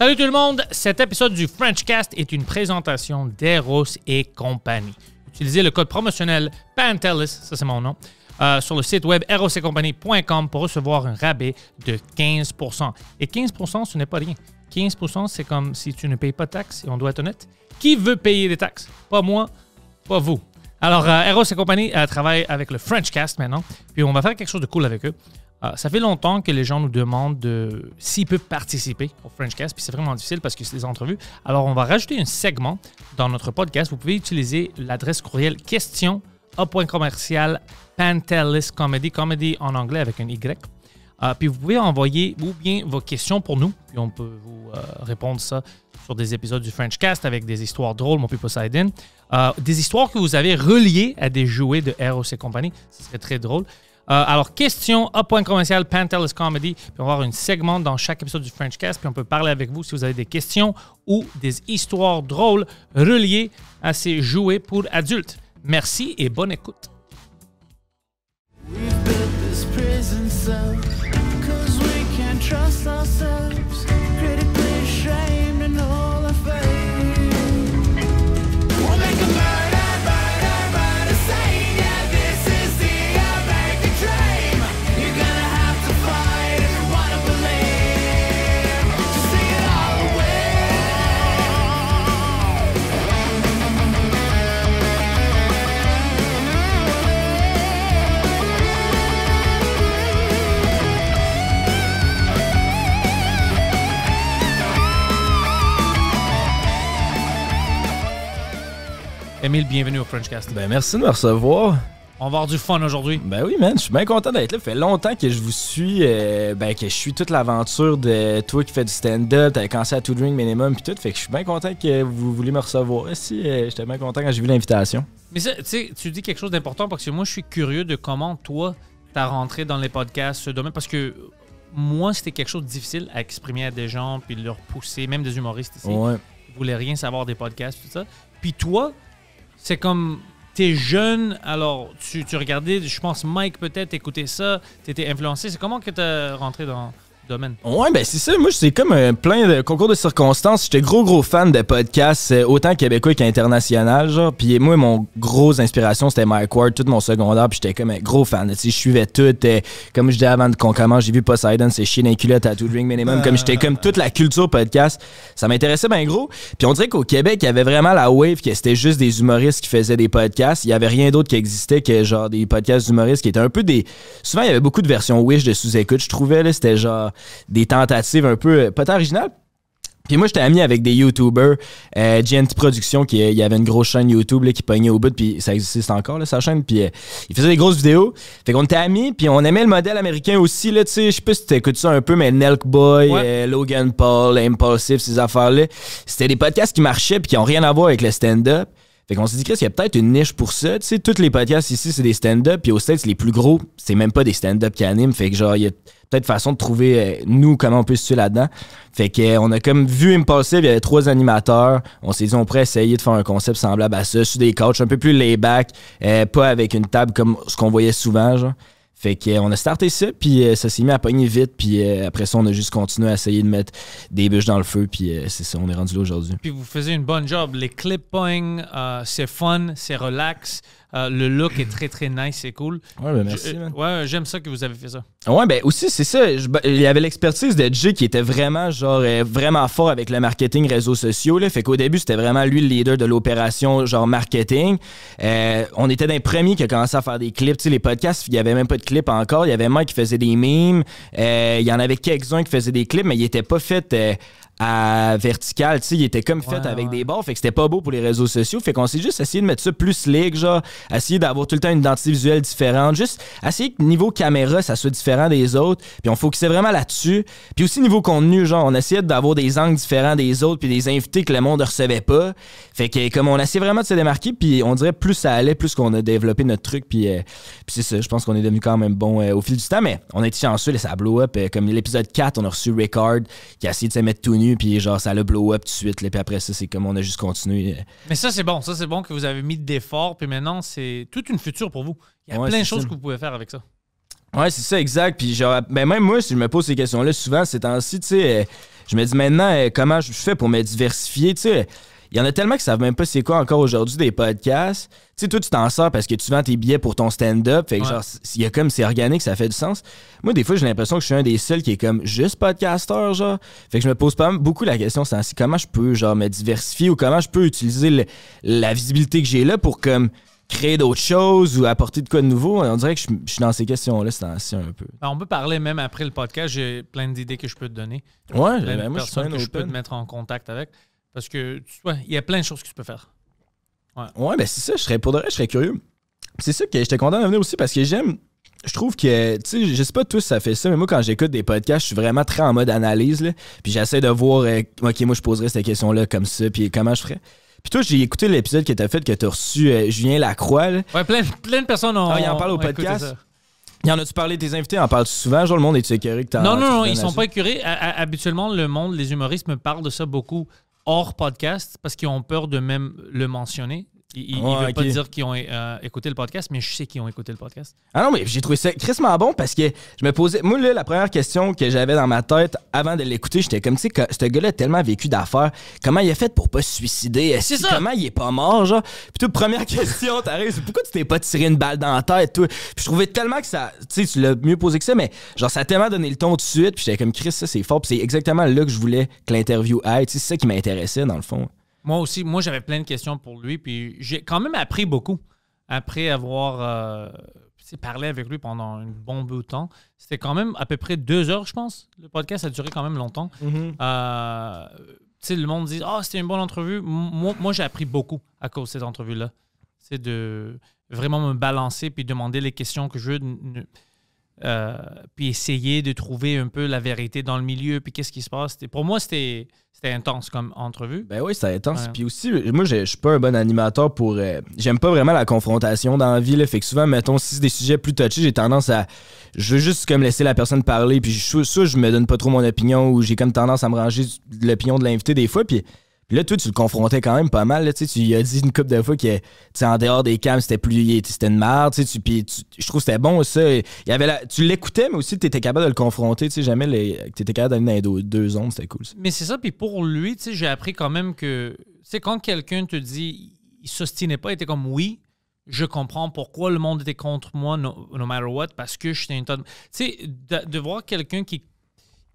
Salut tout le monde! Cet épisode du Frenchcast est une présentation d'Eros et compagnie. Utilisez le code promotionnel PANTELIS, ça c'est mon nom, euh, sur le site web compagnie.com pour recevoir un rabais de 15 Et 15 ce n'est pas rien. 15 c'est comme si tu ne payes pas de taxes, et on doit être honnête. Qui veut payer des taxes? Pas moi, pas vous. Alors, euh, Eros et compagnie euh, travaillent avec le Frenchcast maintenant, puis on va faire quelque chose de cool avec eux. Ah, ça fait longtemps que les gens nous demandent de, s'ils peuvent participer au Frenchcast, puis c'est vraiment difficile parce que c'est des entrevues. Alors, on va rajouter un segment dans notre podcast. Vous pouvez utiliser l'adresse courriel question point Comedy, en anglais avec un Y. Ah, puis vous pouvez envoyer ou bien vos questions pour nous, puis on peut vous euh, répondre ça sur des épisodes du Frenchcast avec des histoires drôles, mon petit Poseidon. Ah, des histoires que vous avez reliées à des jouets de R.O.C. Company. ce serait très drôle. Euh, alors, question à point commercial Pantelis Comedy. Puis on va avoir une segment dans chaque épisode du Frenchcast. Puis on peut parler avec vous si vous avez des questions ou des histoires drôles reliées à ces jouets pour adultes. Merci et bonne écoute. Emile, bienvenue au Frenchcast. Ben, merci de me recevoir. On va avoir du fun aujourd'hui. Ben oui, man, je suis bien content d'être là. Ça fait longtemps que je vous suis, euh, ben, que je suis toute l'aventure de toi qui fais du stand-up, t'avais commencé à tout drink minimum puis tout. Fait que je suis bien content que vous vouliez me recevoir Si. Euh, j'étais bien content quand j'ai vu l'invitation. Mais ça, tu dis quelque chose d'important parce que moi, je suis curieux de comment toi, tu as rentré dans les podcasts, ce domaine, parce que moi, c'était quelque chose de difficile à exprimer à des gens puis leur pousser, même des humoristes ici. Ouais. Ils voulaient rien savoir des podcasts, tout ça. Puis toi, c'est comme t'es jeune, alors tu, regardais, je pense Mike peut-être écoutait ça, t'étais influencé. C'est comment que t'es rentré dans domaine. Ouais, ben c'est ça. Moi, c'est comme euh, plein de concours de circonstances. J'étais gros, gros fan de podcasts, euh, autant québécois qu'international, genre. Puis moi, mon gros inspiration, c'était Mike Ward, tout mon secondaire. Puis j'étais comme un gros fan. Tu je suivais tout. Euh, comme je disais avant de j'ai vu Poseidon, c'est chier d'un culotte à tout drink minimum. comme j'étais comme toute la culture podcast. Ça m'intéressait bien gros. Puis on dirait qu'au Québec, il y avait vraiment la wave que c'était juste des humoristes qui faisaient des podcasts. Il y avait rien d'autre qui existait que genre des podcasts humoristes qui étaient un peu des. Souvent, il y avait beaucoup de versions Wish de sous-écoute, je trouvais. C'était genre des tentatives un peu euh, pas tant originales, puis moi, j'étais ami avec des YouTubers. Euh, GNT Productions, qui euh, il y avait une grosse chaîne YouTube là, qui pognait au bout, puis ça existe encore, la sa chaîne. Puis euh, il faisait des grosses vidéos. Fait qu'on était amis, puis on aimait le modèle américain aussi. Là, tu sais, je sais pas si t'écoutes ça un peu, mais Nelk Boy, Logan Paul, Impulsive, ces affaires-là. C'était des podcasts qui marchaient, puis qui ont rien à voir avec le stand-up. Fait qu'on s'est dit, Chris, il y a peut-être une niche pour ça. Tu sais, tous les podcasts ici, c'est des stand-up. Puis au States, les plus gros, c'est même pas des stand-up qui animent. Fait que genre, il y a peut-être façon de trouver, euh, nous, comment on peut se tuer là-dedans. Fait que, euh, on a comme vu impossible. il y avait trois animateurs. On s'est dit, on pourrait essayer de faire un concept semblable à ça, sur des coachs un peu plus laid-back, euh, pas avec une table comme ce qu'on voyait souvent, genre. Fait euh, on a starté ça, puis euh, ça s'est mis à pogner vite, puis euh, après ça, on a juste continué à essayer de mettre des bûches dans le feu, puis c'est ça, on est rendu là aujourd'hui. Puis vous faisiez une bonne job. Les clips euh, c'est fun, c'est relax. Euh, le look est très, très nice, c'est cool. Ouais, ben merci. Euh, ouais, j'aime ça que vous avez fait ça. Ouais, ben aussi, c'est ça. Ben, il y avait l'expertise de Jay qui était vraiment, genre, euh, vraiment fort avec le marketing réseaux sociaux. Là. Fait qu'au début, c'était vraiment lui le leader de l'opération, genre, marketing. on était d'un premier qui a commencé à faire des clips. Tu sais, les podcasts, il n'y avait même pas de clips encore. Il y avait moi qui faisait des memes. il y en avait quelques-uns qui faisaient des clips, mais ils n'étaient pas faits à vertical, tu sais, il était comme fait avec des bords, fait que c'était pas beau pour les réseaux sociaux, fait qu'on s'est juste essayé de mettre ça plus slick, genre, essayer d'avoir tout le temps une identité visuelle différente, juste essayer que niveau caméra, ça soit différent des autres, puis on focusait vraiment là-dessus, puis aussi niveau contenu, genre, on essayait d'avoir des angles différents des autres, puis des invités que le monde recevait pas, fait que comme on essayait vraiment de se démarquer, puis on dirait plus ça allait, plus qu'on a développé notre truc, puis, euh, puis c'est ça, je pense qu'on est devenu quand même bon euh, au fil du temps, mais on a été chanceux, là, ça blow up, euh, comme l'épisode 4, on a reçu Ricard, qui a essayé de se mettre tout nu, puis genre, ça le blow up tout de suite, puis après ça, c'est comme on a juste continué. Mais ça, c'est bon. Ça, c'est bon que vous avez mis d'efforts, puis maintenant, c'est toute une future pour vous. Il y a plein de choses que vous pouvez faire avec ça. Ouais, c'est ça, exact. Puis genre, ben, même moi, si je me pose ces questions-là souvent, c'est temps-ci, tu sais, euh, je me dis maintenant, euh, comment je fais pour me diversifier, tu sais il y en a tellement qui savent même pas c'est quoi encore aujourd'hui des podcasts. Tu sais, toi, tu t'en sors parce que tu vends tes billets pour ton stand-up. Fait que genre, il y a comme c'est organique, ça fait du sens. Moi, des fois, j'ai l'impression que je suis un des seuls qui est comme juste podcasteur, genre. Fait que je me pose pas beaucoup la question, c'est ainsi comment je peux genre me diversifier ou comment je peux utiliser la visibilité que j'ai là pour comme créer d'autres choses ou apporter de quoi de nouveau. On dirait que je, suis dans ces questions-là, c'est ainsi un peu. Ben, on peut parler même après le podcast, j'ai plein d'idées que je peux te donner. Ouais, plein ben, de moi, personnes je que je peux te mettre en contact avec. Parce que, il y a plein de choses que tu peux faire. Ouais, ben c'est ça. Je serais, pour de vrai, je serais curieux. C'est ça que j'étais content de venir aussi parce que j'aime. Je trouve que, tu sais, je sais pas tous ça fait ça, mais moi, quand j'écoute des podcasts, je suis vraiment très en mode analyse, là, Puis j'essaie de voir, euh, OK, moi, je poserais cette question-là comme ça, puis comment je ferais. Puis toi, j'ai écouté l'épisode que t'as fait, que t'as reçu euh, Julien Lacroix, Ouais, plein, de personnes ont. Ah, il en parle au podcast. Il en a-tu parlé tes invités? En parles souvent? Genre, le monde est-tu écuré Non, non, non, ils sont pas écurés. Habituellement, le monde, les humoristes me parlent de ça beaucoup hors podcast parce qu'ils ont peur de même le mentionner. Il, veut pas dire qu'ils ont euh, écouté le podcast, mais je sais qu'ils ont écouté le podcast. Ah non, mais j'ai trouvé ça crissement bon parce que je me posais. Moi, là, la première question que j'avais dans ma tête avant de l'écouter, j'étais comme, tu sais, ce gars-là a tellement vécu d'affaires. Comment il a fait pour pas se suicider? C'est ça. Comment il est pas mort, genre? Puis, toute première question, t'arrives, c'est pourquoi tu t'es pas tiré une balle dans la tête, toi? Puis, je trouvais tellement que ça. Tu sais, tu l'as mieux posé que ça, mais genre, ça a tellement donné le ton tout de suite. Puis, j'étais comme, Chris, ça, c'est fort. Puis, c'est exactement là que je voulais que l'interview aille. c'est ça qui m'intéressait, dans le fond. Moi aussi, moi j'avais plein de questions pour lui, puis j'ai quand même appris beaucoup après avoir euh, parlé avec lui pendant un bon bout de temps. C'était quand même à peu près deux heures, je pense. Le podcast a duré quand même longtemps. Mhm. Euh, le monde dit Ah, c'était une bonne entrevue. Moi, j'ai appris beaucoup à cause de cette entrevue-là. C'est de vraiment me balancer puis demander les questions que je veux euh, puis essayer de trouver un peu la vérité dans le milieu, puis qu'est-ce qui se passe. Pour moi, c'était intense comme entrevue. Ben oui, c'était intense. Puis aussi, moi, je suis pas un bon animateur pour. Euh, j'aime pas vraiment la confrontation dans la vie. fait que souvent, mettons, si c'est des sujets plus touchés, j'ai tendance à. Je veux juste comme laisser la personne parler, puis soit je me donne pas trop mon opinion, ou j'ai comme tendance à me ranger l'opinion de l'invité des fois. Puis Là, toi, tu le confrontais quand même pas mal. tu lui as dit une couple de fois que, en dehors des cams, c'était plus, c'était une merde. je trouve que c'était bon, ça. Il avait tu l'écoutais, mais aussi, tu étais capable de le confronter. Tu jamais, tu étais capable d'aller dans les deux, zones. C'était cool, Mais c'est ça. Puis pour lui, tu j'ai appris quand même que, c'est quand quelqu'un te dit, il s'ostinait pas, il était comme oui. Je comprends pourquoi le monde était contre moi, no, matter what, parce que j'étais un tas Tu sais, de voir quelqu'un qui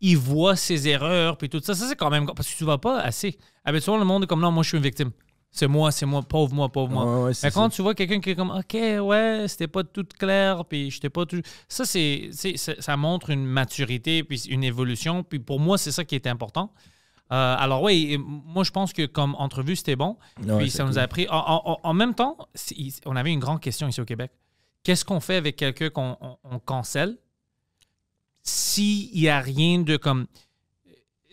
il voit ses erreurs, puis tout ça. Ça, c'est quand même. Parce que tu vas pas assez. Souvent, le monde est comme non, moi, je suis une victime. C'est moi, c'est moi, pauvre moi, pauvre moi. Mais quand tu vois quelqu'un qui est comme OK, ouais, c'était pas tout clair, puis j'étais pas tout. Ça, c'est, ça montre une maturité, puis une évolution. Puis pour moi, c'est ça qui est important. Euh, alors oui, moi je pense que comme entrevue, c'était bon. puis ça nous a appris. En, même temps, on avait une grande question ici au Québec. Qu'est-ce qu'on fait avec quelqu'un qu'on on, cancelle s'il n'y a rien de comme.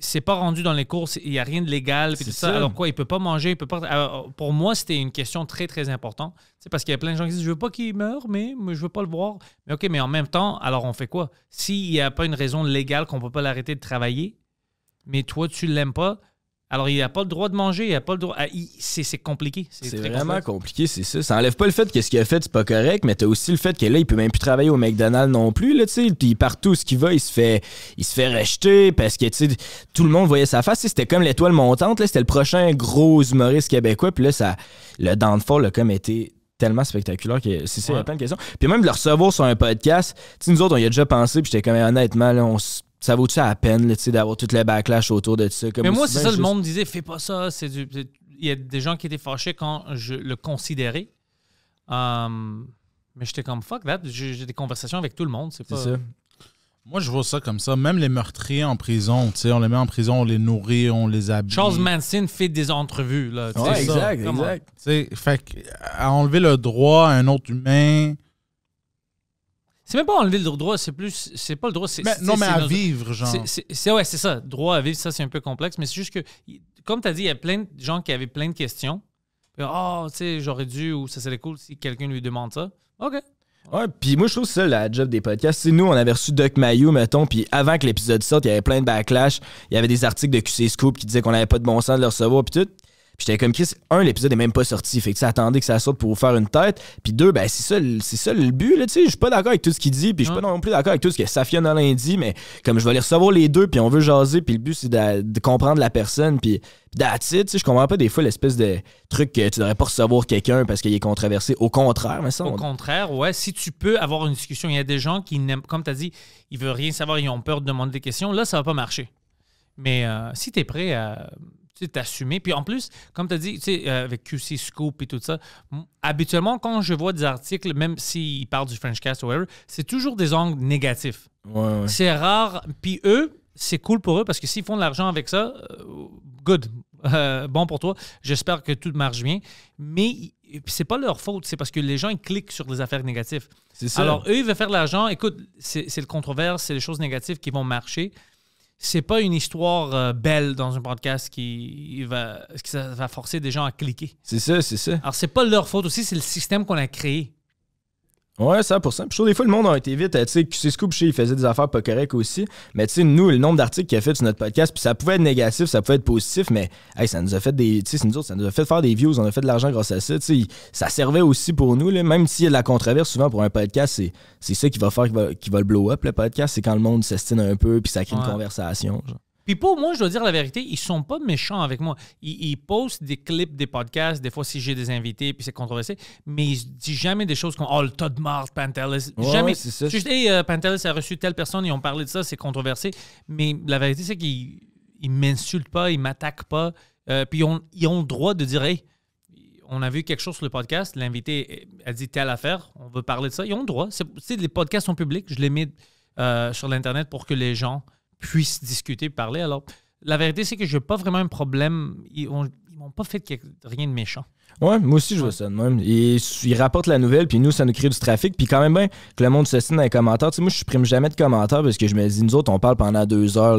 C'est pas rendu dans les courses, il n'y a rien de légal. Alors quoi, il peut pas manger, il peut pas. pour moi, c'était une question très, très importante. C'est parce qu'il y a plein de gens qui disent Je veux pas qu'il meure, mais, je veux pas le voir. Mais OK, mais en même temps, alors on fait quoi S'il n'y a pas une raison légale qu'on peut pas l'arrêter de travailler, mais toi, tu l'aimes pas, alors, il n'a pas le droit de manger, il n'a pas le droit. Ah, c'est compliqué. C'est vraiment compliqué, c'est ça. Ça enlève pas le fait que ce qu'il a fait, c'est pas correct, mais tu as aussi le fait que là, il peut même plus travailler au McDonald's non plus, là, tu Puis partout où ce qu'il va, il se fait il se fait rejeter parce que, tout le monde voyait sa face. C'était comme l'étoile montante, là. C'était le prochain gros humoriste québécois. Puis là, le downfall a comme été tellement spectaculaire que c'est ça, de Puis même de le recevoir sur un podcast, nous autres, on y a déjà pensé, puis j'étais comme, honnêtement, on se ça vaut-tu à la peine d'avoir toutes les backlash autour de ça? Comme mais moi, c'est ben, ça, le monde disait, fais pas ça. C'est Il y a des gens qui étaient fâchés quand je le considérais. Hum, mais j'étais comme, fuck that. J'ai des conversations avec tout le monde. C'est Moi, je vois ça comme ça. Même les meurtriers en prison, on les met en prison, on les nourrit, on les habille. Charles Manson fait des entrevues. Là, ouais, exact, exact. Fait, à enlever le droit à un autre humain c'est même pas enlever le droit, c'est plus. C'est pas le droit. c'est non, mais à vivre, genre. C'est, ouais, c'est ça. Droit à vivre, ça, c'est un peu complexe. Mais c'est juste que, comme tu as dit, il y a plein de gens qui avaient plein de questions. Puis, oh, tu sais, j'aurais dû, ou ça serait cool si quelqu'un lui demande ça. OK. Ouais, puis moi je trouve ça la job des podcasts. c'est nous on avait reçu Doc Mayou, mettons, puis avant que l'épisode sorte, il y avait plein de backlash, il y avait des articles de QC Scoop qui disaient qu'on n'avait pas de bon sens de le recevoir, puis tout. J'étais comme Chris, un, l'épisode est même pas sorti. Fait que tu attendais que ça sorte pour vous faire une tête. Puis deux, ben c'est ça, c'est ça le but, là, tu sais. Je suis pas d'accord avec tout ce qu'il dit, puis je suis pas non plus d'accord avec tout ce que Safia Nolin dit, mais comme je vais les recevoir les deux, puis on veut jaser, puis le but, c'est de, comprendre la personne, puis that's tu sais. Je comprends pas des fois l'espèce de truc que tu devrais pas recevoir quelqu'un parce qu'il est controversé. Au contraire, mais ça. Au contraire, ouais. Si tu peux avoir une discussion, il y a des gens qui n'aiment, comme tu as dit, ils veulent rien savoir, ils ont peur de demander des questions. Là, ça va pas marcher. Mais euh, si tu es prêt à tu t'assumer. Puis en plus, comme tu as dit, sais euh, avec QC Scoop et tout ça, habituellement, quand je vois des articles, même s'ils parlent du French Cast ou whatever, c'est toujours des angles négatifs. C'est rare. Puis eux, c'est cool pour eux parce que s'ils font de l'argent avec ça, euh, good. Euh, bon pour toi. J'espère que tout marche bien. Mais c'est pas leur faute. C'est parce que les gens, ils cliquent sur les affaires négatives. Alors, eux, ils veulent faire de l'argent. Écoute, c'est le controverse, c'est les choses négatives qui vont marcher c'est pas une histoire euh, belle dans un podcast qui va, va forcer des gens à cliquer. C'est ça, c'est ça. Alors, c'est pas leur faute aussi, c'est le système qu'on a créé. Ouais, 100%. pour je des fois, le monde a été vite. Euh, tu sais, QC Scoop, il faisait des affaires pas correctes aussi. Mais tu sais, nous, le nombre d'articles qu'il a fait sur notre podcast, puis ça pouvait être négatif, ça pouvait être positif, mais hey, ça nous a fait des. Tu sais, ça nous a fait faire des views, on a fait de l'argent grâce à ça. Tu sais, ça servait aussi pour nous. Là. Même s'il y a de la controverse, souvent pour un podcast, c'est ça qui va faire, qui va, le blow up, le podcast. C'est quand le monde s'estime un peu, puis ça crée une conversation. Genre. Puis moi, je dois dire la vérité, ils sont pas méchants avec moi. Ils, postent des clips, des podcasts, des fois si j'ai des invités, puis c'est controversé, mais ils disent jamais des choses comme Oh, le Todd de Pantelis. jamais. c'est Juste, euh, Pantelis a reçu telle personne, ils ont parlé de ça, c'est controversé. Mais la vérité, c'est qu'ils ils m'insultent pas, ils m'attaquent pas. Euh, puis ils ont le droit de dire Hey, on a vu quelque chose sur le podcast, l'invité euh, a dit telle affaire, on veut parler de ça. Ils ont le droit. C'est, les podcasts sont publics, je les mets sur l'Internet pour que les gens puissent discuter, parler. Alors, la vérité, c'est que je n'ai pas vraiment un problème. Ils m'ont pas fait rien de méchant. Oui, moi aussi, je vois ça de même. Ils, rapportent la nouvelle, puis nous, ça nous crée du trafic. Puis quand même, bien que le monde se signe dans les commentaires. Tu sais, moi, je supprime jamais de commentaires parce que je me dis, nous autres, on parle pendant deux heures.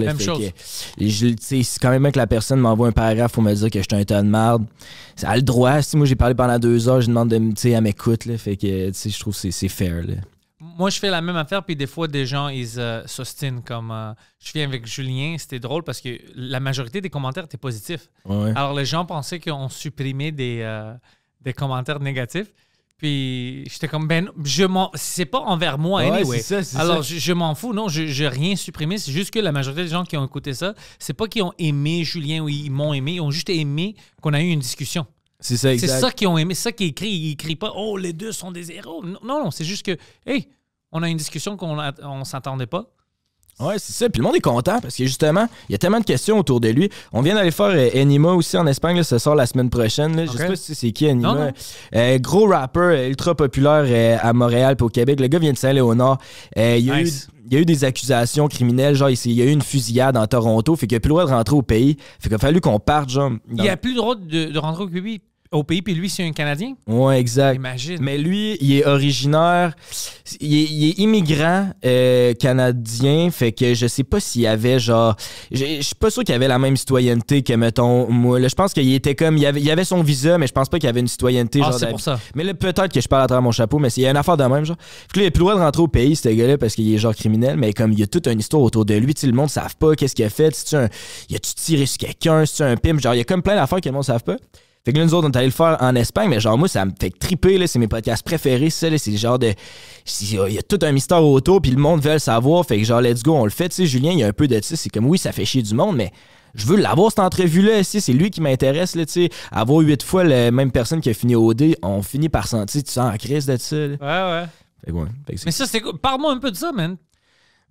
c'est quand même bien que la personne m'envoie un paragraphe pour me dire que je suis un tas de merde. Ça a le droit. Si moi, j'ai parlé pendant deux heures, je demande de m'écouter. tu fait que, tu sais, je trouve que c'est, fair moi, je fais la même affaire, puis des fois, des gens, ils euh, s'ostinent. Comme euh, je viens avec Julien, c'était drôle parce que la majorité des commentaires étaient positifs. Alors, les gens pensaient qu'on supprimait des, euh, des commentaires négatifs. Puis j'étais comme, ben, je m'en, c'est pas envers moi, ouais, Alors, je, m'en fous, non, je n'ai rien supprimé. C'est juste que la majorité des gens qui ont écouté ça, c'est pas qu'ils ont aimé Julien ou ils m'ont aimé, ils ont juste aimé qu'on a eu une discussion. C'est ça, exact. C'est ça qu'ils ont aimé, c'est ça qui écrit. Ils écrit pas, oh, les deux sont des héros. Non, non, c'est juste que, hey, on a une discussion qu'on ne s'attendait pas. Oui, c'est ça. Puis le monde est content parce que justement, il y a tellement de questions autour de lui. On vient d'aller faire Anima euh, aussi en Espagne. ce soir la semaine prochaine. Là. Je sais pas si c'est qui Anima. Euh, gros rapper euh, ultra populaire à Montréal et au Québec. Le gars vient de Saint-Léonard. il y a eu des accusations criminelles, genre il y a eu une fusillade en Toronto, fait qu'il n'y a plus le droit de rentrer au pays. Fait qu'il a fallu qu'on parte, genre. Il n'y a plus le droit de, de rentrer au pays au pays, puis lui, c'est un Canadien? Oui, exact. Imagine. Mais lui, il est originaire, il est, immigrant euh, canadien, fait que je sais pas s'il avait genre. Je suis pas sûr qu'il avait la même citoyenneté que, mettons, moi. je pense qu'il était comme. Il avait, avait son visa, mais je pense pas qu'il avait une citoyenneté. Ah, genre c'est pour ça. Mais là, peut-être que je parle à travers mon chapeau, mais il y a une affaire de même, genre. Fait que il est plus le droit de rentrer au pays, ce gars-là, parce qu'il est genre criminel, mais comme il y a toute une histoire autour de lui, tu le monde ne savent pas qu'est-ce qu'il a fait. Si tu un... Il a-tu tiré sur quelqu'un? Si un pimp? Genre, il y a comme plein d'affaires que le monde ne savent pas. Fait que là, nous autres, on est le faire en Espagne, mais genre, moi, ça me fait triper, là. C'est mes podcasts préférés, ça, là. C'est genre de. Il y a tout un mystère autour, puis le monde veut le savoir. Fait que genre, let's go, on le fait. Tu sais, Julien, il y a un peu de. ça. c'est comme, oui, ça fait chier du monde, mais je veux l'avoir cette entrevue là c'est lui qui m'intéresse là tu sais avoir huit fois la même personne qui a fini au D on finit par sentir tu sens en crise de ça là. ouais ouais, fait que mais ça c'est parle-moi un peu de ça man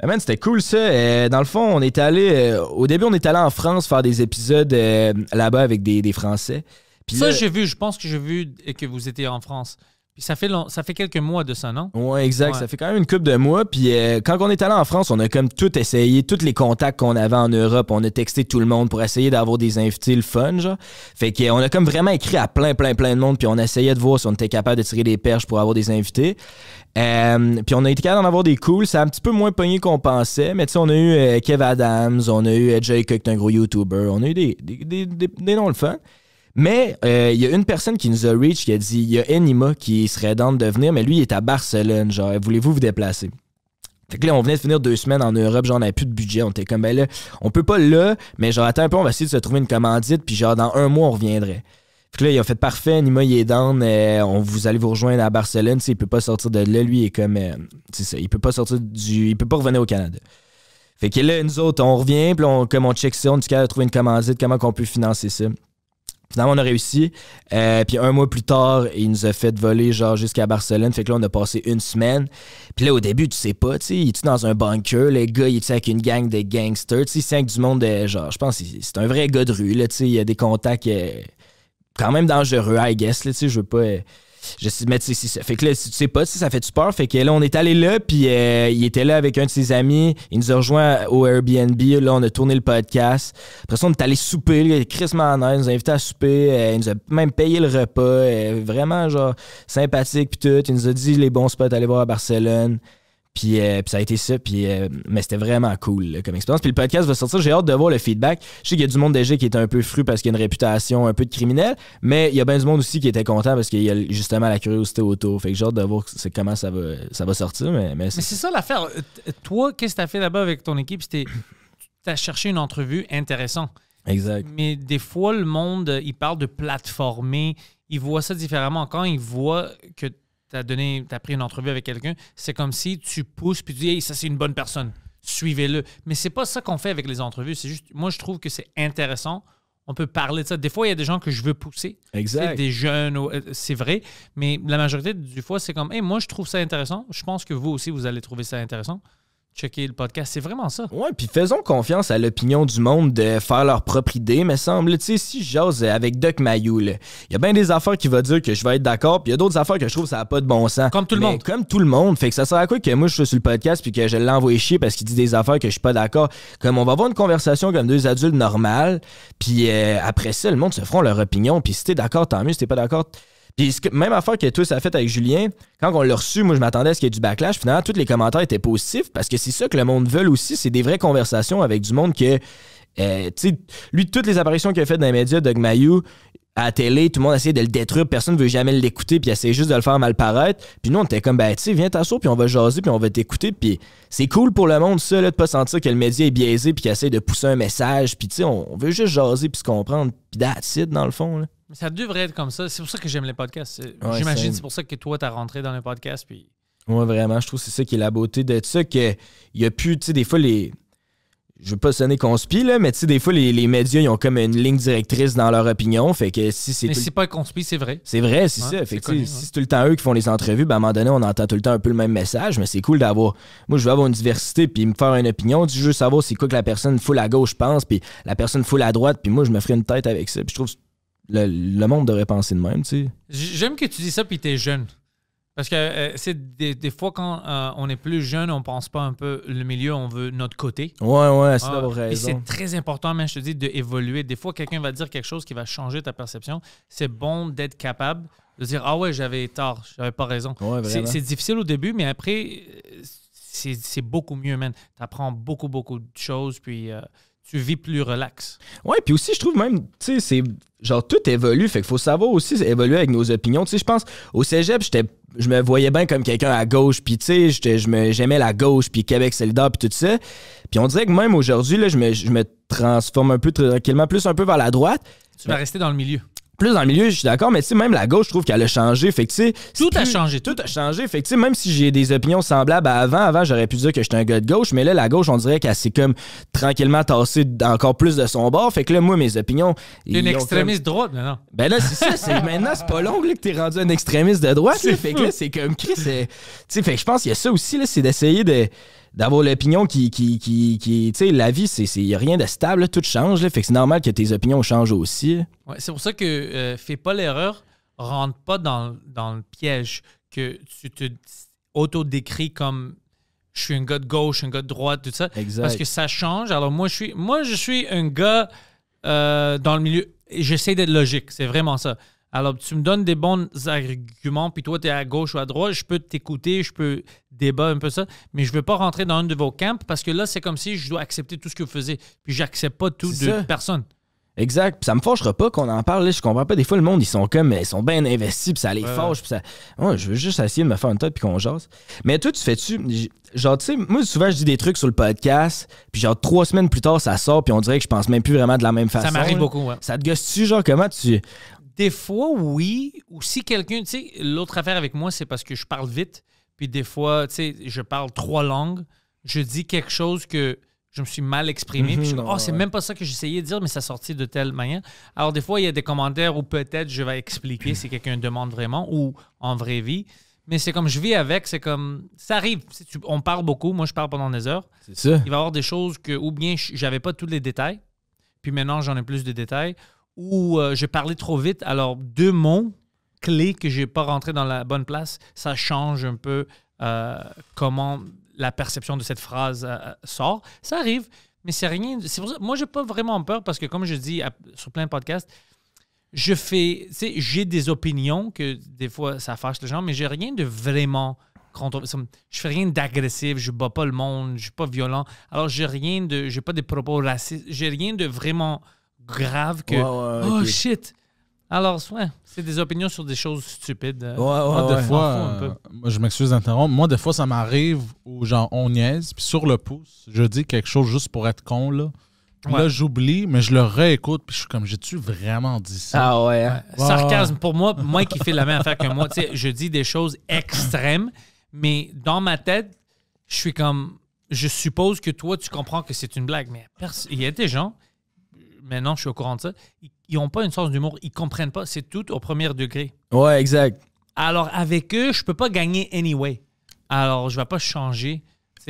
ben, man, c'était cool ça. Euh, dans le fond, on est allé. Euh, au début, on est allé en France faire des épisodes euh, là-bas avec des Français ça, j'ai vu, je pense que j'ai vu que vous étiez en France. ça fait, ça fait quelques mois de ça, non? Oui, exact. Ça fait quand même une coupe de mois. Puis euh, quand on est allé en France, on a comme tout essayé, tous les contacts qu'on avait en Europe, on a texté tout le monde pour essayer d'avoir des invités le fun, genre. Fait qu'on on a comme vraiment écrit à plein, plein, plein de monde. Puis on essayait de voir si on était capable de tirer des perches pour avoir des invités. Euh, puis on a été capable d'en avoir des cools. C'est un petit peu moins pogné qu'on pensait. Mais tu sais, on a eu euh, Kev Adams, on a eu AJ Jay Cook, un gros YouTuber. On a eu des, des, des- des noms le fun. Mais euh, il y a une personne qui nous a reach qui a dit il y a Enima qui serait dans de venir, mais lui, il est à Barcelone. Genre, voulez-vous vous déplacer? Fait que là, on venait de finir deux semaines en Europe, genre, on n'avait plus de budget. On était comme, ben là, on peut pas là, mais genre, attends un peu, on va essayer de se trouver une commandite, puis genre, dans un mois, on reviendrait. Fait que là, il a fait parfait, Nima, il est down, euh, on, vous allez vous rejoindre à Barcelone, S'il il peut pas sortir de là, lui, est comme, euh, c'est ça, il peut pas sortir du. Il peut pas revenir au Canada. Fait que là, nous autres, on revient, puis on, comme on check ça, on dit de trouver une commandite, comment qu'on peut financer ça. Finalement, on a réussi. Euh, puis un mois plus tard, il nous a fait voler genre jusqu'à Barcelone. Fait que là, on a passé une semaine. Puis là, au début, tu sais pas, tu sais, il est dans un bunker, les gars, il est avec une gang de gangsters, tu sais, c'est avec du monde de genre, je pense, c'est un vrai gars de rue, là, tu sais, il y a des contacts euh, quand même dangereux, I guess, tu sais, je veux pas. Euh, je sais, mais fait que là, si tu sais pas, si ça fait du peur? Fait que là, on est allé là, puis euh, il était là avec un de ses amis. Il nous a rejoint au Airbnb. Là, on a tourné le podcast. Après ça, on est allé souper. Là, Chris il nous a invités à souper. Euh, il nous a même payé le repas. Euh, vraiment, genre, sympathique, puis tout. Il nous a dit les bons spots à aller voir à Barcelone. Euh, puis, ça a été ça. Euh, mais c'était vraiment cool comme expérience. Puis le podcast va sortir. J'ai hâte de voir le feedback. Je sais qu'il y a du monde déjà qui était un peu fru parce qu'il y a une réputation un peu de criminel. Mais il y a bien du monde aussi qui était content parce qu'il y a justement la curiosité autour. Fait que j'ai hâte de voir comment ça va, ça va sortir. Mais, c'est ça l'affaire. Euh, toi, qu'est-ce que tu as fait là-bas avec ton équipe? C'était. Tu as cherché une entrevue intéressante. Exact. Mais des fois, le monde, il parle de plateformer. Il voit ça différemment. Quand il voit que tu donné, as pris une entrevue avec quelqu'un, c'est comme si tu pousses puis tu dis, ça c'est une bonne personne, suivez-le. Mais c'est pas ça qu'on fait avec les entrevues. C'est juste, moi je trouve que c'est intéressant. On peut parler de ça. Des fois, il y a des gens que je veux pousser. Exact. Des jeunes, euh, c'est vrai. Mais la majorité du fois, c'est comme, hey, moi je trouve ça intéressant. Je pense que vous aussi, vous allez trouver ça intéressant checker le podcast. C'est vraiment ça. Ouais, puis faisons confiance à l'opinion du monde de faire leur propre idée, me semble. Tu sais, si j'ose, euh, avec Doc Mayou, il y a bien des affaires qui vont dire que je vais être d'accord, puis il y a d'autres affaires que je trouve ça n'a pas de bon sens. Comme tout le monde. Comme tout le monde. Fait que ça sert à quoi que moi je suis sur le podcast puis que je l'envoie chier parce qu'il dit des affaires que je suis pas d'accord. Comme on va avoir une conversation comme deux adultes normales, puis euh, après ça, le monde se feront leur opinion, puis si t'es d'accord, tant mieux. Si t'es pas d'accord, puis même affaire que ça a fait avec Julien, quand on l'a reçu, moi je m'attendais à ce qu'il y ait du backlash. Finalement, tous les commentaires étaient positifs parce que c'est ça que le monde veut aussi, c'est des vraies conversations avec du monde que. Euh, tu sais, lui, toutes les apparitions qu'il a faites dans les médias, Doug Mayou, à la télé, tout le monde essayait de le détruire, personne ne veut jamais l'écouter, puis essaie juste de le faire mal paraître. Puis nous, on était comme, ben, tu viens t'asseoir, puis on va jaser, puis on va t'écouter, puis c'est cool pour le monde, ça, là, de pas sentir que le média est biaisé, puis qu'il essaie de pousser un message, puis tu sais, on, veut juste jaser, puis se comprendre, puis d'acide, dans le fond, là. Ça devrait être comme ça. C'est pour ça que j'aime les podcasts. J'imagine c'est pour ça que toi, t'as rentré dans les podcasts. Puis... vraiment, je trouve que c'est ça qui est la beauté de ça. il y a plus, tu sais, des fois, les. Je veux pas sonner conspi, là, mais tu sais, des fois, les, médias, ils ont comme une ligne directrice dans leur opinion. Fait que si c'est. Mais c'est pas conspi, c'est vrai. C'est vrai, c'est ça. Fait que si c'est tout le temps eux qui font les entrevues, ben, à un moment donné, on entend tout le temps un peu le même message, mais c'est cool d'avoir. Moi, je veux avoir une diversité, puis me faire une opinion. Tu veux savoir c'est quoi que la personne full à gauche pense, puis la personne full à droite, puis moi, je me ferai une tête avec ça. Puis je trouve le, monde devrait penser de même, tu sais. J'aime que tu dis ça puis tu es jeune. Parce que euh, c'est des, fois quand euh, on est plus jeune, on pense pas un peu le milieu, on veut notre côté. Ouais, ouais, c'est ah, vrai. raison. C'est très important, même je te dis, d'évoluer. Des fois, quelqu'un va dire quelque chose qui va changer ta perception. C'est bon d'être capable de dire Ah ouais, j'avais tort, j'avais pas raison. Ouais, c'est difficile au début, mais après, euh, c'est beaucoup mieux, man. Tu apprends beaucoup, beaucoup de choses. Puis tu vis plus relax. Ouais, puis aussi, je trouve même, tu sais, c'est genre tout évolue, fait qu'il faut savoir aussi évoluer avec nos opinions. Tu sais, je pense au cégep, je me voyais bien comme quelqu'un à gauche, puis tu sais, j'aimais la gauche, puis Québec solidaire, puis tout ça. Puis on dirait que même aujourd'hui, là, je me, je me transforme un peu tranquillement, plus un peu vers la droite. Tu vas rester dans le milieu plus dans le milieu, je suis d'accord, mais tu sais, même la gauche, je trouve qu'elle a changé. Fait tout a changé. Tout a changé. Fait même si j'ai des opinions semblables à avant, avant, j'aurais pu dire que j'étais un gars de gauche, mais là, la gauche, on dirait qu'elle s'est comme tranquillement tassée encore plus de son bord. Fait que là, moi, mes opinions. une extrémiste droite maintenant. Ben là, c'est ça. c'est maintenant, c'est pas long que t'es rendu un extrémiste de droite. fait que là, c'est comme Chris. Euh, tu sais, fait que je pense qu'il y a ça aussi, là, c'est d'essayer de d'avoir l'opinion qui, qui, tu sais, la vie, c'est n'y a rien de stable, tout change, là, fait que c'est normal que tes opinions changent aussi. c'est pour ça que euh, fais pas l'erreur, rentre pas dans, le piège que tu te autodécris comme je suis un gars de gauche, un gars de droite, tout ça. Exact. Parce que ça change. Alors moi, je suis, moi, je suis un gars euh, dans le milieu, j'essaie d'être logique, c'est vraiment ça. Alors, tu me donnes des bons arguments, puis toi, tu es à gauche ou à droite, je peux t'écouter, je peux débattre un peu ça, mais je veux pas rentrer dans un de vos camps parce que là, c'est comme si je dois accepter tout ce que vous faisiez, puis j'accepte pas tout de personne. Exact. Puis ça me fâchera pas qu'on en parle. Là, je comprends pas. Des fois, le monde, ils sont comme, ils sont bien investis, puis ça les forge fâche. Puis ça... Ouais, je veux juste essayer de me faire une tête, puis qu'on jase. Mais toi, tu fais-tu. Genre, tu sais, moi, souvent, je dis des trucs sur le podcast, puis genre, trois semaines plus tard, ça sort, puis on dirait que je pense même plus vraiment de la même façon. Ça m'arrive beaucoup, ouais. Ça te gosse-tu, genre, comment tu. Des fois, oui. Ou si quelqu'un, tu sais, l'autre affaire avec moi, c'est parce que je parle vite. Puis des fois, tu sais, je parle trois langues. Je dis quelque chose que je me suis mal exprimé. puis oh, c'est même pas ça que j'essayais de dire, mais ça sortit de telle manière. Alors, des fois, il y a des commentaires où peut-être je vais expliquer si quelqu'un demande vraiment ou en vraie vie. Mais c'est comme je vis avec, c'est comme ça arrive. on parle beaucoup, moi je parle pendant des heures. C'est ça. Il va y avoir des choses que, ou bien j'avais pas tous les détails, puis maintenant j'en ai plus de détails, où euh, je parlais trop vite. Alors, deux mots clés que je n'ai pas rentré dans la bonne place, ça change un peu euh, comment la perception de cette phrase euh, sort. Ça arrive, mais c'est rien. Pour ça, moi, j'ai pas vraiment peur parce que, comme je dis sur plein de podcasts, je fais, j'ai des opinions que des fois ça fâche les gens, mais j'ai rien de vraiment je fais rien d'agressif, je bats pas le monde, je suis pas violent. Alors j'ai rien de, j'ai pas des propos racistes, j'ai rien de vraiment grave que. oh shit! Alors, ouais, c'est des opinions sur des choses stupides. Euh. Ouais, ouais, moi, des fois, euh, je m'excuse d'interrompre. Moi, des fois, ça m'arrive où, genre, on niaise, puis sur le pouce, je dis quelque chose juste pour être con, là. Là, j'oublie, mais je le réécoute, puis je suis comme, j'ai-tu vraiment dit ça? Ah Sarcasme, pour moi, moi qui fais la même affaire que moi, tu sais, je dis des choses extrêmes, mais dans ma tête, je suis comme, je suppose que toi, tu comprends que c'est une blague, mais il y a des gens maintenant je suis au courant de ça, ils n'ont pas une sens d'humour, ils ne comprennent pas, c'est tout au premier degré. Ouais, exact. Alors avec eux, je ne peux pas gagner anyway. Alors je ne vais pas changer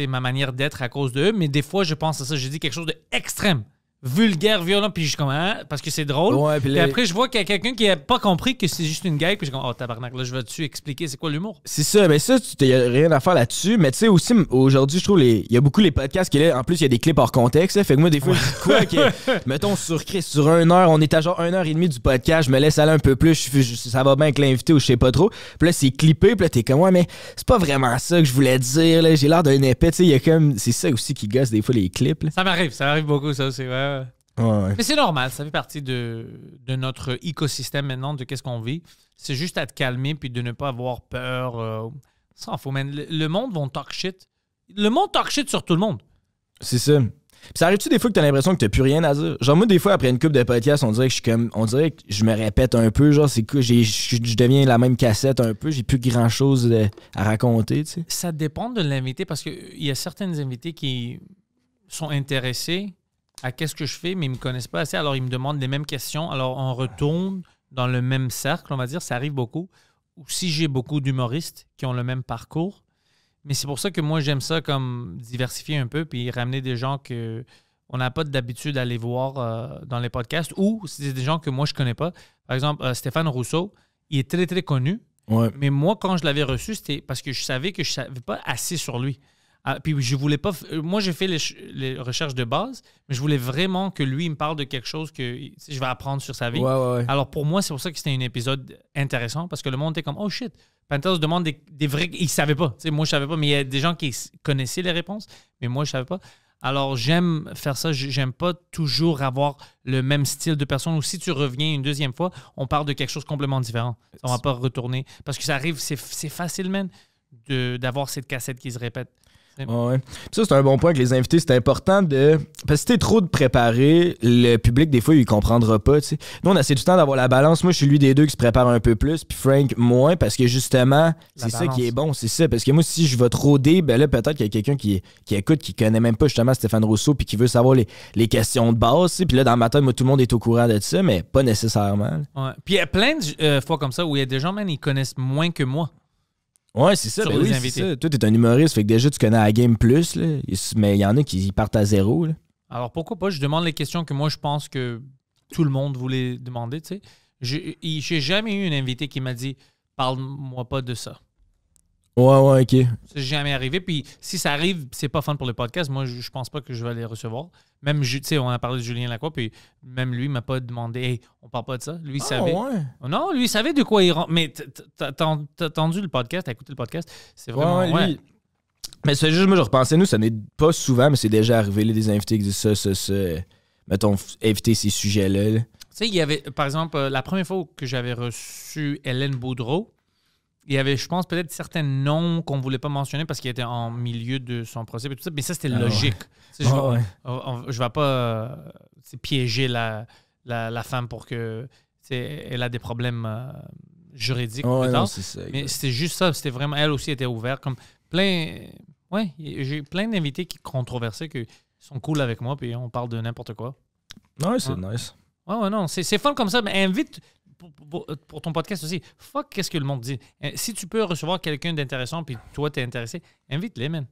ma manière d'être à cause d'eux. mais des fois je pense à ça, je dis quelque chose d'extrême vulgaire, violent, puis je comment hein, parce que c'est drôle. après, je vois qu'il y a quelqu'un qui n'a pas compris que c'est juste une gag, puis je suis oh tabarnak, là, je vais-tu expliquer c'est quoi l'humour? C'est ça, mais ben ça, tu n'as rien à faire là-dessus. Mais tu sais, aussi, aujourd'hui, je trouve, il y a beaucoup les podcasts qui, là, en plus, il y a des clips hors contexte. fait que moi, des fois, quoi? mettons, sur Chris, sur une heure, on est à genre une heure et demie du podcast, je me laisse aller un peu plus, ça va bien avec l'invité ou je sais pas trop. Puis là, c'est clippé, puis là, t'es comme, ouais, mais c'est pas vraiment ça que je voulais dire, là, j'ai l'air d'un épais, tu il comme, c'est ça aussi qui gosse des fois les clips. Ça m'arrive, ça m'arrive beaucoup, ça c'est vrai mais c'est normal, ça fait partie de, notre écosystème maintenant, de qu'est-ce qu'on vit. C'est juste à te calmer puis de ne pas avoir peur. ça, euh, faut man. Le, monde vont talk shit. Le monde talk shit sur tout le monde. C'est ça. Puis ça arrive-tu des fois que as l'impression que t'as plus rien à dire? Genre, moi, des fois, après une coupe de podcast, on dirait que je suis comme. On dirait que je me répète un peu. Genre, c'est que je deviens la même cassette un peu. J'ai plus grand-chose euh, à raconter, Ça dépend de l'invité parce qu'il y a certaines invités qui sont intéressés à qu'est-ce que je fais, mais ils ne me connaissent pas assez. Alors, ils me demandent les mêmes questions. Alors, on retourne dans le même cercle, on va dire. Ça arrive beaucoup. Ou si j'ai beaucoup d'humoristes qui ont le même parcours. Mais c'est pour ça que moi, j'aime ça comme diversifier un peu, puis ramener des gens que on n'a pas d'habitude d'aller voir euh, dans les podcasts, ou c'est des gens que moi, je ne connais pas. Par exemple, euh, Stéphane Rousseau, il est très, très connu. Mais moi, quand je l'avais reçu, c'était parce que je savais que je ne savais pas assez sur lui. Ah, puis je voulais pas. Euh, moi, j'ai fait les, recherches de base, mais je voulais vraiment que lui me parle de quelque chose que je vais apprendre sur sa vie. Alors pour moi, c'est pour ça que c'était un épisode intéressant parce que le monde était comme oh shit. Panthers demande des, des vrais. il savait pas. moi, je savais pas, mais il y a des gens qui connaissaient les réponses, mais moi, je savais pas. Alors j'aime faire ça. J'aime pas toujours avoir le même style de personne. Ou si tu reviens une deuxième fois, on parle de quelque chose complètement différent. On va pas retourner parce que ça arrive. C'est facile même d'avoir cette cassette qui se répète. Ça, c'est un bon point que les invités. C'est important de. Parce que si t'es trop de préparé, le public, des fois, il comprendra pas. Nous, on a assez du temps d'avoir la balance. Moi, je suis lui des deux qui se prépare un peu plus, puis Frank moins, parce que justement, c'est ça qui est bon. C'est ça. Parce que moi, si je vais trop dé, ben là, peut-être qu'il y a quelqu'un qui, qui écoute, qui connaît même pas justement Stéphane Rousseau, puis qui veut savoir les, questions de base. Puis là, dans ma tête, moi, tout le monde est au courant de ça, mais pas nécessairement. Puis il y a plein de euh, fois comme ça où il y a des gens, même ils connaissent moins que moi. Ouais, c'est ça. Ben oui, c'est ça. Toi, un humoriste, fait que déjà, tu connais la game plus, mais il y en a qui partent à zéro. Alors, pourquoi pas? Je demande les questions que moi, je pense que tout le monde voulait demander, tu sais. J'ai jamais eu un invité qui m'a dit « Parle-moi pas de ça ». Ouais, ouais, ok. C'est jamais arrivé. Puis si ça arrive, c'est pas fun pour le podcast. Moi, je, pense pas que je vais les recevoir. Même, tu sais, on a parlé de Julien Lacroix, puis même lui m'a pas demandé, on parle pas de ça. Lui, il ah, savait. Non, lui, savait de quoi il rentre. Mais t'as entendu le podcast, t'as écouté le podcast. C'est vraiment. Mais c'est juste, moi, je repensais, nous, ça n'est pas souvent, mais c'est déjà arrivé, les des invités qui disent ça, ça, ça. Mettons, éviter ces sujets-là. Tu sais, il y avait, par exemple, euh, la première fois que j'avais reçu Hélène Boudreau, il y avait, je pense, peut-être certains noms qu'on ne voulait pas mentionner parce qu'il était en milieu de son procès tout mais ça, c'était ah logique. Je ah ne vais, pas euh, piéger la, la, femme pour que elle a des problèmes euh, juridiques. mais c'était juste ça, c'était vraiment, elle aussi était ouverte. Comme plein, ouais, j'ai plein d'invités qui controversés qui sont cool avec moi, puis on parle de n'importe quoi. c'est nice. Ouais, non, c'est fun comme ça, mais invite euh, pour, ton podcast aussi, fuck qu'est-ce que le monde dit. Euh, si tu peux recevoir quelqu'un d'intéressant puis toi, t'es intéressé, invite-les, man.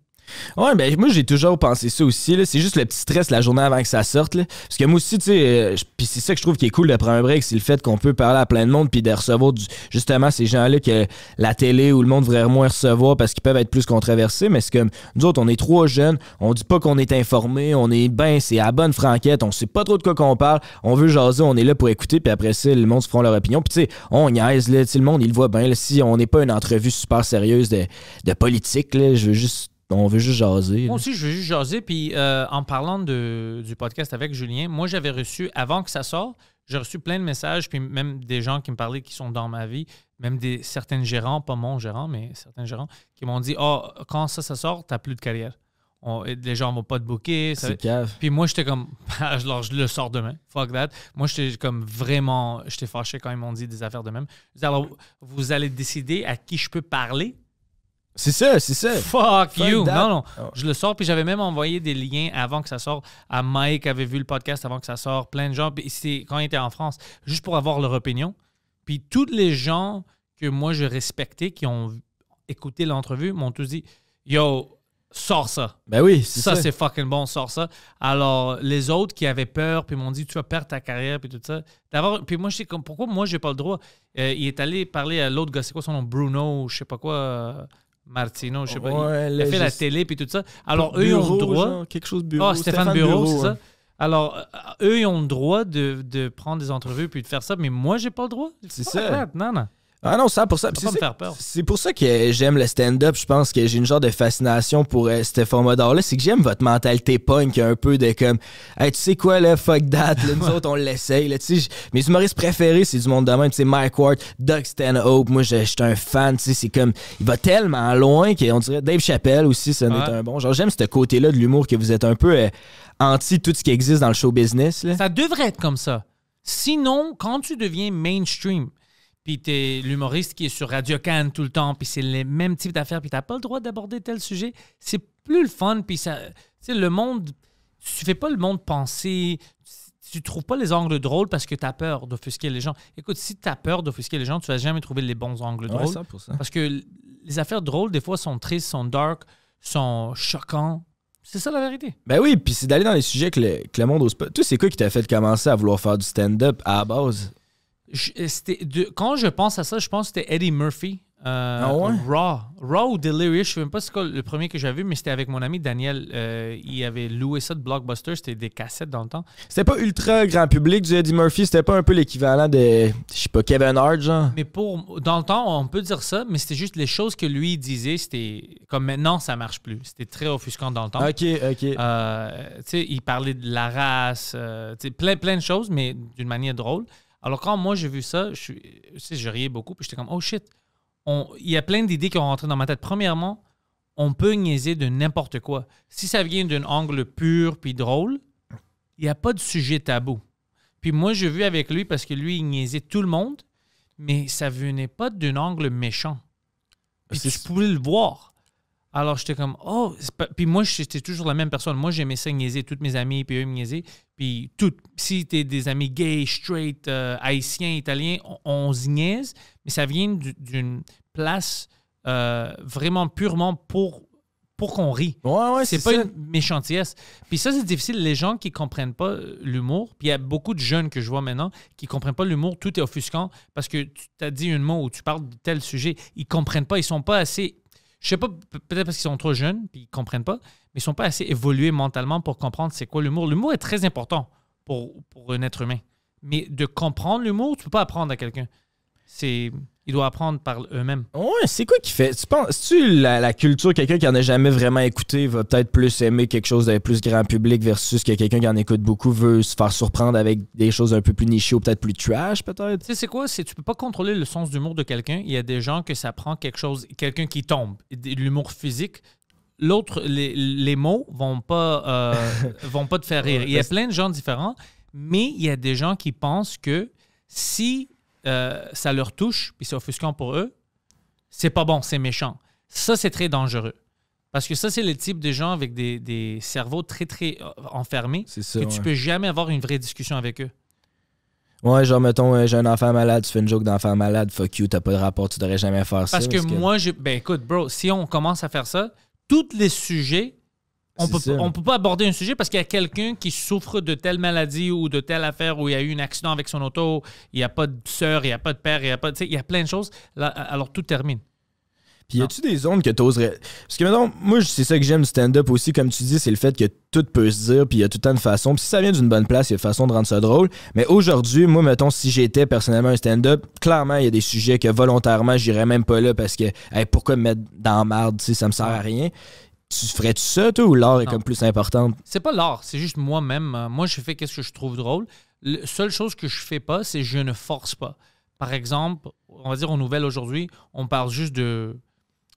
Ouais, ben moi j'ai toujours pensé ça aussi. C'est juste le petit stress la journée avant que ça sorte. Là. Parce que moi aussi, tu sais, euh, c'est ça que je trouve qui est cool de prendre un break, c'est le fait qu'on peut parler à plein de monde puis de recevoir du, justement ces gens-là que la télé ou le monde vraiment moins recevoir parce qu'ils peuvent être plus controversés. Mais c'est comme nous autres, on est trop jeunes, on dit pas qu'on est informé, on est ben, c'est à bonne franquette, on sait pas trop de quoi qu'on parle, on veut jaser, on est là pour écouter, puis après ça, le monde se fera leur opinion. Puis tu sais, on niaise, là, le monde, il voit bien. Si on n'est pas une entrevue super sérieuse de, de politique, je veux juste ben, on veut juste jaser. Moi aussi, je veux juste jaser. Puis euh, en parlant du podcast avec Julien, moi, j'avais reçu, avant que ça sorte, j'ai reçu plein de messages, puis même des gens qui me parlaient qui sont dans ma vie, même des certains gérants, pas mon gérant, mais certains gérants, qui m'ont dit oh, quand ça, ça sort, t'as plus de carrière. les gens vont pas te booker. cave. Puis moi, j'étais comme, ah, alors je le sors demain. Fuck that. Moi, j'étais comme vraiment, j'étais fâché quand ils m'ont dit des affaires de même. Alors, vous allez décider à qui je peux parler c'est ça, c'est ça. Fuck, you. Non, non. Oh. Je le sors, puis j'avais même envoyé des liens avant que ça sorte à Mike, qui avait vu le podcast avant que ça sorte, plein de gens, puis quand il était en France, juste pour avoir leur opinion. Puis tous les gens que moi je respectais, qui ont écouté l'entrevue, m'ont tous dit Yo, sors ça. Ben oui, ça. Ça, c'est fucking bon, sors ça. Alors, les autres qui avaient peur, puis m'ont dit, tu vas perdre ta carrière, puis tout ça. puis moi, je sais comme, pourquoi moi, j'ai pas le droit. Euh, il est allé parler à l'autre gars, c'est quoi son nom, Bruno, je sais pas quoi. Euh, Martino, je sais pas. il a fait la télé puis tout ça. Alors, eux, ont le droit. quelque chose bureau. oh, Stéphane, Bureau, c'est ça. Alors, euh, eux, ils ont le droit de, de, prendre des entrevues puis de faire ça, mais moi, j'ai pas le droit. C'est ça. Non, non. Ah non, Ça c'est, me c'est pour ça que j'aime le stand-up. Je pense que j'ai une genre de fascination pour euh, ce format d'art-là. C'est que j'aime votre mentalité punk un peu de comme, tu sais quoi, le fuck that. Là, nous autres, on l'essaye. mes humoristes préférés, c'est du monde de même. sais Mike Ward, Doug Stanhope. Moi, je un fan. C'est comme, il va tellement loin qu'on dirait Dave Chappelle aussi, ça un bon. Genre, j'aime ce côté-là de l'humour que vous êtes un peu euh, anti tout ce qui existe dans le show business. Ça devrait être comme ça. Sinon, quand tu deviens mainstream, puis t'es l'humoriste qui est sur Radio can tout le temps, puis c'est les mêmes types d'affaires, puis t'as pas le droit d'aborder tel sujet, c'est plus le fun, puis ça... Tu le monde... Tu fais pas le monde penser... Tu trouves pas les angles drôles parce que t'as peur d'offusquer les gens. Écoute, si t'as peur d'offusquer les gens, tu vas jamais trouver les bons angles drôles. ça pour ça. Parce que les affaires drôles, des fois, sont tristes, sont dark, sont choquants. C'est ça la vérité. Ben oui, puis c'est d'aller dans les sujets que le, que le monde ose pas. c'est quoi qui t'a fait commencer à vouloir faire du stand-up à la base? Euh, quand je pense à ça, je pense que c'était Eddie Murphy. Euh, ah Raw. Raw ou Delirious, je ne sais même pas c'est le premier que j'avais vu, mais c'était avec mon ami Daniel. Euh, il avait loué ça de Blockbuster, c'était des cassettes dans le temps. C'était pas ultra grand public du Eddie Murphy, c'était pas un peu l'équivalent de, je sais pas, Kevin Hart, genre. Mais pour, dans le temps, on peut dire ça, mais c'était juste les choses que lui disait, c'était comme maintenant, ça marche plus. C'était très offusquant dans le temps. Ok, ok. il parlait de la race, plein, plein de choses, mais d'une manière drôle. Alors quand moi j'ai vu ça, je, je riais beaucoup, puis j'étais comme, oh shit, il y a plein d'idées qui ont rentré dans ma tête. Premièrement, on peut niaiser de n'importe quoi. Si ça vient d'un angle pur puis drôle, il n'y a pas de sujet tabou. Puis moi, j'ai vu avec lui parce que lui, il niaisait tout le monde, mais ça venait pas d'un angle méchant. Puis je ah, pouvais le voir. Alors, j'étais comme, oh, puis moi, j'étais toujours la même personne. Moi, j'aimais ça niaiser, toutes mes amies, puis eux me Puis, tout, si t'es des amis gays, straight, euh, haïtiens, italiens, on, niaise, mais ça vient d'une place euh, vraiment purement pour, pour qu'on rit. Ouais, ouais, c'est pas une méchantillesse. Puis ça, c'est difficile. Les gens qui comprennent pas euh, l'humour, puis il y a beaucoup de jeunes que je vois maintenant qui comprennent pas l'humour, tout est offusquant parce que tu t'as dit une mot ou tu parles de tel sujet, ils comprennent pas, ils sont pas assez je sais pas, peut-être parce qu'ils sont trop jeunes puis ils comprennent pas, mais ils sont pas assez évolués mentalement pour comprendre c'est quoi l'humour. L'humour est très important pour, un être humain. Mais de comprendre l'humour, tu peux pas apprendre à quelqu'un. C'est ils doivent apprendre par eux-mêmes. Ouais, c'est quoi qui fait Tu penses, tu la, culture, quelqu'un qui en a jamais vraiment écouté va peut-être plus aimer quelque chose d'un plus grand public versus quelqu'un qui en écoute beaucoup veut se faire surprendre avec des choses un peu plus nichées ou peut-être plus trash, peut-être. Tu sais, c'est quoi C'est tu peux pas contrôler le sens d'humour de quelqu'un. Il y a des gens que ça prend quelque chose, quelqu'un qui tombe, l'humour physique. L'autre, les, mots vont pas euh, vont pas te faire rire. Il y a plein de gens différents, mais il y a des gens qui pensent que si euh, ça leur touche, puis c'est offusquant pour eux, c'est pas bon, c'est méchant. Ça, c'est très dangereux. Parce que ça, c'est le type de gens avec des, cerveaux très, très euh, enfermés que tu peux jamais avoir une vraie discussion avec eux. Ouais, genre, mettons, euh, j'ai un enfant malade, tu fais une joke d'enfant malade, fuck you, t'as pas de rapport, tu devrais jamais faire ça. parce que moi, Ben écoute, bro, si on commence à faire ça, tous les sujets on ne peut pas aborder un sujet parce qu'il y a quelqu'un qui souffre de telle maladie ou de telle affaire où il y a eu un accident avec son auto, il n'y a pas de sœur, il n'y a pas de père, il y a pas il y a plein de choses. alors tout termine. Puis y a-tu des zones que tu oserais. Parce que maintenant, moi, c'est ça que j'aime du stand-up aussi, comme tu dis, c'est le fait que tout peut se dire, puis il y a tout le temps une façon. Puis si ça vient d'une bonne place, il y a une façon de rendre ça drôle. Mais aujourd'hui, moi, mettons, si j'étais personnellement un stand-up, clairement, il y a des sujets que volontairement, j'irais même pas là parce que, pourquoi me mettre dans la marde, si ça me sert à rien. Tu ferais-tu ça, toi, ou l'art est comme plus importante? C'est pas l'art, c'est juste moi-même. Moi, je fais qu'est-ce que je trouve drôle. La seule chose que je fais pas, c'est je ne force pas. Par exemple, on va dire aux nouvelles aujourd'hui, on parle juste de,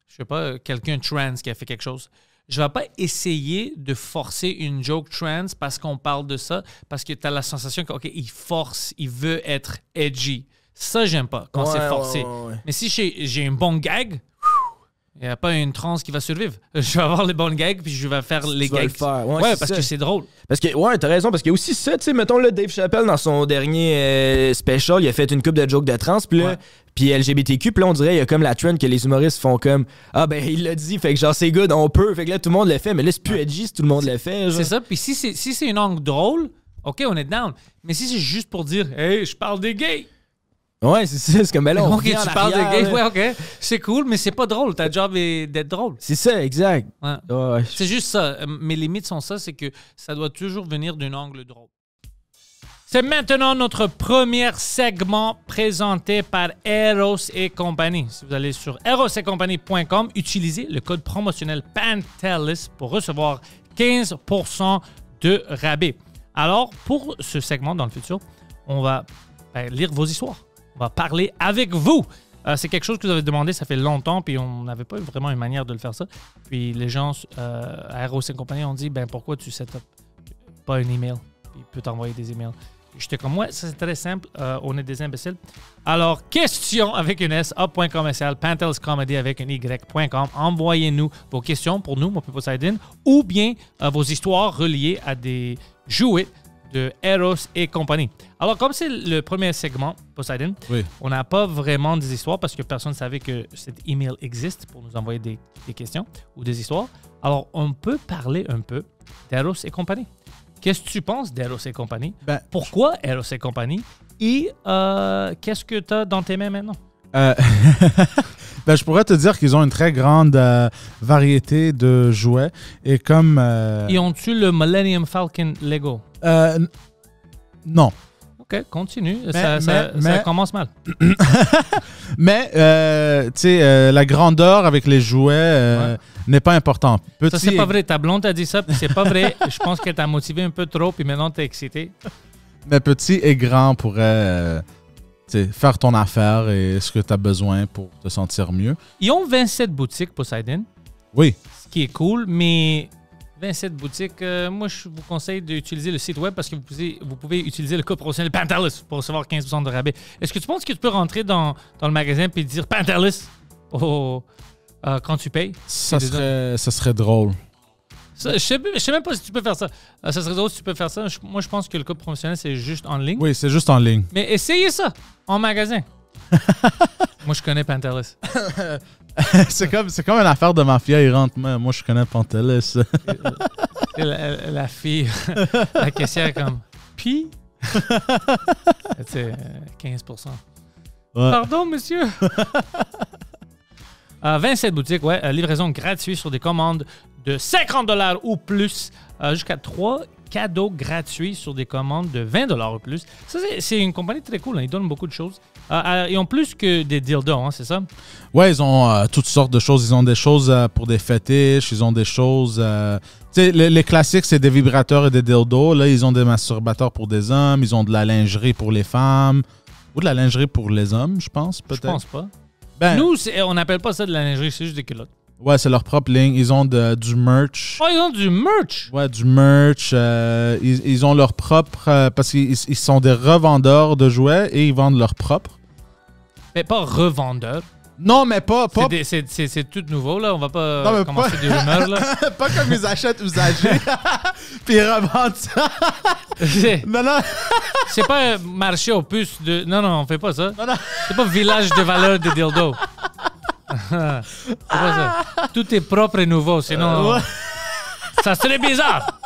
je sais pas, quelqu'un trans qui a fait quelque chose. Je vais pas essayer de forcer une joke trans parce qu'on parle de ça, parce que tu as la sensation qu'il okay, force, il veut être edgy. Ça, j'aime pas quand c'est forcé. Mais si j'ai une bonne gag, il n'y a pas une trans qui va survivre. Je vais avoir les bonnes gags, puis je vais faire les gags. Ouais, parce que c'est drôle. Parce que, ouais, t'as raison, parce que aussi ça, tu sais, mettons, Dave Chappelle, dans son dernier euh, special, il a fait une coupe de jokes de trans, puis puis LGBTQ, puis on dirait, il y a comme la trend que les humoristes font comme Ah, ben, il l'a dit, fait que genre, c'est good, on peut, fait que là, tout le monde le fait, mais là, c'est plus edgy si tout le monde le fait. C'est ça, puis si c'est une angle drôle, OK, on est down. Mais si c'est juste pour dire Hey, je parle des gays Ouais, c'est ça, c'est comme, mais ben tu parles de gay, ouais, ok. C'est cool, mais c'est pas drôle. Ta job est d'être drôle. C'est ça, exact. Ah, c'est juste ça. Euh, mes limites sont ça, c'est que ça doit toujours venir d'un angle drôle. C'est maintenant notre premier segment présenté par Eros et compagnie. Si vous allez sur erosetcompagnie.com, utilisez le code promotionnel PANTELIS pour recevoir 15% de rabais. Alors, pour ce segment dans le futur, on va ben, lire vos histoires on va parler avec vous. Euh, c'est quelque chose que vous avez demandé, ça fait longtemps, puis on n'avait pas vraiment une manière de le faire ça. Puis les gens euh, à ROC et compagnie ont dit ben pourquoi tu setup pas un email Puis peut t'envoyer des emails. J'étais comme moi ça c'est très simple, euh, on est des imbéciles. Alors, question avec une S, up.commercial, pantelscomedy avec un Y.com. Envoyez-nous vos questions pour nous, mon Poseidon, ou bien vos histoires reliées à des jouets de Eros et compagnie. Alors, comme c'est le premier segment, Poseidon, on n'a pas vraiment des histoires parce que personne ne savait que cet email existe pour nous envoyer des, questions ou des histoires. Alors, on peut parler un peu d'Eros et compagnie. Qu'est-ce que tu penses d'Eros et compagnie? Ben, Pourquoi Eros et compagnie? Et euh, qu'est-ce que tu as dans tes mains maintenant? Euh, ben, je pourrais te dire qu'ils ont une très grande euh, variété de jouets. Et comme. Ils ont-tu le Millennium Falcon Lego? Euh, non. OK, continue. ça, commence mal. mais, euh, tu sais, euh, la grandeur avec les jouets n'est pas importante. Ça, c'est pas vrai. Ta blonde a dit ça, puis c'est pas vrai. Je pense qu'elle t'a motivé un peu trop, puis maintenant t'es excité. Mais petit et grand pourrait faire ton affaire et ce que tu as besoin pour te sentir mieux. Ils ont 27 boutiques, Poseidon. Oui. Ce qui est cool, mais 27 boutiques. Euh, moi, je vous conseille d'utiliser le site web parce que vous pouvez, utiliser le code promotionnel Pantalus pour recevoir 15 de rabais. Est-ce que tu penses que tu peux rentrer dans, le magasin et dire Pantalus oh, oh, oh. Euh, quand tu payes? Ça serait, drôle. je, sais, sais même pas si tu peux faire ça. Euh, ça serait drôle si tu peux faire ça. moi, je pense que le code promotionnel, c'est juste en ligne. Oui, c'est juste en ligne. Mais essayez ça en magasin. moi, je connais Pantalus. c'est comme c'est comme une affaire de mafia fille moi je connais Pantelis la, la, fille la caissière comme pi » c'est 15% pardon monsieur 27 ah, boutiques ouais euh, livraison gratuite sur des commandes de 50 ou plus euh, jusqu'à 3 cadeaux gratuits sur des commandes de 20 ou plus ça c'est une compagnie très cool hein. ils donnent beaucoup de choses ils ah, ont ah, plus que des dildos, hein, c'est ça? Ouais, ils ont euh, toutes sortes de choses. Ils ont des choses euh, pour des fétiches, ils ont des choses. Euh, les, classiques, c'est des vibrateurs et des dildos. Là, ils ont des masturbateurs pour des hommes, ils ont de la lingerie pour les femmes. Ou de la lingerie pour les hommes, je pense, peut-être. Je pense pas. Ben Nous, on n'appelle pas ça de la lingerie, c'est juste des culottes. Ouais, c'est leur propre ligne. Ils ont du merch. Oh, ils ont du merch! Ouais, du merch. ils, ont leur propre. parce qu'ils sont des revendeurs de jouets et ils vendent leur propre. Mais pas revendeur. Non, mais pas. pas... C'est tout nouveau, là. On va pas commencer des rumeurs, là. pas comme ils achètent usagers, puis ils revendent ça. non, non. c'est pas marché aux puces de. Non, non, on fait pas ça. C'est pas village de valeur de dildo. c'est Tout est propre et nouveau, sinon. Euh, ça serait bizarre.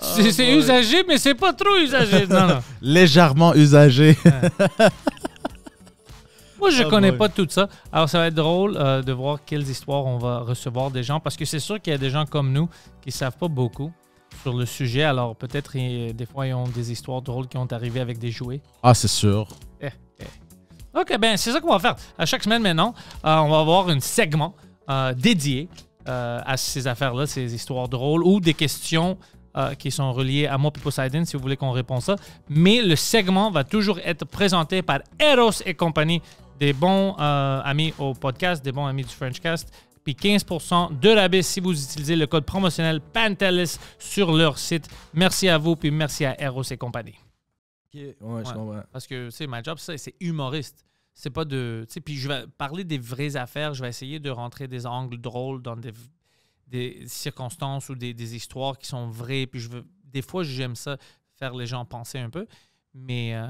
c'est oh, usagé, mais c'est pas trop usagé. Non, non. Légèrement usagé. Moi, je ah, connais pas tout ça. Alors, ça va être drôle euh, de voir quelles histoires on va recevoir des gens, parce que c'est sûr qu'il y a des gens comme nous qui savent pas beaucoup sur le sujet. Alors, peut-être, des fois, ils ont des histoires drôles qui ont arrivé avec des jouets. Ah, c'est sûr. Eh, eh. OK, ben c'est ça qu'on va faire. À chaque semaine maintenant, euh, on va avoir un segment euh, dédié à ces affaires-là, ces histoires drôles ou des questions qui sont reliées à moi et Poseidon, si vous voulez qu'on réponde ça. Mais le segment va toujours être présenté par Eros et compagnie des bons euh, amis au podcast, des bons amis du Frenchcast, puis 15% de rabais si vous utilisez le code promotionnel Pantelis sur leur site. Merci à vous, puis merci à Eros et compagnie. je comprends. Parce que, tu sais, ma job, c'est humoriste. C'est pas de. puis je vais parler des vraies affaires, je vais essayer de rentrer des angles drôles dans des, circonstances ou des, histoires qui sont vraies. Puis je veux. Des fois, j'aime ça, faire les gens penser un peu. Mais euh,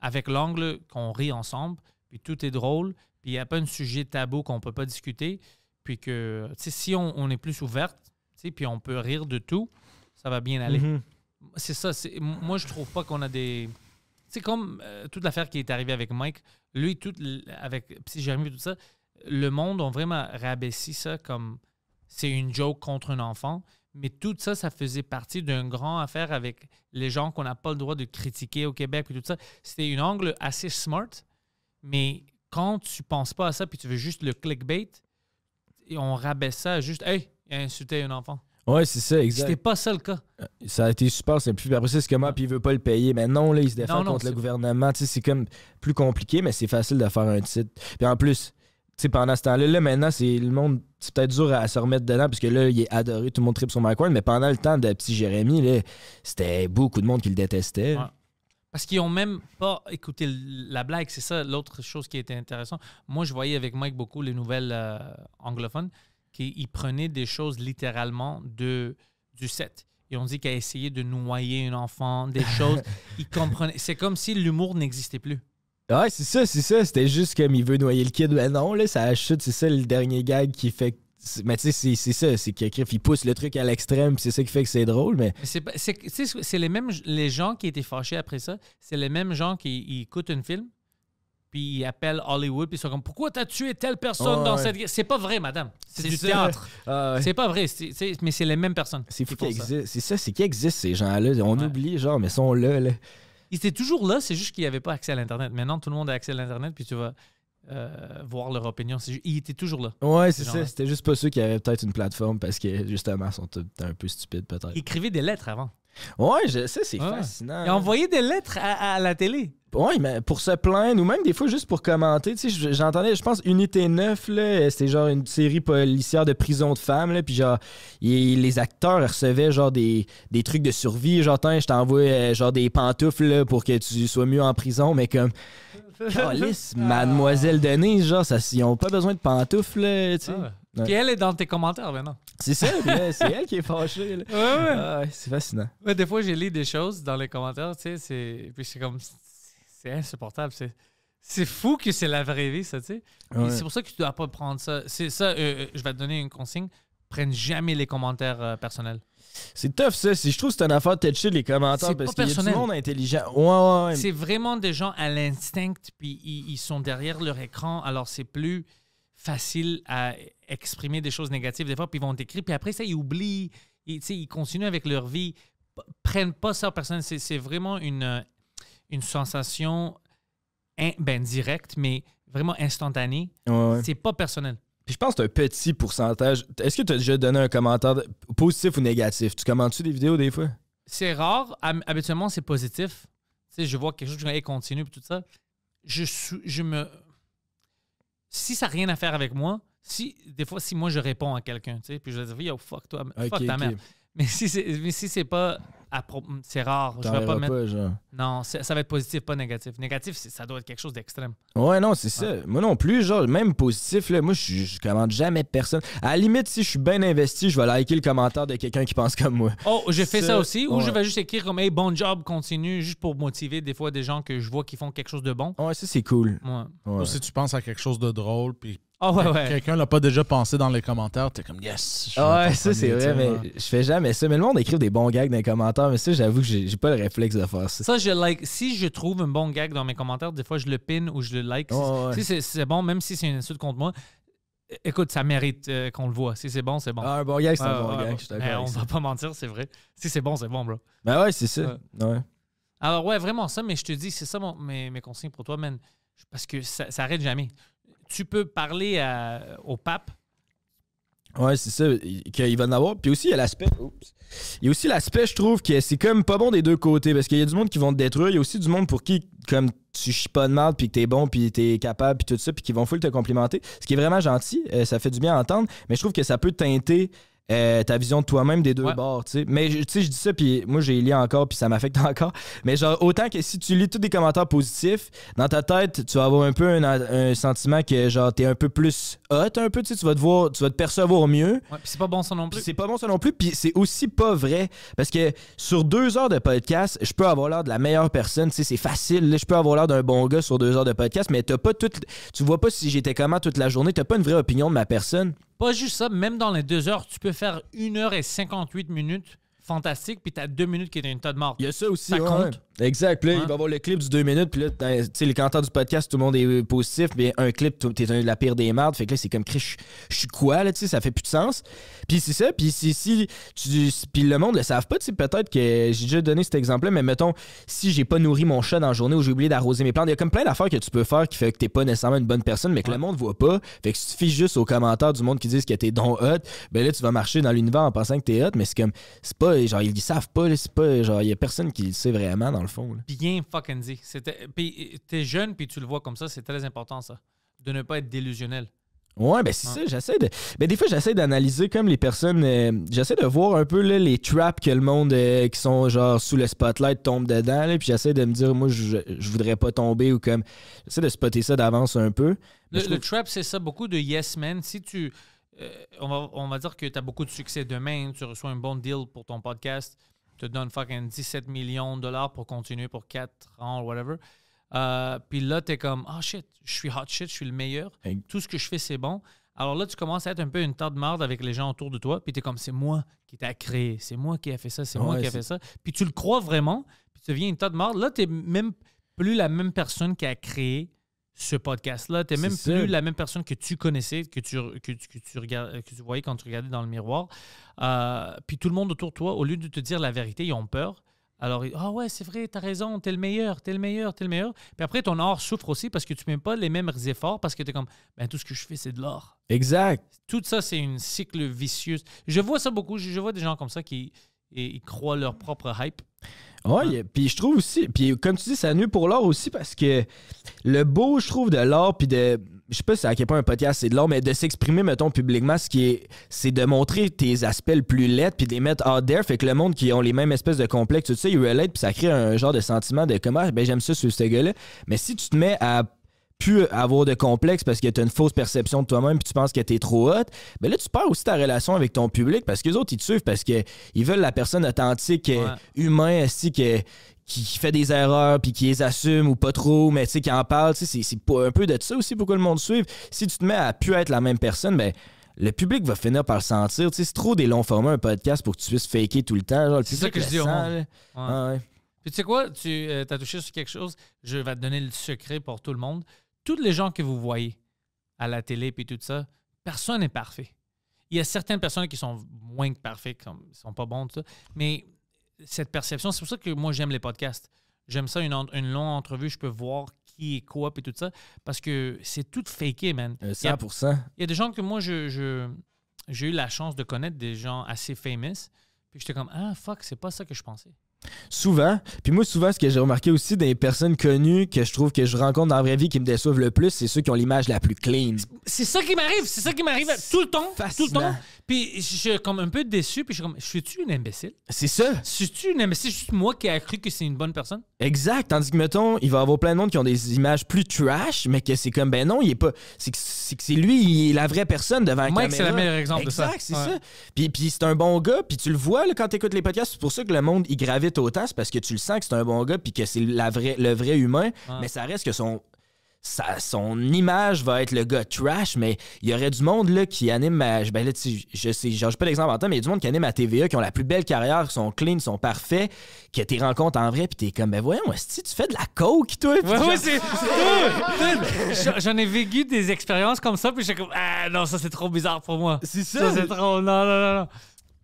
avec l'angle qu'on rit ensemble, puis tout est drôle, puis il n'y a pas un sujet tabou qu'on ne peut pas discuter, puis que si on, est plus ouverte, puis on peut rire de tout, ça va bien aller. Mhm. c'est ça C'est Moi, je trouve pas qu'on a des. C'est comme euh, toute l'affaire qui est arrivée avec Mike, lui, tout, avec Psy Jérémy, tout ça, le monde ont vraiment rabaissé ça comme c'est une joke contre un enfant. Mais tout ça, ça faisait partie d'un grand affaire avec les gens qu'on n'a pas le droit de critiquer au Québec et tout ça. C'était une angle assez smart, mais quand tu penses pas à ça puis tu veux juste le clickbait, et on rabaisse ça juste Hey, il a insulté un enfant. Ouais, c'est ça, exact. C'était pas ça le cas. Euh, ça a été super simple. après ça, c'est comment, puis il veut pas le payer. Mais non, là, il se défend contre le gouvernement. Tu sais, c'est comme plus compliqué, mais c'est facile de faire un titre. Puis en plus, tu sais, pendant ce temps-là, là, maintenant, c'est le monde, c'est peut-être dur à, se remettre dedans, parce que là, il est adoré, tout le monde tripe sur Mike mais pendant le temps de Petit Jérémy, là, c'était beaucoup de monde qui le détestait. Parce qu'ils n'ont même pas écouté la blague. C'est ça l'autre chose qui était intéressante. Moi, je voyais avec Mike beaucoup les nouvelles euh, anglophones, qu'ils prenaient des choses littéralement de, du set. Ils ont dit qu'à essayer de noyer un enfant, des choses. ils comprenaient. C'est comme si l'humour n'existait plus. Ouais, c'est ça, c'est ça. C'était juste comme il veut noyer le kid. Mais ben non, là, ça chute. C'est ça le dernier gag qui fait mais tu sais, c'est ça, c'est qu'il pousse le truc à l'extrême, c'est ça qui fait que c'est drôle, mais... C'est les mêmes les gens qui étaient fâchés après ça, c'est les mêmes gens qui écoutent un film, puis ils appellent Hollywood, puis ils sont comme « Pourquoi t'as tué telle personne dans cette... » C'est pas vrai, madame. C'est du théâtre. Ah, c'est pas vrai, mais c'est les mêmes personnes. C'est ça, c'est qui existent, ces gens-là. On oublie, genre, mais ils sont là, là. Ils étaient toujours là, c'est juste qu'ils n'avaient pas accès à l'Internet. Maintenant, tout le monde a accès à l'Internet, puis tu vas... Euh, voir leur opinion. Ils était toujours là. Ouais, c'est ça. Hein. C'était juste pas ceux qui avaient peut-être une plateforme parce que justement, sont un peu stupides peut-être. écrivaient des lettres avant. Ouais, je c'est fascinant. Ils envoyaient des lettres à, la télé. Oui, mais pour se plaindre, ou même des fois juste pour commenter. Tu sais, J'entendais, je pense, Unité 9, c'était genre une série policière de prison de femmes, puis genre, les acteurs recevaient genre des, trucs de survie, genre, je t'envoie euh, genre des pantoufles pour que tu sois mieux en prison, mais comme Calice, ah. mademoiselle Denise, genre, ça, ils n'ont pas besoin de pantoufles, tu sais. Ah. elle est dans tes commentaires maintenant. C'est ça, c'est elle qui est fâchée. Oui, ah, c'est fascinant. des fois, j'ai lu des choses dans les commentaires, tu sais, puis c'est comme. C'est insupportable. C'est. C'est fou que c'est la vraie vie, ça, tu sais. C'est pour ça que tu dois pas prendre ça. C'est ça, euh, euh, je vais te donner une consigne. Prenne jamais les commentaires euh, personnels. C'est tough, ça. Je trouve que c'est une affaire toucher les commentaires parce que y a monde intelligent. Ouais, ouais, ouais. C'est vraiment des gens à l'instinct, puis ils, sont derrière leur écran, alors c'est plus facile à exprimer des choses négatives des fois, puis ils vont t'écrire, puis après ça, ils oublient, ils, ils continuent avec leur vie, prennent pas ça en personne. C'est vraiment une, euh, une sensation ben, directe, mais vraiment instantanée. C'est pas personnel. Puis je pense que c'est un petit pourcentage. Est-ce que tu as déjà donné un commentaire positif ou négatif? Tu commentes-tu des vidéos des fois? C'est rare. Habituellement, c'est positif. Tu je vois quelque chose, je continue et tout ça. Je, je me. Si ça n'a rien à faire avec moi, si des fois, si moi je réponds à quelqu'un, tu sais, puis je vais dire, yo, fuck toi, fuck ta mère. Mais si c'est si pas Hmm, c'est rare. Je vais pas mettre. Non, ça va être positif, pas négatif. Négatif, ça doit être quelque chose d'extrême. Ouais, non, c'est ça. Moi non plus, genre, même positif, là, moi, je, je commande jamais personne. À la limite, si je suis bien investi, je vais liker le commentaire de quelqu'un qui pense comme moi. Oh, j'ai fait ça aussi, ou je vais juste écrire comme Hey, bon job, continue, juste pour motiver des fois des gens que je vois qui font quelque chose de bon. Ouais, ça, c'est cool. Ouais. Ou si tu penses à quelque chose de drôle, puis ah ouais, Quelqu'un l'a pas déjà pensé dans les commentaires, t'es comme yes. Ah ouais, ça c'est vrai, mais hein. je fais jamais ça. Mais le monde écrit des bons gags dans les commentaires, mais ça j'avoue que j'ai pas le réflexe de faire ça. Ça, je like. Si je trouve un bon gag dans mes commentaires, des fois je le pin ou je le like. si c'est bon, même si c'est une insulte contre moi, Écoute, ça mérite euh, qu'on le voit. Si c'est bon, c'est bon. Ah, un bon gag, c'est un bon gag. Je eh, on va pas mentir, c'est vrai. Si c'est bon, c'est bon, bro. Ben ouais, c'est ça. Alors, ouais, vraiment ça, mais je te dis, c'est ça mon, mes, consignes pour toi, man. Parce que ça, ça arrête jamais tu peux parler euh, au pape. Ouais, c'est ça, qu'il va en avoir. Puis aussi, il y a l'aspect. Il y a aussi l'aspect, je trouve, que c'est comme pas bon des deux côtés. Parce qu'il y a du monde qui vont te détruire. Il y a aussi du monde pour qui, comme tu chies pas de mal, puis que t'es bon, puis t'es capable, puis tout ça, puis qui vont full te complimenter. Ce qui est vraiment gentil. Euh, ça fait du bien à entendre. Mais je trouve que ça peut teinter euh, ta vision de toi-même des deux bords, bords. sais. Mais tu sais, je dis ça, puis moi, j'ai lu encore, puis ça m'affecte encore. Mais genre, autant que si tu lis tous des commentaires positifs, dans ta tête, tu vas avoir un peu un, sentiment que genre, t'es un peu plus hot, un peu, tu vas te voir, tu vas te percevoir mieux. Ouais, puis c'est pas bon ça non plus. C'est pas bon ça non plus, puis c'est aussi pas vrai. Parce que sur deux heures de podcast, je peux avoir l'air de la meilleure personne, tu sais, c'est facile. Je peux avoir l'air d'un bon gars sur deux heures de podcast, mais t'as pas toute. Tu vois pas si j'étais comment toute la journée, t'as pas une vraie opinion de ma personne. Pas juste ça, même dans les deux heures, tu peux faire 1 heure et 58 minutes fantastique, puis t'as deux minutes qui est une tas de mort. Il y a ça aussi. Ça compte. Exact. là, il hein? va avoir le clip du deux minutes, puis là, tu sais, les cantants du podcast, tout le monde est positif, mais un clip, t'es un de la pire des mardes. Fait que là, c'est comme, je suis quoi, là, tu sais, ça fait plus de sens. Puis c'est ça, puis si, si tu, puis le monde le savent pas, tu peut-être que j'ai déjà donné cet exemple-là, mais mettons, si j'ai pas nourri mon chat dans la journée ou j'ai oublié d'arroser mes plantes, il y a comme plein d'affaires que tu peux faire qui fait que t'es pas nécessairement une bonne personne, mais que le monde voit pas. Fait que si tu fiches juste aux commentaires du monde qui disent que t'es don hot, ben là, tu vas marcher dans l'univers en pensant que t'es hot, mais c'est comme, c'est pas genre, ils le savent pas, c'est pas, genre, il y a personne qui le sait vraiment, dans le fond. Bien fucking dit. Puis t'es jeune, puis tu le vois comme ça, c'est très important, ça. De ne pas être délusionnel. Ouais, ben c'est ça, j'essaie de. Ben, des fois, j'essaie d'analyser comme les personnes. Euh, j'essaie de voir un peu les traps que le monde euh, qui sont genre sous le spotlight tombe dedans. Là, puis j'essaie de me dire, moi, je, je voudrais pas tomber ou comme. J'essaie de spotter ça d'avance un peu. Le, trap, c'est ça, beaucoup de yes men. Si tu euh, on, va, dire que tu as beaucoup de succès demain, tu reçois un bon deal pour ton podcast, tu te donnes fucking 17 millions de dollars pour continuer pour 4 ans, whatever. Euh, puis là, tu es comme, ah shit, je suis hot shit, je suis le meilleur, tout ce que je fais, c'est bon. Alors là, tu commences à être un peu une tarte de marde avec les gens autour de toi, puis tu es comme, c'est moi qui t'a créé, c'est moi qui a fait ça, c'est moi qui a fait ça. Puis tu le crois vraiment, puis tu deviens une tas de marde. Là, tu même plus la même personne qui a créé ce podcast-là. Tu n'es même plus la même personne que tu connaissais, que tu, que, tu, que tu voyais quand tu regardais dans le miroir. Euh, puis tout le monde autour de toi, au lieu de te dire la vérité, ils ont peur. Alors, ah ouais, c'est vrai, t'as raison, es le meilleur, es le meilleur, es le meilleur. Puis après, ton art souffre aussi parce que tu mets pas les mêmes efforts parce que es comme, ben tout ce que je fais, c'est de l'or. » Exact. Tout ça, c'est une cycle vicieuse. Je vois ça beaucoup, je vois des gens comme ça qui croient leur propre hype. Oui, ah. puis je trouve aussi, puis comme tu dis, ça nuit pour l'or aussi parce que le beau, je trouve, de l'or puis de. Je sais pas si ça quel pas un podcast c'est de l'or mais de s'exprimer, mettons, publiquement, ce qui est. C'est de montrer tes aspects le plus lettres, puis de les mettre out there, fait que le monde qui ont les mêmes espèces de complexes, tout ça, ils relate, puis ça crée un genre de sentiment de comment, ah, ben j'aime ça sur ce gars-là. Mais si tu te mets à pu avoir de complexe parce que tu as une fausse perception de toi-même puis tu penses que tu es trop haute ben mais là, tu perds aussi ta relation avec ton public parce que les autres, ils te suivent parce qu'ils veulent la personne authentique, humaine euh, humain, qui fait des erreurs puis qui les assume ou pas trop, mais tu sais, qui en parle. C'est un peu de ça aussi pour que le monde suive. Si tu te mets à plus être la même personne, ben le public va finir par le sentir. C'est trop des longs formats, un podcast, pour que tu puisses faker tout le temps. C'est ça, que, je dis au Puis tu sais quoi, tu euh, as touché sur quelque chose, je vais te donner le secret pour tout le monde tous les gens que vous voyez à la télé puis tout ça, personne n'est parfait. Il y a certaines personnes qui sont moins que parfaites, qui ne sont pas bons, tout ça. Mais cette perception, c'est pour ça que moi, j'aime les podcasts. J'aime ça, une, longue entrevue, je peux voir qui est quoi et tout ça, parce que c'est tout faké, man. 100%. Euh, il y, il y, a, des gens que moi, je, j'ai eu la chance de connaître des gens assez famous. Puis j'étais comme, ah, fuck, c'est pas ça que je pensais. Souvent. Puis moi, souvent, ce que j'ai remarqué aussi des personnes connues que je trouve que je rencontre dans la vraie vie qui me déçoivent le plus, c'est ceux qui ont l'image la plus clean. C'est ça qui m'arrive, c'est ça qui m'arrive tout le temps, tout le temps. Puis je suis comme un peu déçu, puis je suis comme, suis-tu une imbécile? C'est ça. Suis-tu une imbécile? Juste moi qui ai cru que c'est une bonne personne? Exact. Tandis que, mettons, il va y avoir plein de monde qui ont des images plus trash, mais que c'est comme, ben non, il est pas. C'est que c'est lui, est la vraie personne devant la Moi, c'est le meilleur exemple de ça. Exact, c'est ça. Puis, puis c'est un bon gars, puis tu le vois quand tu écoutes les podcasts, c'est pour ça que le monde, il gravite parce que tu le sens que c'est un bon gars puis que c'est la vraie, le vrai humain, mais ça reste que son, son image va être le gars trash, mais il y aurait du monde là, qui anime ma... Ben je sais, pas d'exemple en temps, mais il y a du monde qui anime ma TVA, qui ont la plus belle carrière, qui sont clean, qui sont parfaits, que tu rencontres en vrai, puis t'es comme, ben voyons, si tu fais de la coke, toi. J'en ai vécu des expériences comme ça, puis j'étais comme, ah non, ça c'est trop bizarre pour moi. C'est ça. ça c'est trop. Non, non, non, non.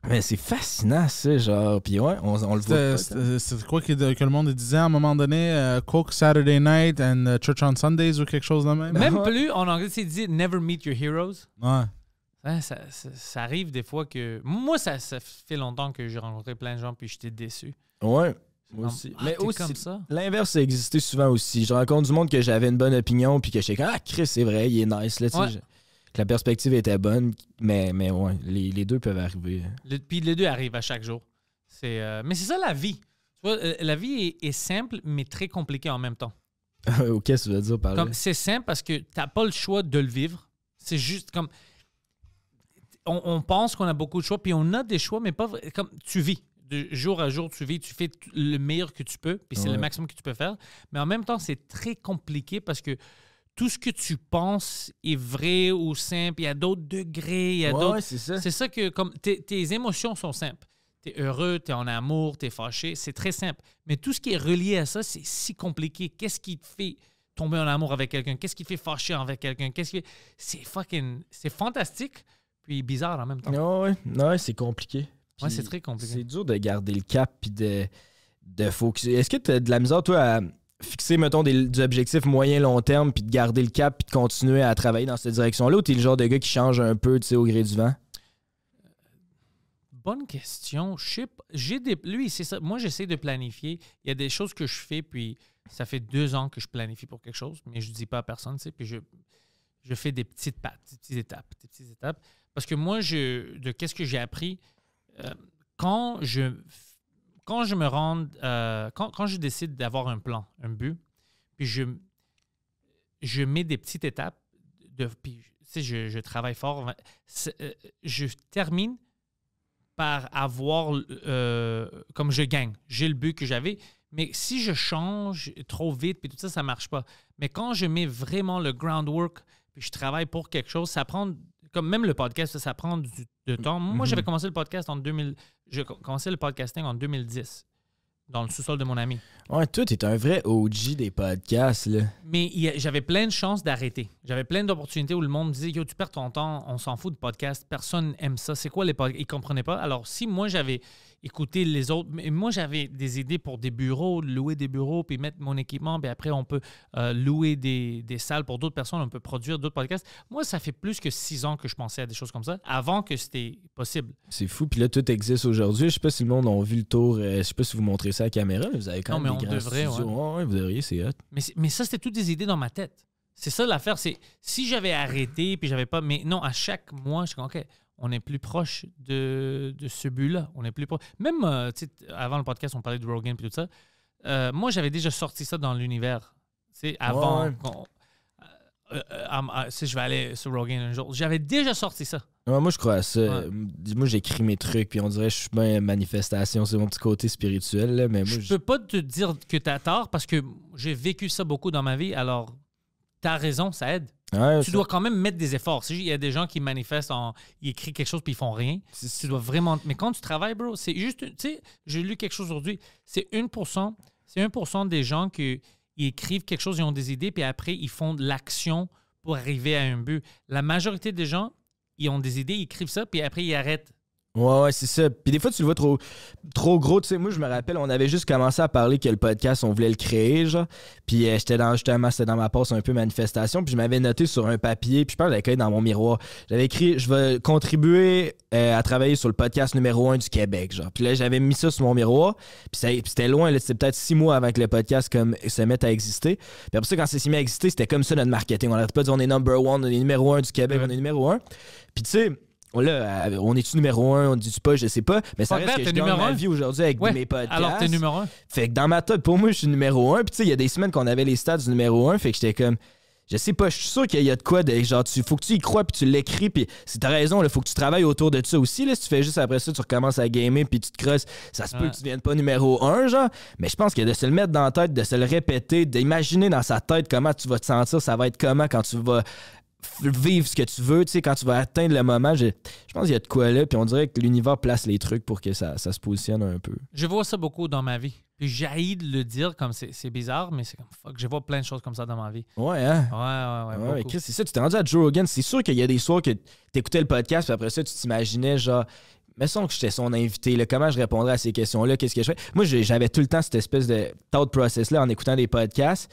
Mais c'est fascinant, ça, genre. Puis ouais, on, on le voit. C'est quoi que, le monde disait à un moment donné? Cook euh, Coke Saturday night and euh, church on Sundays ou quelque chose de même? Même plus, en anglais, c'est dit never meet your heroes. Ouais. Hein, ça, ça, arrive des fois que. Moi, ça, fait longtemps que j'ai rencontré plein de gens puis j'étais déçu. Ouais. Moi aussi. Ah, mais aussi, l'inverse a existé souvent aussi. Je rencontre du monde que j'avais une bonne opinion puis que je sais ah Chris, c'est vrai, il est nice là. sais. » la perspective était bonne, mais, mais ouais, les, deux peuvent arriver. puis les deux arrivent à chaque jour. Euh, mais c'est ça la vie. Euh, la vie est, simple, mais très compliquée en même temps. ok, tu veux dire par là. c'est simple parce que tu n'as pas le choix de le vivre. C'est juste comme. On, pense qu'on a beaucoup de choix, puis on a des choix, mais pas comme tu vis. De jour à jour, tu vis, tu fais le meilleur que tu peux, puis c'est le maximum que tu peux faire. Mais en même temps, c'est très compliqué parce que tout ce que tu penses est vrai ou simple. Il y a d'autres degrés. Il y a c'est ça. C'est ça que comme tes émotions sont simples. Tu es heureux, tu es en amour, tu es fâché. C'est très simple. Mais tout ce qui est relié à ça, c'est si compliqué. Qu'est-ce qui te fait tomber en amour avec quelqu'un? Qu'est-ce qui te fait fâcher avec quelqu'un? Qu'est-ce qui C'est fucking... C'est fantastique, puis bizarre en même temps. Non, ouais, c'est compliqué. ouais, c'est très compliqué. C'est dur de garder le cap puis de, de Est-ce que tu as de la misère, toi, à fixer, mettons, des, objectifs moyen-long terme, puis de garder le cap, puis de continuer à travailler dans cette direction-là, ou t'es le genre de gars qui change un peu, tu sais, au gré du vent? Bonne question. J'ai des... Lui, c'est ça. Moi, j'essaie de planifier. Il y a des choses que je fais, puis ça fait deux ans que je planifie pour quelque chose, mais je ne dis pas à personne, tu sais, puis je, fais des petites pattes, des petites étapes, des petites étapes. Parce que moi, je, de qu'est-ce que j'ai appris, euh, quand je quand je me rends, euh, quand, je décide d'avoir un plan, un but, puis je, je mets des petites étapes, de, puis je, travaille fort, euh, je termine par avoir, euh, comme je gagne, j'ai le but que j'avais, mais si je change trop vite, puis tout ça, ça ne marche pas. Mais quand je mets vraiment le groundwork, puis je travaille pour quelque chose, ça prend comme même le podcast, ça, prend du, mmh. temps. Moi, j'avais mmh commencé le podcast en 2000. J'ai commencé le podcasting en 2010 dans le sous-sol de mon ami. Ouais, tout est un vrai OG des podcasts. Là. Mais j'avais plein de chances d'arrêter. J'avais plein d'opportunités où le monde disait Yo, tu perds ton temps, on s'en fout de podcast, personne aime ça. C'est quoi les podcasts Ils comprenaient pas. Alors, si moi, j'avais écouter les autres. Mais moi, j'avais des idées pour des bureaux, louer des bureaux, puis mettre mon équipement, puis après, on peut euh, louer des, salles pour d'autres personnes, on peut produire d'autres podcasts. Moi, ça fait plus que six ans que je pensais à des choses comme ça, avant que c'était possible. C'est fou, puis là, tout existe aujourd'hui. Je sais pas si le monde a vu le tour, euh, je sais pas si vous montrez ça à la caméra, vous avez quand non, même mais des on devrait, vous devriez, c'est hot. Mais, ça, c'était toutes des idées dans ma tête. C'est ça l'affaire, c'est si j'avais arrêté puis j'avais pas. Mais non, à chaque mois, je suis OK, on est plus proche de, ce but-là. On est plus Même, euh, avant le podcast, on parlait de Rogan et tout ça. Euh, moi, j'avais déjà sorti ça dans l'univers. Avant euh, si je vais aller sur Rogan un jour, j'avais déjà sorti ça. moi, je crois à ça. Moi, j'écris mes trucs, puis on dirait que je suis une manifestation. C'est mon petit côté spirituel. je, peux pas te dire que tu as tort parce que j'ai vécu ça beaucoup dans ma vie. Alors, tu as raison, ça aide tu dois quand même mettre des efforts. Il y a des gens qui manifestent, ils écrivent quelque chose puis ils font rien. Tu dois vraiment. Mais quand tu travailles, bro, c'est juste. Tu sais, j'ai lu quelque chose aujourd'hui. C'est 1%, c'est 1 des gens qui ils écrivent quelque chose, ils ont des idées, puis après, ils font de l'action pour arriver à un but. La majorité des gens, ils ont des idées, ils écrivent ça, puis après, ils arrêtent. Ouais, ouais, c'est ça. Puis des fois, tu le vois trop, trop gros. Tu sais, moi, je me rappelle, on avait juste commencé à parler que le podcast, on voulait le créer, genre. Puis euh, j'étais dans, justement, c'était dans ma poste un peu manifestation. Puis je m'avais noté sur un papier, puis je parle collé dans mon miroir. J'avais écrit, je vais contribuer euh, à travailler sur le podcast numéro un du Québec, genre. Puis là, j'avais mis ça sur mon miroir. Puis, c'était loin, là. C'était peut-être six mois avant que le podcast comme, se mette à exister. Puis après ça, quand c'est s'est mis à exister, c'était comme ça notre marketing. On n'arrête pas de dire on est number one, on est numéro un du Québec, on est numéro un. Puis tu sais, là, euh, on est-tu numéro un, on dit pas, je sais pas, mais ça reste que je ma vie aujourd'hui avec mes podcasts. Alors, t'es numéro un. Fait que dans ma tête, pour moi, je suis numéro un. Puis, tu sais, il y a des semaines qu'on avait les stats du numéro un, fait que j'étais comme. Je sais pas, je suis sûr qu'il y a de quoi genre tu faut que tu y crois puis tu l'écris puis c'est ta raison là, faut que tu travailles autour de ça aussi là, si tu fais juste après ça tu recommences à gamer puis tu te crosses, ça se peut que tu deviennes pas numéro un genre, mais je pense que de se le mettre dans la tête, de se le répéter, d'imaginer dans sa tête comment tu vas te sentir, ça va être comment quand tu vas vivre ce que tu veux, tu sais, quand tu vas atteindre le moment, je, pense qu'il y a de quoi là, puis on dirait que l'univers place les trucs pour que ça, ça, se positionne un peu. Je vois ça beaucoup dans ma vie. Puis j'haïs de le dire comme c'est bizarre, mais c'est comme fuck, je vois plein de choses comme ça dans ma vie. Ouais, hein? Ouais, ouais, ouais. Chris, c'est ça, tu t'es rendu à Joe Rogan. C'est sûr qu'il y a des soirs que t'écoutais le podcast, puis après ça, tu t'imaginais genre mais que j'étais son invité, là, comment je répondrais à ces questions-là, qu'est-ce que je fais? Moi, j'avais tout le temps cette espèce de thought process-là en écoutant des podcasts.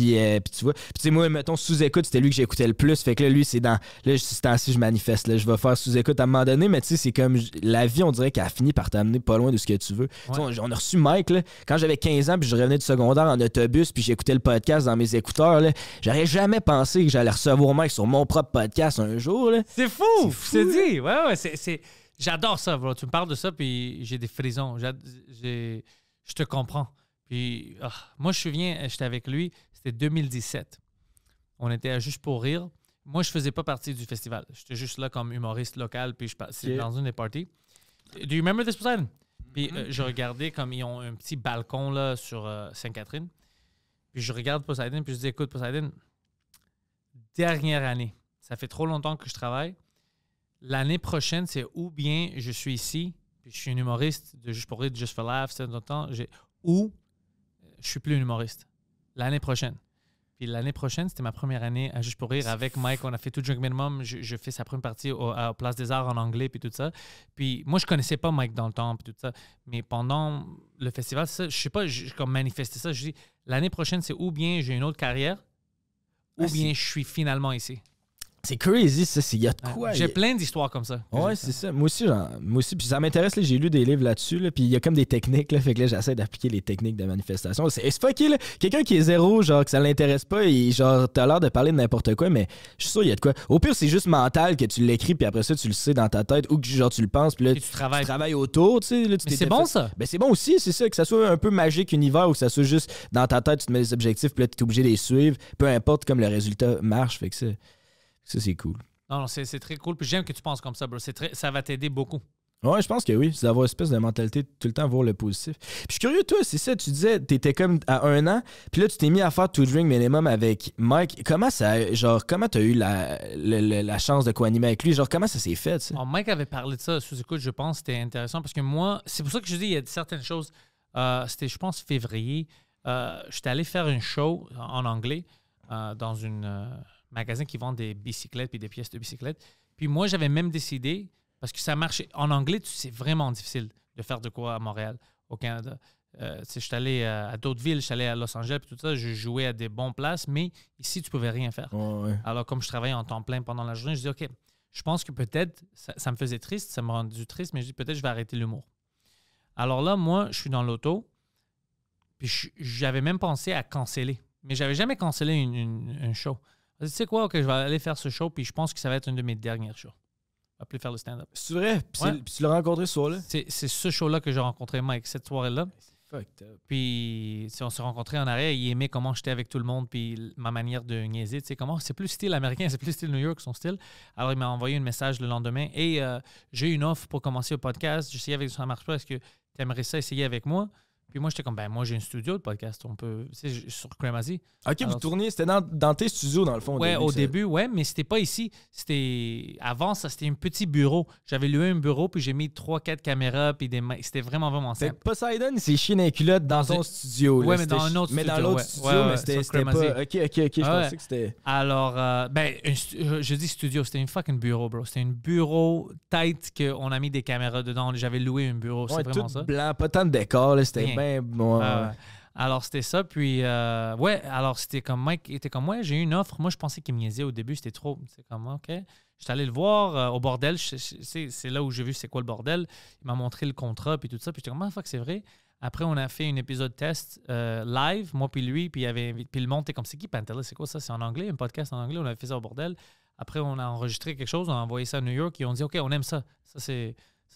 Euh, puis, tu vois, puis tu sais, moi, mettons, sous-écoute, c'était lui que j'écoutais le plus. Fait que là, lui, c'est dans. Là, ce temps si je manifeste. Là, je vais faire sous-écoute à un moment donné, mais tu sais, c'est comme. La vie, on dirait qu'elle a fini par t'amener pas loin de ce que tu veux. On, a reçu Mike, là, quand j'avais 15 ans, puis je revenais du secondaire en autobus, puis j'écoutais le podcast dans mes écouteurs, là. J'aurais jamais pensé que j'allais recevoir Mike sur mon propre podcast un jour, C'est fou! C'est dit! Ouais, ouais, c'est. J'adore ça, bro. Tu me parles de ça, puis j'ai des frisons Je te comprends. Puis, ah, moi, je suis souviens, j'étais avec lui, c'était 2017. On était à Juste pour rire. Moi, je faisais pas partie du festival. J'étais juste là comme humoriste local, puis je suis dans une des parties. Do you remember this Poseidon? Puis mm-hmm. euh, je regardais comme ils ont un petit balcon là sur euh, Sainte-Catherine. Puis je regarde Poseidon, puis je dis écoute, Poseidon, dernière année, ça fait trop longtemps que je travaille. L'année prochaine, c'est ou bien je suis ici, puis je suis un humoriste de Juste pour rire, de Just for Laugh, c'est ou euh, je suis plus un humoriste l'année prochaine. Puis l'année prochaine, c'était ma première année à Juste pour rire avec Mike. On a fait tout Junk Minimum. Je, fais sa première partie au, Place des Arts en anglais, puis tout ça. Puis moi, je connaissais pas Mike dans le temps, puis tout ça. Mais pendant le festival, ça, je sais pas, je, comme manifesté ça. Je dis, l'année prochaine, c'est ou bien j'ai une autre carrière, ou ah, bien je suis finalement ici. C'est crazy, ça. Il y a de quoi. J'ai plein d'histoires comme ça. Ouais, c'est ça. Moi aussi, genre, moi aussi. Puis ça m'intéresse, j'ai lu des livres là-dessus. puis il y a comme des techniques. Là, fait que là, j'essaie d'appliquer les techniques de manifestation. C'est fucky là. Quelqu'un qui est zéro, genre, que ça l'intéresse pas, et genre, t'as l'air de parler de n'importe quoi, mais je suis sûr, il y a de quoi. Au pire, c'est juste mental que tu l'écris, puis après ça, tu le sais dans ta tête, ou que genre, tu le penses, puis là, tu, travailles. autour, tu sais. c'est bon, ça. Ben, c'est bon aussi, c'est ça. Que ça soit un peu magique, univers, ou que ça soit juste dans ta tête, tu te mets des objectifs, puis là, es obligé de les suivre. Peu importe comme le résultat marche, fait que ça. Ça, c'est cool. Non, non c'est très cool. Puis j'aime que tu penses comme ça, bro. ça va t'aider beaucoup. Ouais, je pense que oui. C'est d'avoir une espèce de mentalité tout le temps voir le positif. Puis je suis curieux, toi, c'est ça, tu disais, t'étais comme à un an, puis là, tu t'es mis à faire To Drink Minimum avec Mike. Comment ça, genre, comment t'as eu la, chance de co-animer avec lui? Genre, comment ça s'est fait, tu oh, Mike avait parlé de ça sous écoute, je pense, c'était intéressant parce que moi, c'est pour ça que je dis, il y a certaines choses. Euh, c'était, je pense, février. Je euh, J'étais allé faire une show en anglais euh, dans une magasins qui vendent des bicyclettes puis des pièces de bicyclettes. Puis moi, j'avais même décidé, parce que ça marchait. En anglais, c'est vraiment difficile de faire de quoi à Montréal, au Canada. Euh, je suis allé à, d'autres villes, je suis allé à Los Angeles, puis tout ça, je jouais à des bonnes places, mais ici, tu pouvais rien faire. Alors, comme je travaillais en temps plein pendant la journée, je dis, OK, je pense que peut-être, ça, me faisait triste, ça me rendait triste, mais je dis, peut-être, je vais arrêter l'humour. Alors là, moi, je suis dans l'auto, puis j'avais même pensé à canceller, mais j'avais jamais cancellé un show. Tu sais quoi? Ok, je vais aller faire ce show, puis je pense que ça va être une de mes dernières shows. Je vais plus faire le stand-up. C'est vrai? Puis, tu l'as rencontré ce soir-là? C'est ce show-là que j'ai rencontré Mike, cette soirée-là. Puis, on se rencontrait en arrêt. il aimait comment j'étais avec tout le monde, puis ma manière de niaiser. Tu sais, comment c'est plus style américain, c'est plus style New York, son style. Alors, il m'a envoyé un message le lendemain et euh, j'ai une offre pour commencer le podcast. J'essayais avec ça marche pas. Est-ce que tu aimerais ça essayer avec moi? Puis moi, j'étais comme, ben moi, j'ai un studio de podcast. On peut. tu sais, sur Cremazy. OK, vous tourniez. C'était dans, dans, tes studios, dans le fond. Ouais, au début, ouais, mais c'était pas ici. C'était. Avant, ça, c'était un petit bureau. J'avais loué un bureau, puis j'ai mis trois, quatre caméras, puis des. C'était vraiment, vraiment simple. Poseidon, c'est chien et culotte dans, dans, son studio. Ouais, mais dans un autre studio. Mais dans l'autre studio, mais c'était pas. OK, OK, OK. Je ah pensais que c'était. Alors, euh, ben, euh, je dis studio. C'était une fucking bureau, bro. C'était un bureau tête qu'on a mis des caméras dedans. J'avais loué un bureau. c'est vraiment tout ça. blanc, pas tant de décor. C'était euh, alors, c'était ça. Puis, euh, ouais, alors, c'était comme Mike était comme, moi, j'ai eu une offre. Moi, je pensais qu'il me niaisait au début. C'était trop. C'est comme, OK. J'étais allé le voir euh, au bordel. C'est là où j'ai vu c'est quoi le bordel. Il m'a montré le contrat, puis tout ça. Puis, j'étais comme, ah, fuck, c'est vrai. Après, on a fait un épisode test live, moi, puis lui. Puis, il avait, puis le monde était comme, c'est qui Pantella? C'est quoi ça? C'est en anglais, un podcast en anglais. On avait fait ça au bordel. Après, on a enregistré quelque chose. On a envoyé ça à New York. Ils ont dit, OK, on aime ça. Ça,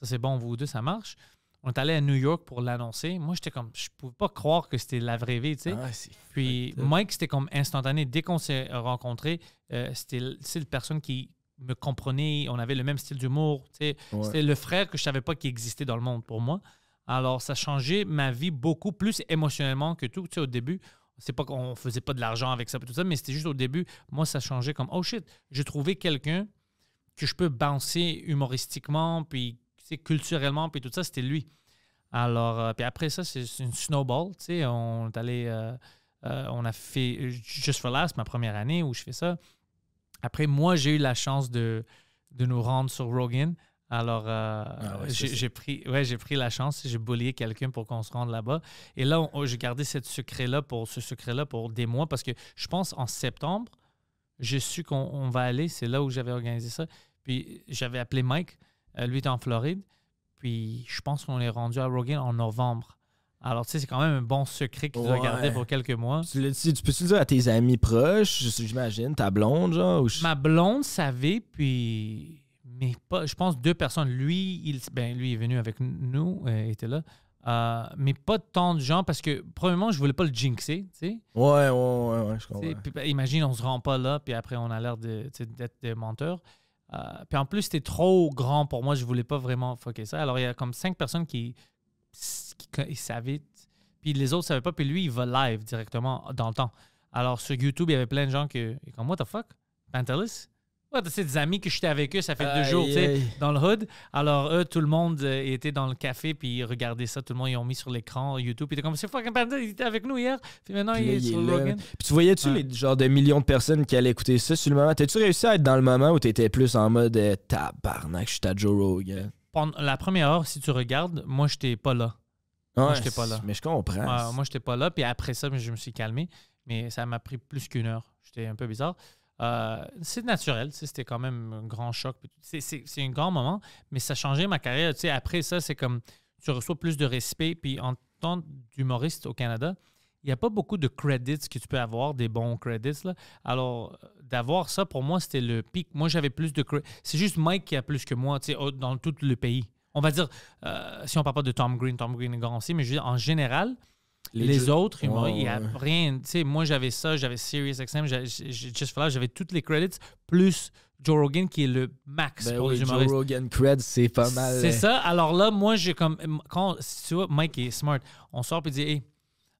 c'est bon, vous deux, ça marche on est allé à New York pour l'annoncer. Moi, j'étais comme, je pouvais pas croire que c'était la vraie vie, tu sais. Ah puis Mike, c'était comme instantané. Dès qu'on s'est rencontrés, euh, c'était la personne qui me comprenait. On avait le même style d'humour, C'était le frère que je savais pas qui existait dans le monde pour moi. Alors, ça changeait ma vie beaucoup plus émotionnellement que tout. au début, c'est pas qu'on faisait pas de l'argent avec ça, tout ça, mais c'était juste au début. Moi, ça changeait comme, oh shit, j'ai trouvé quelqu'un que je peux bouncer humoristiquement, puis culturellement, puis tout ça, c'était lui. Alors, euh, puis après ça, c'est une snowball, tu sais, on est allé, euh, euh, on a fait Just for Last, ma première année où je fais ça. Après, moi, j'ai eu la chance de, de nous rendre sur Rogan. Alors, ah j'ai pris, ouais, pris la chance, j'ai bullié quelqu'un pour qu'on se rende là-bas. Et là, j'ai gardé cette secret-là pour, ce secret-là pour des mois parce que je pense en septembre, j'ai su qu'on va aller. C'est là où j'avais organisé ça. Puis j'avais appelé Mike. Euh, lui était en Floride. Puis je pense qu'on est rendu à Rogan en novembre. Alors, tu sais, c'est quand même un bon secret qu'il tu pour quelques mois. Tu, peux -tu le dire à tes amis proches, j'imagine, ta blonde, genre? Ma blonde savait, puis... Mais pas, je pense deux personnes. Lui, il, ben, lui est venu avec nous, euh, était là. Euh, mais pas tant de gens parce que, premièrement, je voulais pas le jinxer, tu sais. Ouais, ouais, ouais, je comprends. Puis, ben, imagine, on se rend pas là, puis après, on a l'air d'être des menteurs. Euh, puis en plus, c'était trop grand pour moi. Je voulais pas vraiment fucker ça. Alors, il y a comme cinq personnes qui, qui, savaient. Puis les autres savaient pas. Puis lui, il va live directement dans le temps. Alors, sur YouTube, il y avait plein de gens qui. Comme, what the fuck? Ouais, c'est des amis que j'étais avec eux, ça fait deux jours, tu sais, dans le hood. Alors, eux, tout le monde euh, était dans le café, puis ils regardaient ça, tout le monde, ils ont mis sur l'écran YouTube. Puis t'es comme, c'est fucking Panda, il était avec nous hier, puis maintenant, il, est sur le Rogan. Puis tu voyais-tu les genre millions de personnes qui allaient écouter ça sur le moment? T'as-tu réussi à être dans le moment où t'étais plus en mode euh, tabarnak, je suis à Joe Rogan? la première heure, si tu regardes, moi, j'étais pas là. Ouais, moi, j'étais pas là. Mais je comprends. Moi, moi, j'étais pas là, puis après ça, je me suis calmé, mais ça m'a pris plus qu'une heure. J'étais un peu bizarre. Euh, c'est naturel, c'était quand même un grand choc. C'est un grand moment, mais ça a changé ma carrière. après ça, c'est comme tu reçois plus de respect. Puis en tant d'humoriste au Canada, il n'y a pas beaucoup de credits que tu peux avoir, des bons credits. Là. Alors, d'avoir ça, pour moi, c'était le pic. Moi, j'avais plus de crédits. C'est juste Mike qui a plus que moi dans tout le pays. On va dire, euh, si on parle pas de Tom Green, Tom Green est grand aussi, mais je veux dire, en général, les, autres il n'y a rien. moi, j'avais ça, j'avais SiriusXM, XM, Just j'avais tous les credits, plus Joe Rogan qui est le max ben pour Joe Rogan cred, c'est pas mal. C'est ça. Alors là, moi, j'ai comme. Quand, tu vois, Mike est smart. On sort et dit,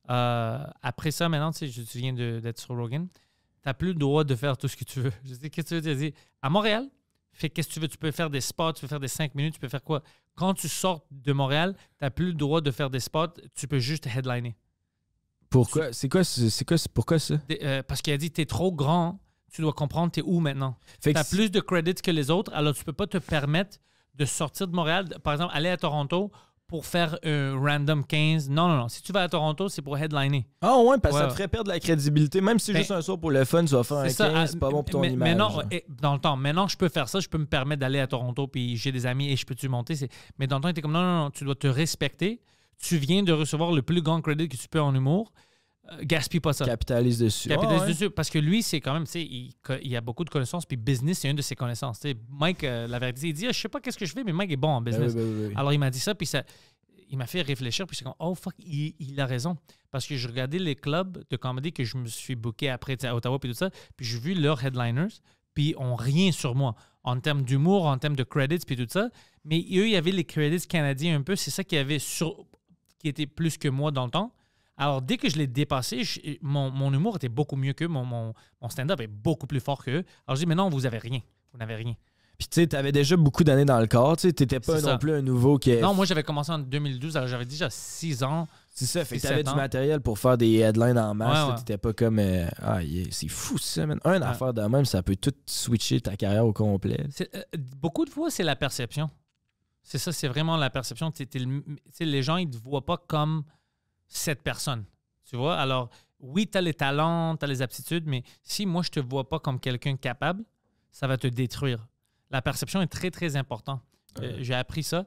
euh, après ça, maintenant, tu, viens d'être sur Rogan, tu n'as plus le droit de faire tout ce que tu veux. Je dis, qu'est-ce que tu veux dire? à Montréal, fait qu'est-ce que tu veux? Tu peux faire des spots, tu peux faire des cinq minutes, tu peux faire quoi? Quand tu sors de Montréal, tu n'as plus le droit de faire des spots, tu peux juste headliner. Pourquoi? C'est quoi, c'est quoi, pourquoi ça? Euh, parce qu'il a dit, tu es trop grand, tu dois comprendre, tu es où maintenant? Tu as plus de crédit que les autres, alors tu peux pas te permettre de sortir de Montréal, par exemple, aller à Toronto pour faire un random 15. Non, non, non. Si tu vas à Toronto, c'est pour headliner. Ah ouais, parce que ça te ferait perdre la crédibilité. Même si ben, juste un soir pour le fun, tu vas faire un c'est ah, pas bon pour ton image. Mais eh, dans le temps, maintenant je peux faire ça, je peux me permettre d'aller à Toronto, puis j'ai des amis et je peux-tu monter. Mais dans le temps, était comme non, non, non, tu dois te respecter. Tu viens de recevoir le plus grand crédit que tu peux en humour. Euh, gaspille pas ça. Capitalise dessus. Capitalise ah dessus. Parce que lui, c'est quand même, tu sais, il, il, a beaucoup de connaissances, puis business, c'est une de ses connaissances. Mike, euh, la vérité, il dit, ah, je sais pas qu'est-ce que je fais, mais Mike est bon en ben business. Ben ben Alors, il m'a dit ça, puis ça, il m'a fait réfléchir, puis c'est comme, oh fuck, il, a raison. Parce que je regardais les clubs de comédie que je me suis booké après à Ottawa, puis tout ça, puis j'ai vu leurs headliners, puis ont rien sur moi en termes d'humour, en termes de credits, puis tout ça. Mais eux, il y avait les crédits canadiens un peu, c'est ça qui avait sur qui était plus que moi dans le temps. Alors, dès que je l'ai dépassé, mon, humour était beaucoup mieux que mon, mon, stand-up est beaucoup plus fort qu'eux. Alors, je dis, mais non, vous avez rien. Vous n'avez rien. Puis, tu sais, tu avais déjà beaucoup d'années dans le corps. Tu n'étais pas non plus un nouveau qui. Non, moi, j'avais commencé en 2012, alors j'avais déjà 6 ans. C'est ça, fait que t'avais du matériel pour faire des headlines en masse. Tu pas comme. Euh, ah, c'est fou ça, Un affaire de même, ça peut tout switcher ta carrière au complet. Euh, beaucoup de fois, c'est la perception. C'est ça, c'est vraiment la perception. Tu les gens, ils te voient pas comme cette personne. Tu vois? Alors, oui, tu as les talents, tu as les aptitudes, mais si moi, je te vois pas comme quelqu'un capable, ça va te détruire. La perception est très, très importante. Euh, j'ai appris ça.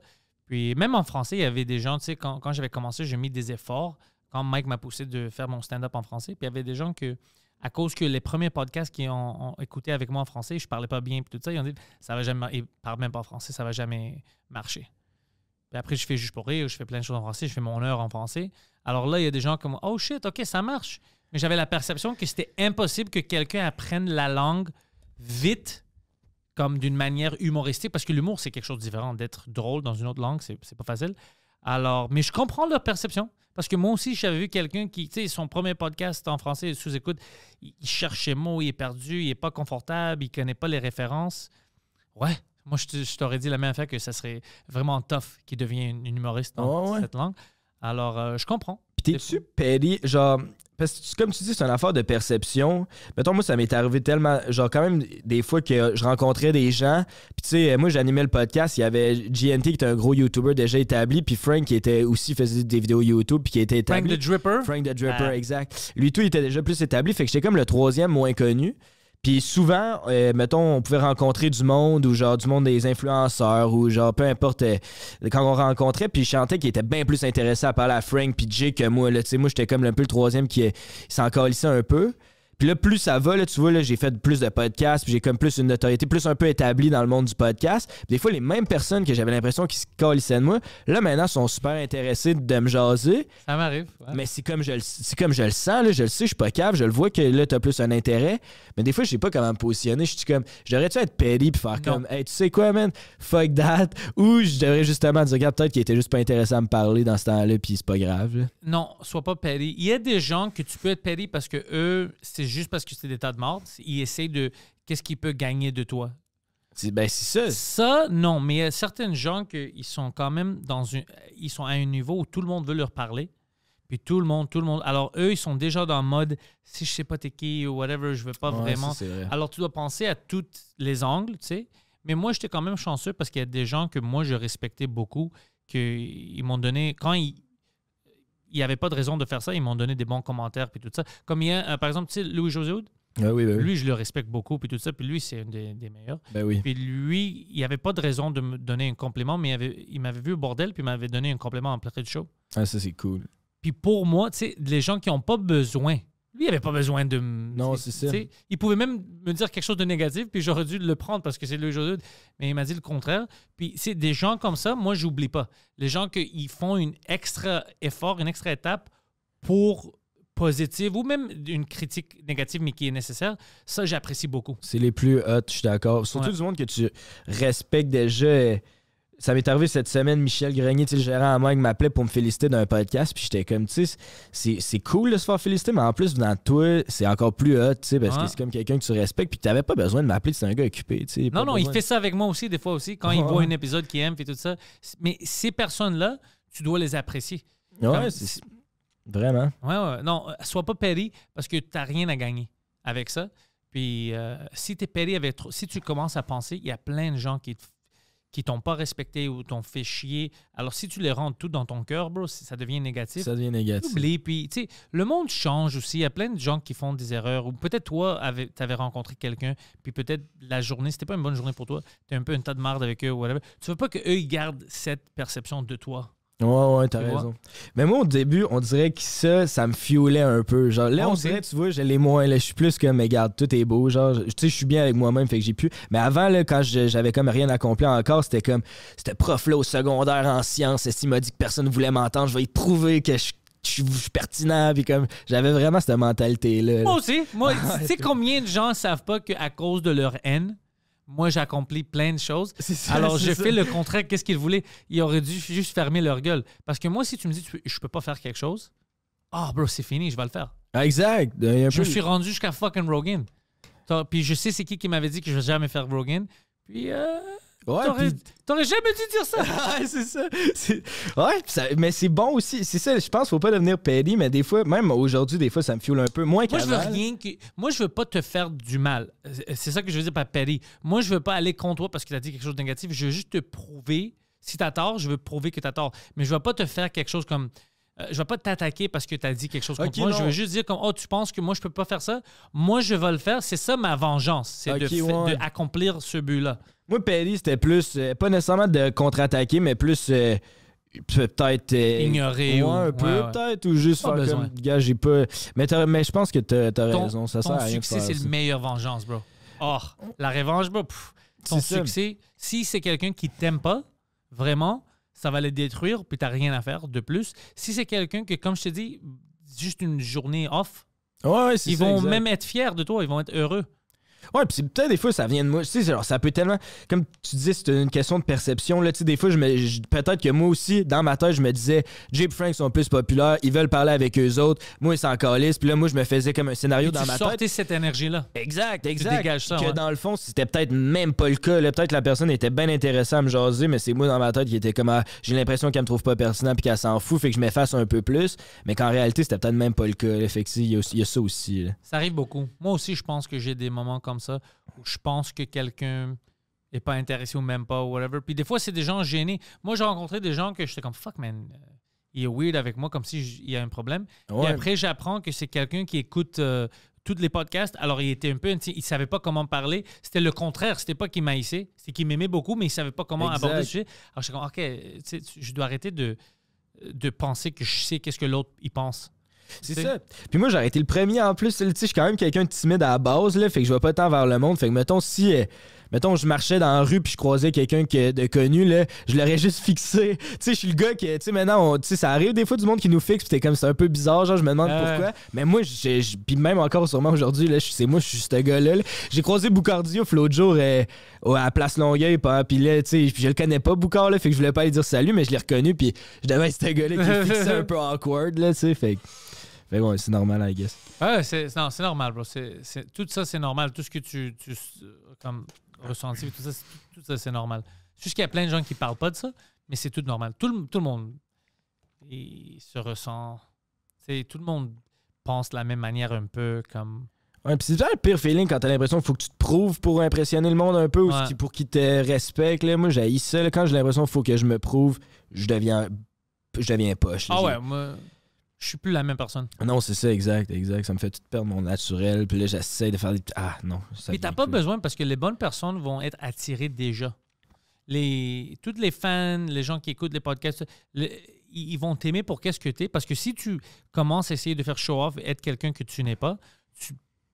Puis même en français, il y avait des gens, tu sais, quand, j'avais commencé, j'ai mis des efforts. Quand Mike m'a poussé de faire mon stand-up en français, puis il y avait des gens que, à cause que les premiers podcasts qui ont, écouté avec moi en français, je parlais pas bien, puis tout ça, ils ont dit, ça va jamais, ils parlent même pas français, ça va jamais marcher après, je fais juste pour rire, je fais plein de choses en français, je fais mon heure en français. Alors là, il y a des gens comme Oh shit, ok, ça marche. Mais j'avais la perception que c'était impossible que quelqu'un apprenne la langue vite, comme d'une manière humoristique, parce que l'humour, c'est quelque chose de différent. D'être drôle dans une autre langue, c'est pas facile. Alors, mais je comprends leur perception. Parce que moi aussi, j'avais vu quelqu'un qui, tu sais, son premier podcast en français sous écoute, il, il cherche mots, il est perdu, il n'est pas confortable, il ne connaît pas les références. Ouais, moi, je, t'aurais dit la même affaire que ça serait vraiment tough qu'il devienne une humoriste dans cette langue. Alors, euh, je comprends. Puis t'es-tu genre, parce que comme tu dis, c'est une affaire de perception. Mettons, moi, ça m'est arrivé tellement, genre, quand même, des fois que je rencontrais des gens. Puis, tu sais, moi, j'animais le podcast. Il y avait GNT, qui était un gros YouTuber déjà établi. Puis Frank, qui était aussi, faisait des vidéos YouTube, puis qui était établi. Frank the Dripper. Frank the Dripper, ah. exact. Lui, tout, il était déjà plus établi. Fait que j'étais comme le troisième moins connu. Puis souvent, euh, mettons, on pouvait rencontrer du monde ou genre du monde des influenceurs ou genre peu importe euh, quand on rencontrait, puis je qui qu'il était bien plus intéressé à parler à Frank puis Jay que moi. Là, moi, j'étais comme un peu le troisième qui s'en un peu. Puis là, plus ça va, là, tu vois, là, j'ai fait plus de podcasts, puis j'ai comme plus une notoriété, plus un peu établie dans le monde du podcast. des fois, les mêmes personnes que j'avais l'impression qui se collissaient de moi, là, maintenant, sont super intéressées de me jaser. Ça m'arrive. Mais c'est comme, je le, c'est comme je le sens, là, je le sais, je suis pas cave, je le vois que là, t'as plus un intérêt. Mais des fois, je sais pas comment me positionner. Je suis comme, j'aurais-tu être petty puis faire comme, hey, tu sais quoi, man, fuck that. Ou je devrais justement dire, regarde, peut-être qu'il était juste pas intéressé à me parler dans ce temps-là, puis c'est pas grave. Non, sois pas petty. Il y a des gens que tu peux être petty parce que eux, c'est juste parce que c'est des tas de morts. Il essaie de. Qu'est-ce qu'il peut gagner de toi? Ben, c'est ça. Ça, non, mais il y a certaines gens qui sont quand même dans une. Ils sont à un niveau où tout le monde veut leur parler. Puis tout le monde, tout le monde. Alors, eux, ils sont déjà dans le mode si je sais pas t'es qui ou whatever, je veux pas vraiment. Alors, tu dois penser à tous les angles, tu sais. Mais moi, j'étais quand même chanceux parce qu'il y a des gens que moi, je respectais beaucoup, qu'ils m'ont donné. Quand ils, il n'y avait pas de raison de faire ça. Ils m'ont donné des bons commentaires puis tout ça. Comme il y a, euh, par exemple, tu Louis José ah ben Lui, je le respecte beaucoup, puis tout ça. Puis lui, c'est un des, meilleurs. Ben puis lui, il n'y avait pas de raison de me donner un complément, mais il m'avait vu au bordel, puis il m'avait donné un complément en plein de show. Ah, ça, c'est cool. Puis pour moi, tu sais, les gens qui n'ont pas besoin lui, il n'avait pas besoin de me. Non, c'est ça. Il pouvait même me dire quelque chose de négatif, puis j'aurais dû le prendre parce que c'est le jeu. Mais il m'a dit le contraire. Puis c'est des gens comme ça, moi, j'oublie pas. Les gens qui font une extra effort, une extra étape pour positive ou même une critique négative, mais qui est nécessaire, ça, j'apprécie beaucoup. C'est les plus hot, je suis d'accord. Surtout tout du monde que tu respectes déjà ça m'est arrivé cette semaine, Michel Grenier, le gérant à moi, il m'appelait pour me féliciter d'un podcast. Puis j'étais comme, tu sais, c'est cool de se faire féliciter, mais en plus, dans toi, c'est encore plus hot, tu sais, parce que c'est comme quelqu'un que tu respectes. Puis tu n'avais pas besoin de m'appeler, c'est un gars occupé, tu sais. Non, non, il fait ça avec moi aussi, des fois aussi, quand il voit un épisode qu'il aime, puis tout ça. Mais ces personnes-là, tu dois les apprécier. Ouais, vraiment. Ouais, ouais. Non, euh, sois pas péri parce que tu n'as rien à gagner avec ça. Puis euh, si tu es péri avec trop, si tu commences à penser, il y a plein de gens qui te qui t'ont pas respecté ou t'ont fait chier. Alors, si tu les rends tout dans ton cœur, bro, ça devient négatif. Ça devient négatif. puis, tu sais, le monde change aussi. Il y a plein de gens qui font des erreurs. Ou peut-être toi, tu avais rencontré quelqu'un, puis peut-être la journée, c'était pas une bonne journée pour toi. Tu es un peu un tas de marde avec eux, ou whatever. Tu veux pas qu'eux, ils gardent cette perception de toi. Ouais, ouais, t'as raison. Mais moi, au début, on dirait que ça, ça me fioulait un peu. Genre, là, ah, on, dirait, tu vois, j'ai les moins. je suis plus comme, mais regarde, tout est beau. Genre, tu sais, je suis bien avec moi-même, fait que j'ai pu. Mais avant, là, quand j'avais comme rien accompli encore, c'était comme, c'était prof là au secondaire en sciences. Et s'il m'a dit que personne ne voulait m'entendre, je vais y prouver que je suis pertinent, puis comme j'avais vraiment cette mentalité-là. Moi aussi. Moi, tu sais combien de gens savent pas qu'à cause de leur haine, moi j'accomplis plein de choses. Alors j'ai fait le contraire, qu'est-ce qu'ils voulaient? Ils auraient dû juste fermer leur gueule. Parce que moi, si tu me dis, je peux pas faire quelque chose, ah oh, bro, c'est fini, je vais le faire. Ah, exact. Je me suis rendu jusqu'à fucking Rogan. Puis je sais c'est qui qui m'avait dit que je vais jamais faire Rogan. Puis euh, Ouais, T'aurais jamais dû dire ça! ouais, c'est ça. Ouais, mais c'est bon aussi. C'est ça, je pense, faut pas devenir petty, mais des fois, même aujourd'hui, des fois, ça me fioule un peu. Moins Moi, je veux rien que... Moi, je veux pas te faire du mal. C'est ça que je veux dire par petty. Moi, je veux pas aller contre toi parce qu'il a dit quelque chose de négatif. Je veux juste te prouver. Si tu as tort, je veux prouver que tu as tort. Mais je veux pas te faire quelque chose comme. Euh, je vais pas t'attaquer parce que tu as dit quelque chose contre moi. Je veux juste dire comme, oh, tu penses que moi, je peux pas faire ça? Moi, je vais le faire. C'est ça ma vengeance. C'est de, accomplir ce but-là. Moi, Perry, c'était plus, euh, pas nécessairement de contre-attaquer, mais plus. Euh, peut-être ignorer ou un peu peut-être ou juste faire mais, je pense que tu as raison ça ton succès c'est le meilleur vengeance bro or oh, la revanche bro ton succès si c'est quelqu'un qui t'aime pas vraiment ça va les détruire, puis n'as rien à faire de plus. Si c'est quelqu'un que, comme je te dis, juste une journée off, ils vont même être fiers de toi, ils vont être heureux. Ouais, puis peut-être des fois, ça vient de moi. Tu sais, genre, ça peut tellement. Comme tu dis, c'est une question de perception. Là, tu sais, des fois, je me... peut-être que moi aussi, dans ma tête, je me disais, Jeep Frank sont plus populaires, ils veulent parler avec eux autres. Moi, ils s'en calissent. Puis là, moi, je me faisais comme un scénario dans ma tête. tu cette énergie-là. Exact, exact. Tu ça, que dans le fond, c'était peut-être même pas le cas. Peut-être la personne était bien intéressée à me jaser, mais c'est moi dans ma tête qui était comme, ah, j'ai l'impression qu'elle me trouve pas pertinent puis qu'elle s'en fout, fait que je m'efface un peu plus. Mais qu'en réalité, c'était peut-être même pas le cas. Là. il y, a... y, a ça aussi. Ça arrive beaucoup. Moi aussi, je pense que j'ai des moments comme ça, où je pense que quelqu'un n'est pas intéressé ou même pas, ou whatever. Puis des fois, c'est des gens gênés. Moi, j'ai rencontré des gens que j'étais comme, fuck, man, euh, il est weird avec moi, comme s'il y a un problème. Et après, j'apprends que c'est quelqu'un qui écoute toutes euh, tous les podcasts. Alors, il était un peu, il savait pas comment parler. C'était le contraire. C'était pas qu'il m'haïssait, c'est qu'il m'aimait beaucoup, mais il savait pas comment aborder le sujet. Alors, je suis comme, OK, je dois arrêter de, de penser que je sais qu'est-ce que l'autre, il pense. C'est ça. Puis moi, j'aurais été le premier en plus. je suis quand même quelqu'un de timide à la base, là, fait que je vois pas tant vers le monde. Fait que mettons, si euh, mettons, je marchais dans la rue puis je croisais quelqu'un de connu, là, je l'aurais juste fixé. Tu sais, je suis le gars qui, tu sais, maintenant, sais ça arrive des fois du monde qui nous fixe, pis t'es comme, c'est un peu bizarre, genre, je me demande pourquoi. Mais moi, puis même encore, sûrement aujourd'hui, là, c'est moi, je suis ce gars-là. J'ai croisé Boucardio l'autre jour euh, à Place Longueuil, puis hein, là, tu sais, je le connais pas, Boucard, là, fait que je voulais pas lui dire salut, mais je l'ai reconnu, puis je devais être ce gars-là qui un peu awkward, là, tu sais, fait mais bon, c'est normal, I guess. Ouais, c'est, non, c'est normal, bro. tout ça, c'est normal. Tout ce que tu, tu comme, ressenti, tout ça, c'est normal. Juste qu'il y a plein de gens qui parlent pas de ça, mais c'est tout normal. Tout le, tout le monde il se ressent. Tout le monde pense de la même manière un peu comme. Ouais, puis c'est déjà le pire feeling quand tu as l'impression qu'il faut que tu te prouves pour impressionner le monde un peu ou pour qu'il te respecte. Moi, j'ai ça. quand j'ai l'impression qu'il faut que je me prouve, je deviens, je deviens poche. Ah ouais, moi je suis plus la même personne. Non, c'est ça, exact, exact. Ça me fait tout perdre mon naturel. Puis là, j'essaie de faire des. Ah, non. Ça tu t'as pas besoin parce que les bonnes personnes vont être attirées déjà. Les, toutes les fans, les gens qui écoutent les podcasts, ils vont t'aimer pour qu'est-ce que tu es. Parce que si tu commences à essayer de faire show-off, être quelqu'un que tu n'es pas, tu,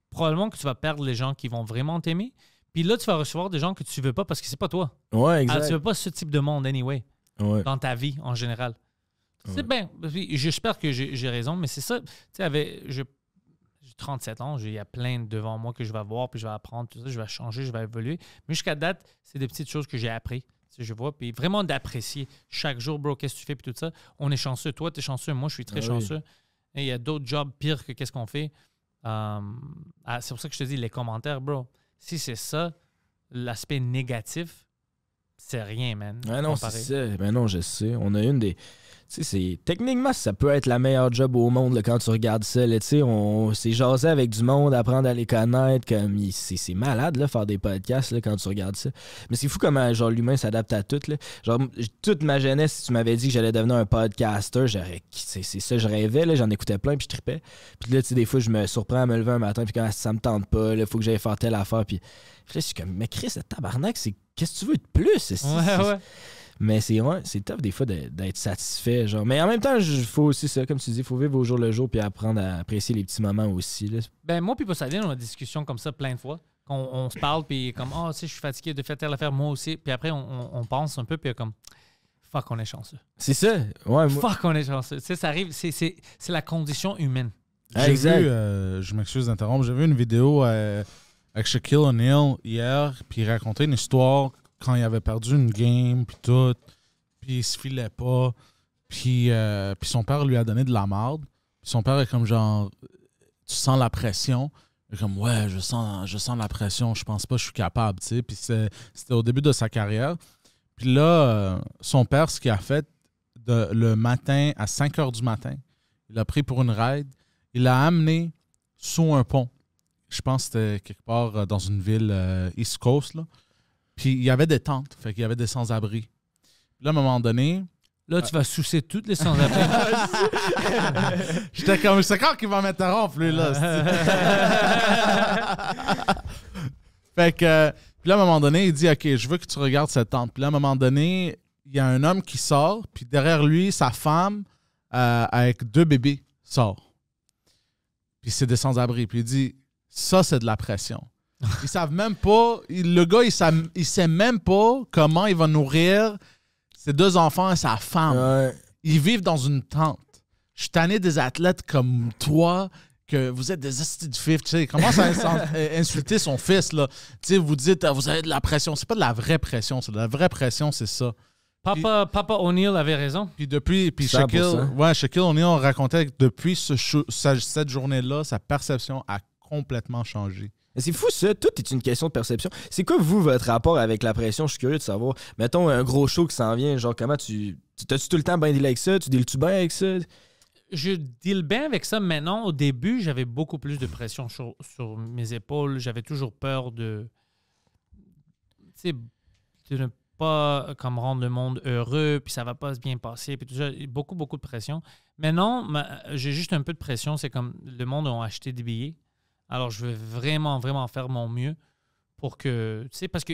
probablement que tu vas perdre les gens qui vont vraiment t'aimer. Puis là, tu vas recevoir des gens que tu veux pas parce que c'est pas toi. Ouais, ah, exact. Alors, tu veux pas ce type de monde, anyway, dans ta vie en général. C'est bien. J'espère que j'ai raison, mais c'est ça. Tu j'ai 37 ans, il y a plein devant moi que je vais voir, puis je vais apprendre, tout ça, je vais changer, je vais évoluer. Mais jusqu'à date, c'est des petites choses que j'ai appris. je vois, puis vraiment d'apprécier chaque jour, bro, qu'est-ce que tu fais, puis tout ça. On est chanceux. Toi, tu es chanceux. Moi, je suis très ah chanceux. Et il y a d'autres jobs pires que qu'est-ce qu'on fait. Hum, ah, c'est pour ça que je te dis, les commentaires, bro. Si c'est ça, l'aspect négatif, c'est rien, man. Ah non, c'est ça. Ben non, je sais. On a une des c'est techniquement ça peut être la meilleure job au monde le quand tu regardes ça C'est on avec du monde apprendre à les connaître comme c'est malade là, faire des podcasts quand tu regardes ça mais c'est fou comment genre l'humain s'adapte à tout genre toute ma jeunesse si tu m'avais dit que j'allais devenir un podcaster j'aurais c'est ça je rêvais j'en écoutais plein puis je tripais puis là des fois je me surprends à me lever un matin puis quand ça me tente pas il faut que j'aille faire telle affaire puis, là je suis comme mais Chris cette tabarnak c'est qu'est-ce que tu veux de plus ouais, mais c'est ouais, c'est tough des fois d'être satisfait. Genre. Mais en même temps, il faut aussi ça, comme tu dis, faut vivre au jour le jour puis apprendre à apprécier les petits moments aussi. Ben, moi, puis ça on a des discussions comme ça plein de fois. On, se parle, puis comme, ah, oh, tu sais, je suis fatigué de faire telle affaire, moi aussi. Puis après, on, pense un peu, puis comme, fuck, on est chanceux. C'est ça. Ouais, Fuck, on est chanceux. Tu sais, ça arrive, c'est la condition humaine. j'ai vu, euh, je m'excuse d'interrompre, j'ai vu une vidéo euh, avec Shaquille O'Neal hier, puis raconter une histoire quand il avait perdu une game, puis tout, puis il se filait pas, puis, euh, son père lui a donné de la marde. Son père est comme genre, tu sens la pression. comme, ouais, je sens, je sens la pression, je pense pas que je suis capable, tu sais. Puis c'était au début de sa carrière. Puis là, euh, son père, ce qu'il a fait, de, le matin à 5 h du matin, il a pris pour une ride, il l'a amené sous un pont. Je pense que c'était quelque part euh, dans une ville East Coast, là. Puis il y avait des tentes, fait qu'il y avait des sans-abri. Là, à un moment donné, Là, tu vas soucier toutes les sans abri J'étais comme, c'est quand qu'il va m'interrompre, lui, là. fait que, puis là, à un moment donné, il dit, OK, je veux que tu regardes cette tente. Puis là, à un moment donné, il y a un homme qui sort, puis derrière lui, sa femme, euh, avec deux bébés, sort. Puis c'est des sans-abri. Puis il dit, ça, c'est de la pression. Ils savent même pas. Le gars, il, sait même pas comment il va nourrir ses deux enfants et sa femme. Ils vivent dans une tente. Je suis tanné des athlètes comme toi que vous êtes des astuces de fif, tu sais, commence à euh, insulter son fils, là. Tu sais, vous dites, euh, vous avez de la pression. C'est pas de la vraie pression, la vraie pression, c'est ça. Papa, Papa O'Neill avait raison. Puis depuis, puis Shaquille, hein. ouais, racontait que depuis cette journée-là, sa perception a complètement changé. C'est fou ça, tout est une question de perception. C'est quoi vous votre rapport avec la pression Je suis curieux de savoir. Mettons un gros show qui s'en vient, genre comment tu t'as-tu tout le temps bien deal avec ça Tu deals-tu bien avec ça je deal bien avec ça maintenant. Au début, j'avais beaucoup plus de pression sur, mes épaules. J'avais toujours peur de, de ne pas comme rendre le monde heureux, puis ça va pas se bien passer, puis tout ça. Beaucoup, beaucoup de pression. Maintenant, j'ai juste un peu de pression. C'est comme le monde a acheté des billets. Alors, je vais vraiment, vraiment faire mon mieux pour que, tu sais, parce que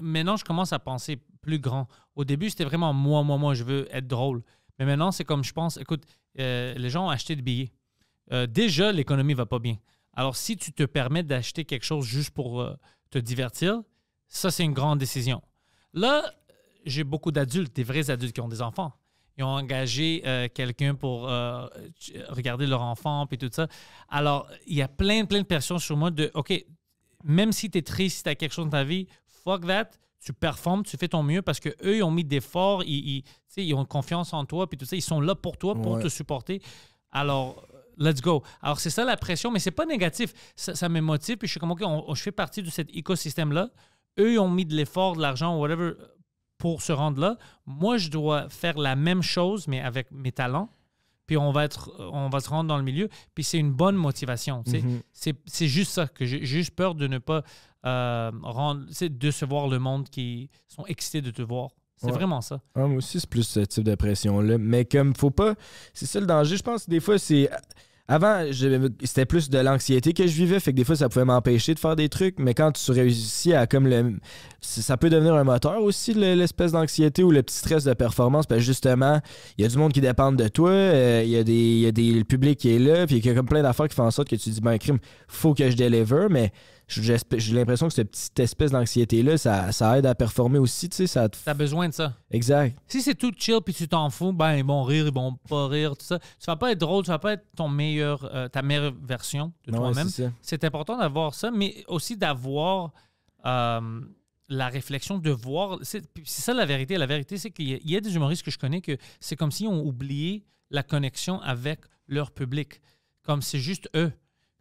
maintenant, je commence à penser plus grand. Au début, c'était vraiment moi, moi, moi, je veux être drôle. Mais maintenant, c'est comme je pense, écoute, euh, les gens ont acheté des billets. Euh, déjà, l'économie va pas bien. Alors, si tu te permets d'acheter quelque chose juste pour euh, te divertir, ça, c'est une grande décision. Là, j'ai beaucoup d'adultes, des vrais adultes qui ont des enfants ils ont engagé euh, quelqu'un pour euh, regarder leur enfant, puis tout ça. Alors, il y a plein, plein de pressions sur moi de, OK, même si tu es triste, si tu as quelque chose dans ta vie, fuck that, tu performes, tu fais ton mieux parce que eux ils ont mis d'efforts, ils, ils, ils ont confiance en toi, puis tout ça, ils sont là pour toi, pour te supporter. Alors, let's go. Alors, c'est ça la pression, mais c'est pas négatif. Ça, me motive, puis je suis comme, OK, je fais partie de cet écosystème-là. Eux, ils ont mis de l'effort, de l'argent, whatever pour se rendre là. Moi, je dois faire la même chose, mais avec mes talents. Puis on va, être, on va se rendre dans le milieu. Puis c'est une bonne motivation. Mhm. C'est juste ça, que j'ai juste peur de ne pas euh, rendre, de se voir le monde qui sont excités de te voir. C'est vraiment ça. Ah, moi aussi, c'est plus ce type de pression-là. Mais comme faut pas. C'est ça le danger, je pense. Que des fois, c'est avant, c'était plus de l'anxiété que je vivais, fait que des fois, ça pouvait m'empêcher de faire des trucs, mais quand tu réussis à comme le. Ça peut devenir un moteur aussi, l'espèce d'anxiété ou le petit stress de performance, parce justement, il y a du monde qui dépend de toi, euh, il y, a des, y a des, le public qui est là, puis il y a comme plein d'affaires qui font en sorte que tu dis, ben, crime, faut que je deliver, mais j'ai l'impression que cette petite espèce d'anxiété-là, ça, aide à performer aussi, tu sais, ça... T'as besoin de ça. Exact. Si c'est tout chill puis tu t'en fous, ben ils vont rire, ils vont pas rire, tout ça. Tu vas pas être drôle, tu vas pas être ton meilleur, euh, ta meilleure version de toi-même. c'est important d'avoir ça, mais aussi d'avoir euh, la réflexion, de voir... C'est ça la vérité. La vérité, c'est qu'il y, a des humoristes que je connais que c'est comme si on oubliait la connexion avec leur public. Comme c'est juste eux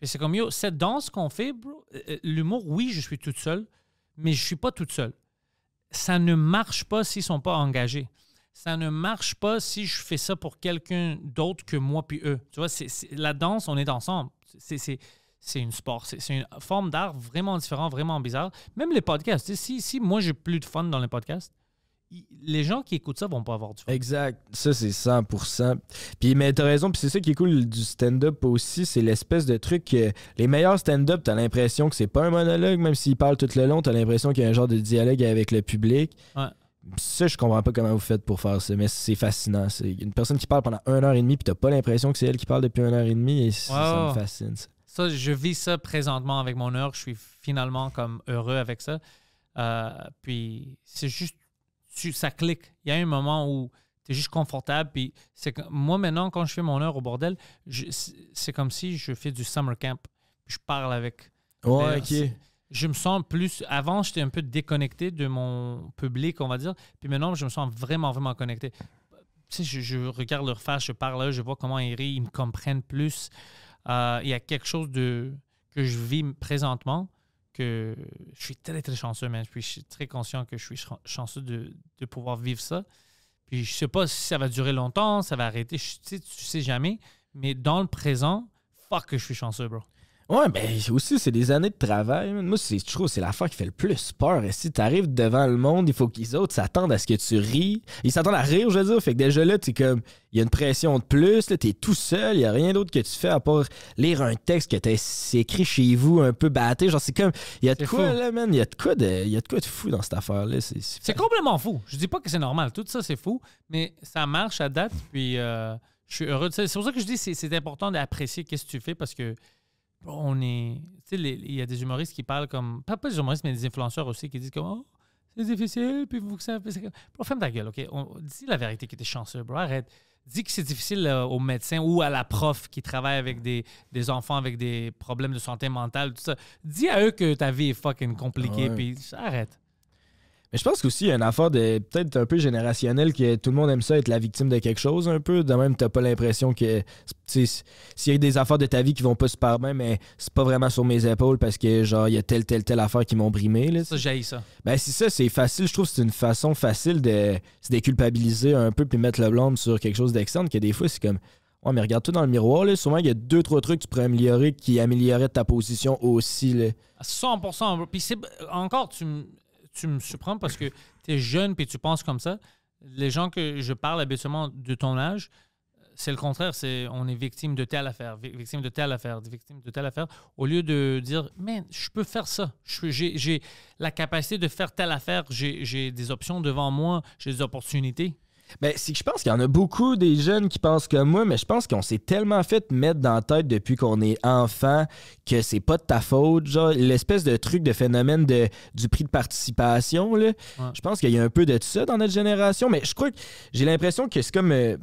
c'est comme, yo, cette danse qu'on fait, euh, euh, l'humour, oui, je suis toute seule, mais je suis pas toute seule. Ça ne marche pas s'ils sont pas engagés. Ça ne marche pas si je fais ça pour quelqu'un d'autre que moi puis eux. Tu vois, c'est, la danse, on est ensemble. C'est, c'est une sport. C'est une forme d'art vraiment différente, vraiment bizarre. Même les podcasts. Si, si moi, j'ai plus de fun dans les podcasts, les gens qui écoutent ça vont pas avoir du fun. Exact. Ça, c'est 100%. Puis, mais t'as raison. Puis c'est ça qui est cool du stand-up aussi. C'est l'espèce de truc que les meilleurs stand-up, t'as l'impression que c'est pas un monologue, même s'ils parlent tout le long. T'as l'impression qu'il y a un genre de dialogue avec le public. Ça, je comprends pas comment vous faites pour faire ça, mais c'est fascinant. C'est une personne qui parle pendant une heure et demie, puis t'as pas l'impression que c'est elle qui parle depuis une heure et demie, et ça, me fascine. Ça. je vis ça présentement avec mon heure. Je suis finalement comme heureux avec ça. Euh, puis c'est juste ça clique. Il y a un moment où tu es juste confortable. Puis c'est moi, maintenant, quand je fais mon heure au bordel, c'est comme si je fais du summer camp. Je parle avec. Je me sens plus. Avant, j'étais un peu déconnecté de mon public, on va dire. Puis maintenant, je me sens vraiment, vraiment connecté. Tu je, regarde leur face, je parle, je vois comment ils rient, ils me comprennent plus. Euh, il y a quelque chose de, que je vis présentement que je suis très, très chanceux, man. Puis je suis très conscient que je suis chanceux de, pouvoir vivre ça. Puis je sais pas si ça va durer longtemps, ça va arrêter, tu, sais, tu sais jamais. Mais dans le présent, fuck que je suis chanceux, bro. Ouais, ben aussi, c'est des années de travail. Moi, c'est, je trouve c'est l'affaire qui fait le plus peur. Et si t'arrives devant le monde, il faut qu'ils autres s'attendent à ce que tu ris. Ils s'attendent à rire, je veux dire. Fait que déjà là, t'es comme, il y a une pression de plus. Là, t'es tout seul. Il y a rien d'autre que tu fais à part lire un texte que t'as écrit chez vous, un peu batté. Genre, c'est comme, il y a de quoi, là, man. Il y a de quoi y a de quoi de fou dans cette affaire-là. C'est, complètement fou. Je dis pas que c'est normal. Tout ça, c'est fou. Mais ça marche à date. Puis, euh, je suis heureux de ça. C'est pour ça que je dis, c'est, c'est important d'apprécier qu'est-ce que tu fais parce que on est. il y a des humoristes qui parlent comme. Pas, pas des humoristes, mais des influenceurs aussi qui disent comme. Oh, c'est difficile, puis vous savez. ferme ta gueule, OK? On, dis la vérité que t'es chanceux, bro. Arrête. Dis que c'est difficile euh, au médecin ou à la prof qui travaille avec des, des, enfants avec des problèmes de santé mentale, tout ça. Dis à eux que ta vie est fucking compliquée, puis arrête. Mais je pense qu'aussi, il y a une affaire de peut-être un peu générationnelle que tout le monde aime ça être la victime de quelque chose un peu. De même, t'as pas l'impression que s'il y a des affaires de ta vie qui vont pas se bien, mais c'est pas vraiment sur mes épaules parce que genre il y a telle, telle, telle affaire qui m'ont brimé. Là. Ça, j'ai ça. Ben si ça, c'est facile. Je trouve que c'est une façon facile de se déculpabiliser un peu puis mettre le blâme sur quelque chose d'externe que des fois c'est comme Ouais, mais regarde-toi dans le miroir, là. Souvent, il y a deux, trois trucs que tu pourrais améliorer qui amélioreraient ta position aussi, là. 100%. Puis encore, tu, tu me surprends parce que tu es jeune et tu penses comme ça. Les gens que je parle habituellement de ton âge, c'est le contraire. C'est on est victime de telle affaire, victime de telle affaire, victime de telle affaire. Au lieu de dire, mais je peux faire ça. J'ai la capacité de faire telle affaire. J'ai des options devant moi. J'ai des opportunités. Ben, c'est que je pense qu'il y en a beaucoup des jeunes qui pensent comme moi, mais je pense qu'on s'est tellement fait mettre dans la tête depuis qu'on est enfant que c'est pas de ta faute. l'espèce de truc de phénomène de, du prix de participation, là. Je pense qu'il y a un peu de ça dans notre génération, mais je crois que j'ai l'impression que c'est comme. Euh,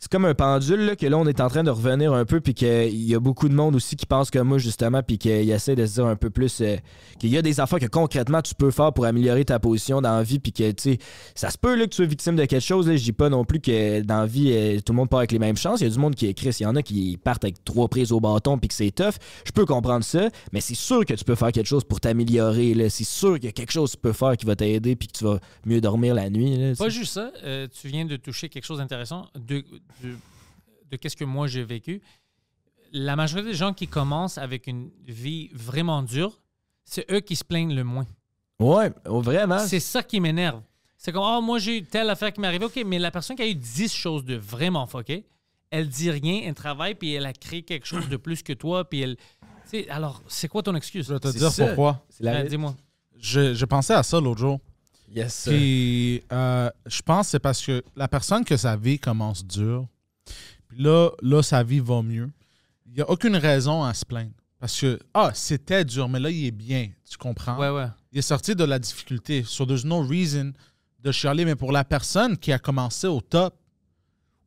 c'est comme un pendule là, que là, on est en train de revenir un peu, puis qu'il y a beaucoup de monde aussi qui pense comme moi, justement, puis qu'ils essaie de se dire un peu plus euh, qu'il y a des affaires que concrètement tu peux faire pour améliorer ta position dans la vie, puis que, tu sais, ça se peut là, que tu sois victime de quelque chose. Là. Je dis pas non plus que dans la vie, euh, tout le monde part avec les mêmes chances. Il y a du monde qui écrit, il y en a qui partent avec trois prises au bâton, puis que c'est tough. Je peux comprendre ça, mais c'est sûr que tu peux faire quelque chose pour t'améliorer. là. C'est sûr qu'il y a quelque chose tu peux faire qui va t'aider, puis que tu vas mieux dormir la nuit. Là, pas juste ça, euh, tu viens de toucher quelque chose d'intéressant de qu'est-ce que moi j'ai vécu, la majorité des gens qui commencent avec une vie vraiment dure, c'est eux qui se plaignent le moins. Ouais, oh, vraiment. C'est ça qui m'énerve. C'est comme, oh, moi, j'ai eu telle affaire qui m'est arrivée. OK, mais la personne qui a eu 10 choses de vraiment fucké, elle dit rien, elle travaille, puis elle a créé quelque chose de plus que toi, puis elle. alors, c'est quoi ton excuse? Je vais te dire pourquoi. Ben, dis-moi. Je, je pensais à ça l'autre jour. Yes, euh, je pense que c'est parce que la personne que sa vie commence dure, puis là, là, sa vie va mieux. Il n'y a aucune raison à se plaindre. Parce que, ah, c'était dur, mais là, il est bien. Tu comprends? Ouais, ouais. Il est sorti de la difficulté. Sur there's no reason de Charlie Mais pour la personne qui a commencé au top,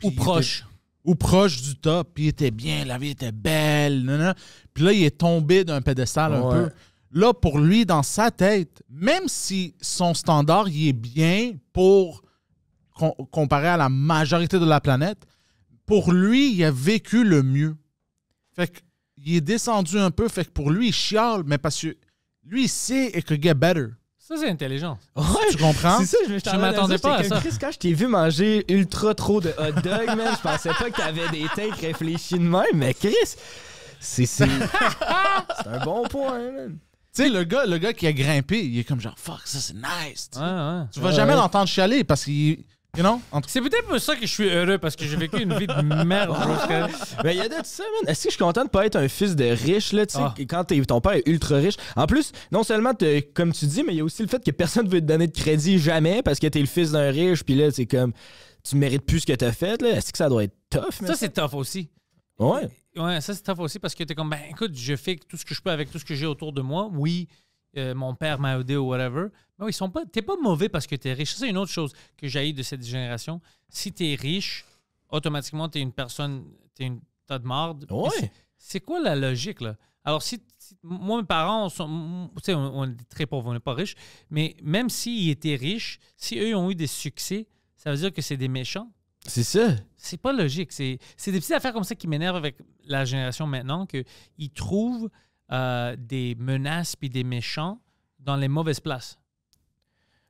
ou proche. ou proche du top, puis il était bien, la vie était belle, puis là, il est tombé d'un pédestal un peu là, pour lui, dans sa tête, même si son standard il est bien pour comparer à la majorité de la planète, pour lui, il a vécu le mieux. Fait il est descendu un peu, fait que pour lui, il chiale, mais parce que lui, il sait et que get better. Ça, c'est intelligent. Tu comprends? C'est ça, je, ne m'attendais pas à ça. Chris, quand je t'ai vu manger ultra trop de hot dog, man, je pensais pas que avait des têtes réfléchies de même, mais Chris, c'est... C'est un bon point, man. Tu sais, le gars, le gars qui a grimpé, il est comme genre, fuck, ça c'est nice. Tu vas jamais l'entendre chialer parce qu'il. C'est peut-être pour ça que je suis heureux, parce que j'ai vécu une vie de merde. Mais ben, il y a de ça, Est-ce que je suis content de pas être un fils de riche, là, tu ah. quand ton père est ultra riche? En plus, non seulement, comme tu dis, mais il y a aussi le fait que personne ne veut te donner de crédit jamais parce que tu es le fils d'un riche, puis là, c'est comme, tu mérites plus ce que tu as fait, là. Est-ce que ça doit être tough, Ça, c'est tough aussi. Ouais. Ouais, ça, c'est tough aussi parce que tu es comme, ben écoute, je fais tout ce que je peux avec tout ce que j'ai autour de moi. Oui, euh, mon père m'a aidé ou whatever. Mais oui, ils sont pas. pas mauvais parce que tu es riche. c'est une autre chose que j'ai de cette génération. Si tu es riche, automatiquement, tu es une personne. Tu une. T'as de marde. Ouais. C'est quoi la logique, là? Alors, si, moi, mes parents, sont, on, on, est très pauvres, on n'est pas riches, mais même s'ils étaient riches, si eux ont eu des succès, ça veut dire que c'est des méchants? C'est ça. C'est pas logique. C'est des petites affaires comme ça qui m'énervent avec la génération maintenant, qu'ils trouvent euh, des menaces puis des méchants dans les mauvaises places.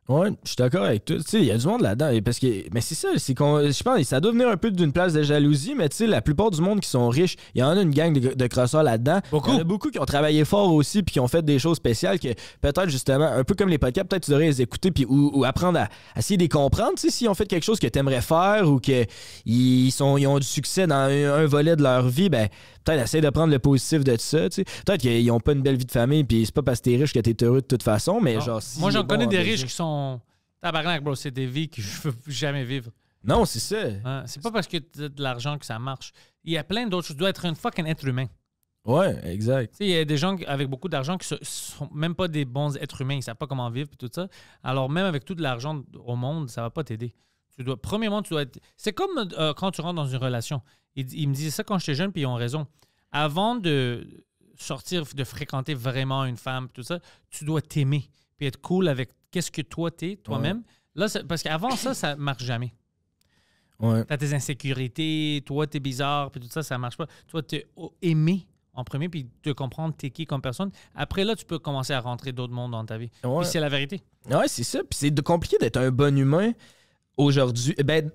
Oui, je suis d'accord avec toi. il y a du monde là-dedans. Parce que, mais c'est ça, c'est qu'on, je pense, ça doit venir un peu d'une place de jalousie, mais tu sais, la plupart du monde qui sont riches, il y en a une gang de, de crosseurs là-dedans. Beaucoup. Il y en a beaucoup qui ont travaillé fort aussi, puis qui ont fait des choses spéciales que peut-être justement, un peu comme les podcasts, peut-être tu devrais les écouter puis, ou, apprendre à, essayer de les comprendre, s'ils ont fait quelque chose que tu aimerais faire ou qu'ils ils ont du succès dans un, un volet de leur vie, ben peut-être essaye de prendre le positif de ça. Peut-être qu'ils n'ont pas une belle vie de famille, puis c'est pas parce que t'es riche que t'es heureux de toute façon, mais genre. Moi, j'en connais des riches qui sont. Tabarnak, bro, c'est des vies que je veux jamais vivre. Non, c'est ça. Ce hein, c'est pas parce que as de l'argent que ça marche. Il y a plein d'autres choses. Tu dois être un fucking être humain. Ouais, exact. Il y a des gens avec beaucoup d'argent qui ne sont même pas des bons êtres humains. Ils ne savent pas comment vivre et tout ça. Alors, même avec tout de l'argent au monde, ça ne va pas t'aider tu dois, premièrement, tu dois être. C'est comme euh, quand tu rentres dans une relation. Ils, me disaient ça quand j'étais jeune, puis ils ont raison. Avant de sortir, de fréquenter vraiment une femme, tout ça, tu dois t'aimer, puis être cool avec qu'est-ce que toi t'es, toi-même. parce qu'avant ça, ça marche jamais. Ouais. T'as tes insécurités, toi t'es bizarre, puis tout ça, ça marche pas. Toi, t'es aimé en premier, puis te comprendre t'es qui comme personne. Après, là, tu peux commencer à rentrer d'autres mondes dans ta vie. c'est la vérité. Ouais, c'est ça. Puis c'est compliqué d'être un bon humain aujourd'hui. Eh ben,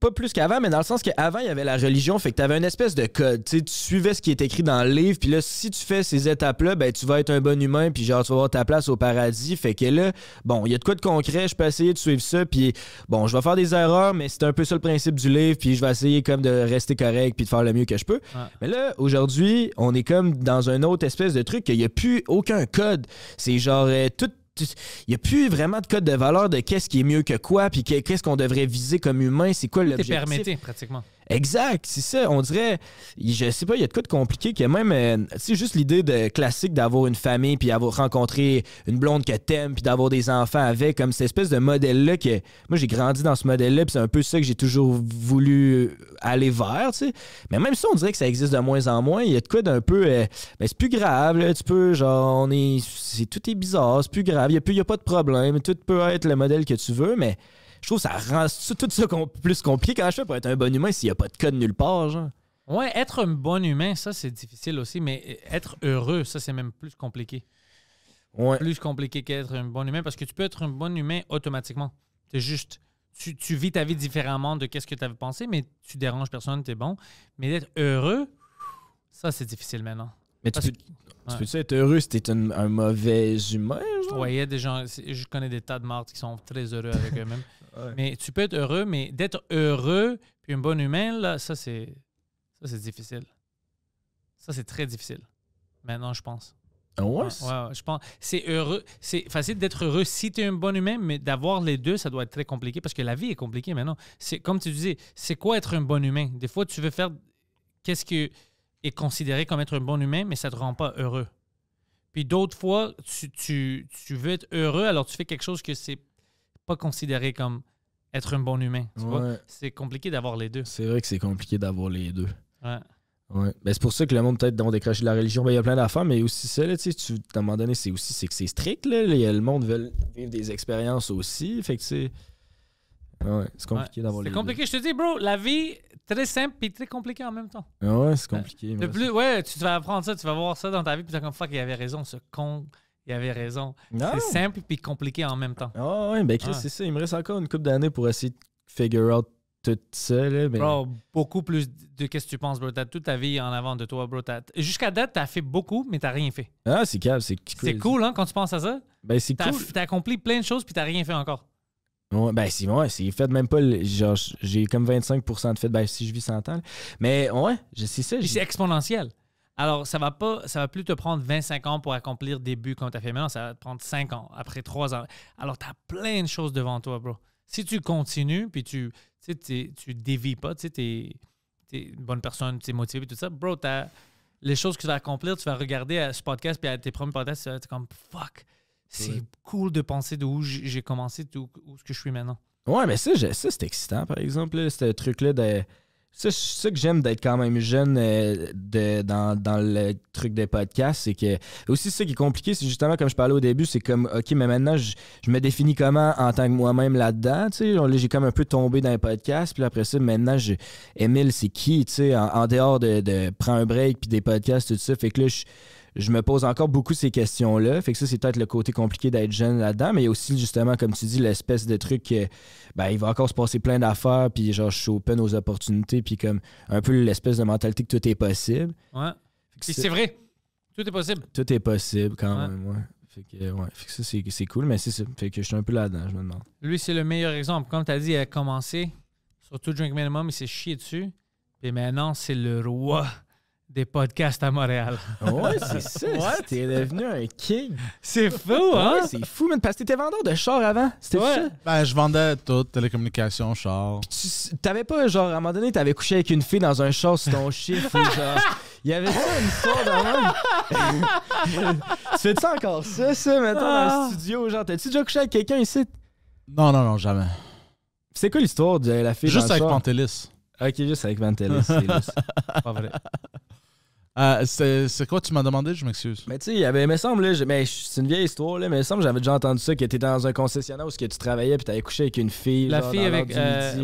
pas plus qu'avant, mais dans le sens qu'avant, il y avait la religion, fait que tu avais une espèce de code. tu suivais ce qui est écrit dans le livre, puis là, si tu fais ces étapes-là, ben, tu vas être un bon humain, puis genre, tu vas avoir ta place au paradis. Fait que là, bon, il y a de quoi de concret, je peux essayer de suivre ça, puis bon, je vais faire des erreurs, mais c'est un peu ça le principe du livre, puis je vais essayer comme de rester correct, puis de faire le mieux que je peux. Mais là, aujourd'hui, on est comme dans un autre espèce de truc, qu'il n'y a plus aucun code. C'est genre, euh, toute il n'y a plus vraiment de code de valeur de qu'est-ce qui est mieux que quoi, puis qu'est-ce qu'on devrait viser comme humain, c'est quoi l'objectif. C'est pratiquement. Exact, c'est ça. On dirait, je sais pas, il y a de quoi de compliqué que même, tu euh, c'est juste l'idée de classique d'avoir une famille puis avoir rencontré une blonde que t'aimes puis d'avoir des enfants avec, comme cette espèce de modèle-là que moi j'ai grandi dans ce modèle-là puis c'est un peu ça que j'ai toujours voulu euh, aller vers, tu sais. Mais même ça, on dirait que ça existe de moins en moins. Il y a de quoi d'un peu, Mais euh, ben c'est plus grave, tu peux, genre, on est, tout est bizarre, c'est plus grave, il n'y a, plus, y a pas de problème, tout peut être le modèle que tu veux, mais je trouve que ça rend tout ça plus compliqué quand hein, je fais pour être un bon humain s'il n'y a pas de code nulle part, genre. Ouais, être un bon humain, ça, c'est difficile aussi, mais être heureux, ça, c'est même plus compliqué. Ouais. Plus compliqué qu'être un bon humain parce que tu peux être un bon humain automatiquement. C'est juste. Tu, vis ta vie différemment de qu'est-ce que tu avais pensé, mais tu déranges personne, tu es bon. Mais d'être heureux, ça, c'est difficile maintenant. Mais tu, peux, tu être heureux si t'es un, mauvais humain? Oui, a des gens, je connais des tas de morts qui sont très heureux avec eux-mêmes. Mais tu peux être heureux, mais d'être heureux puis un bon humain, là, ça, c'est, ça, c'est difficile. Ça, c'est très difficile. Maintenant, je pense. Ah je pense. C'est heureux. C'est facile d'être heureux si tu es un bon humain, mais d'avoir les deux, ça doit être très compliqué parce que la vie est compliquée maintenant. C'est, comme tu disais, c'est quoi être un bon humain? Des fois, tu veux faire qu'est-ce que est considéré comme être un bon humain, mais ça ne te rend pas heureux. Puis d'autres fois, tu, tu, veux être heureux, alors tu fais quelque chose que c'est considéré comme être un bon humain. C'est compliqué d'avoir les deux. C'est vrai que c'est compliqué d'avoir les deux. Ouais. ouais. Ben, c'est pour ça que le monde, peut-être, dont décroche la religion, ben, il y a plein d'affaires, mais aussi ça, là, tu sais, à un moment donné, c'est aussi c'est que c'est strict. Là, les, le monde veut vivre des expériences aussi. Fait que c'est. Ouais, c'est compliqué d'avoir les C'est compliqué, je te dis, bro, la vie, très simple et très compliquée en même temps. Ah ouais, c'est compliqué. le plus, ouais, tu vas apprendre ça, tu vas voir ça dans ta vie, puis comme fuck, il avait raison, ce con. Il avait raison. C'est simple puis compliqué en même temps. Ah oui, ben Chris, ah. c'est ça. Il me reste encore une couple d'années pour essayer de figure out tout ça. Là, beaucoup plus de qu'est-ce que tu penses, bro. T'as toute ta vie en avant de toi, bro. Jusqu'à date, t'as fait beaucoup, mais t'as rien fait. Ah, c'est calme, c'est cool. C'est cool, hein, quand tu penses à ça. Ben, c'est cool. T'as accompli plein de choses, puis t'as rien fait encore. Ouais, ben, c'est moi. c'est fait même pas. Genre, j'ai comme 25% de fait. Ben, si je vis 100 ans. Mais ouais, c'est ça. c'est exponentiel. Alors, ça va pas, ça va plus te prendre 25 ans pour accomplir des buts quand tu as fait maintenant, ça va te prendre 5 ans, après 3 ans. Alors, tu as plein de choses devant toi, bro. Si tu continues, puis tu tu dévis pas, tu es, une bonne personne, tu es motivé, tout ça, bro, les choses que tu vas accomplir, tu vas regarder à ce podcast, puis à tes premiers podcasts, tu comme, fuck, c'est cool de penser de où j'ai commencé, tout où, je suis maintenant. Ouais, mais ça, ça c'est excitant, par exemple, là, ce truc-là de c'est ça que j'aime d'être quand même jeune euh, dans, le truc des podcasts, c'est que aussi ça qui est compliqué, c'est justement comme je parlais au début, c'est comme ok, mais maintenant je, me définis comment en tant que moi-même là-dedans, tu sais, là, j'ai comme un peu tombé dans les podcasts, puis après ça maintenant je, Emile c'est qui, tu sais, en, dehors de, de prendre un break puis des podcasts tout ça, fait que là je je me pose encore beaucoup ces questions-là. Fait que ça, c'est peut-être le côté compliqué d'être jeune là-dedans, mais il y a aussi, justement, comme tu dis, l'espèce de truc que, ben, il va encore se passer plein d'affaires, puis genre, je suis open aux opportunités, puis comme un peu l'espèce de mentalité que tout est possible. Ouais. C'est vrai. Tout est possible. Tout est possible quand même, ouais. Fait que, euh, ouais. Fait que ça, c'est cool, mais c'est Fait que je suis un peu là-dedans, je me demande. Lui, c'est le meilleur exemple. Comme tu as dit, il a commencé, surtout Drink Minimum, il s'est chié dessus. Et maintenant, c'est le roi des podcasts à Montréal. Ouais, c'est ça. T'es devenu un king. C'est fou, hein? c'est fou, mais parce que t'étais vendeur de char avant. C'était ouais. Ben, je vendais tout, télécommunications, chars. t'avais pas, genre, à un moment donné, t'avais couché avec une fille dans un char sur ton chiffre genre. Il y avait ça, une histoire dans même. tu fais ça encore ça, ça, maintenant, dans le ah. studio? Genre, t'as-tu déjà couché avec quelqu'un ici? Non, non, non, jamais. C'est quoi l'histoire de la fille Juste dans le avec Pantelis. Ok, juste avec Pantelis. c'est pas vrai. Euh, c'est quoi tu m'as demandé, je m'excuse? Mais tu sais, me semble, là, c'est une vieille histoire, là, mais il me semble j'avais déjà entendu ça, que t'étais dans un concessionnaire où que tu travaillais puis t'avais couché avec une fille. La fille avec. Euh,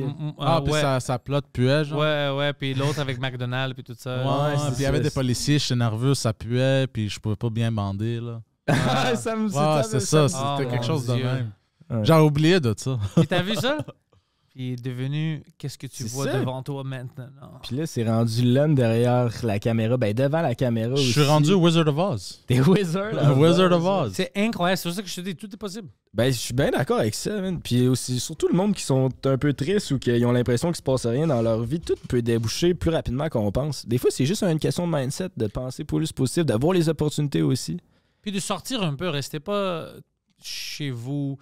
ah, ah, puis sa ça, puait, genre. Ouais, ouais, puis l'autre avec McDonald's puis tout ça. Ouais, puis il y avait des policiers, suis nerveux, ça puait, puis je pouvais pas bien bander, là. Ah, ça me ouais, c'est ça, c'était quelque chose de oh, même. J'ai oublié de ça. t'as vu ça? il est devenu qu'est-ce que tu vois devant toi maintenant. Puis là, c'est rendu l'homme derrière la caméra, ben devant la caméra aussi. Je suis rendu Wizard of Oz. T'es Wizard of Wizard of Oz. C'est incroyable, c'est pour ça que je te dis, tout est possible. Ben, je suis bien d'accord avec ça, Puis aussi, surtout le monde qui sont un peu tristes ou qui ont l'impression qu'il se passe rien dans leur vie, tout peut déboucher plus rapidement qu'on pense. Des fois, c'est juste une question de mindset, de penser plus possible, d'avoir les opportunités aussi. Puis de sortir un peu, restez pas chez vous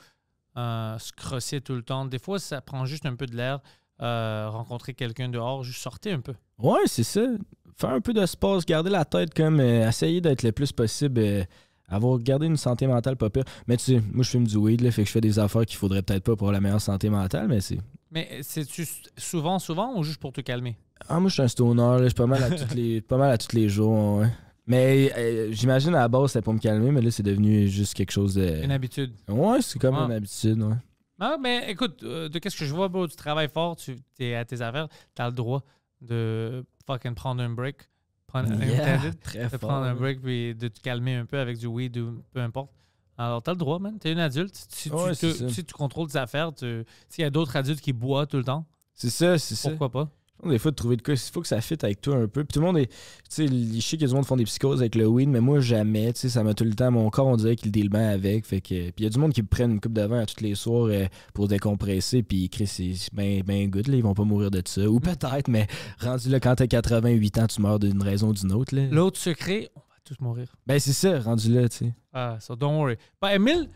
euh, se crosser tout le temps. Des fois, ça prend juste un peu de l'air, euh, rencontrer quelqu'un dehors, juste sortir un peu. Ouais, c'est ça. Faire un peu de sport, garder la tête comme, euh, essayer d'être le plus possible avoir gardé une santé mentale pas pire. Mais tu sais, moi je fume du weed, fait que je fais des affaires qu'il faudrait peut-être pas pour la meilleure santé mentale, mais c'est. Mais c'est souvent, souvent ou juste pour te calmer? Ah moi je suis un stoner, je suis pas mal à tous les. pas mal à les jours. Mais euh, j'imagine à la base, c'était pour me calmer, mais là, c'est devenu juste quelque chose de. Une habitude. Ouais, c'est comme ah. une habitude, ouais. Ah, mais écoute, euh, de qu'est-ce que je vois, bro, tu travailles fort, tu es à tes affaires, tu as le droit de fucking prendre un break. Prendre, un, de prendre un break puis de te calmer un peu avec du weed ou peu importe. Alors, tu as le droit, man. es un adulte. Si tu, contrôles tes affaires, s'il y a d'autres adultes qui boivent tout le temps, c'est ça, c'est ça. Pourquoi pas? Des fois, de trouver de quoi, il faut que ça fitte avec toi un peu. Puis tout le monde est. Tu sais, je sais qu'il y a du monde qui font des psychoses avec le weed, mais moi, jamais. Tu sais, ça m'a tout le temps. Mon corps, on dirait qu'il le bien avec. Fait que. Puis il y a du monde qui prennent une coupe d'avant à tous les soirs euh, pour décompresser. Puis Chris, c'est ben, ben good, là. Ils vont pas mourir de ça. Ou peut-être, mais rendu là, quand t'as 88 ans, tu meurs d'une raison ou d'une autre, là. L'autre secret, on va tous mourir. Ben, c'est ça, rendu là, tu sais. Ah, ça, so don't worry. Ben, Emile,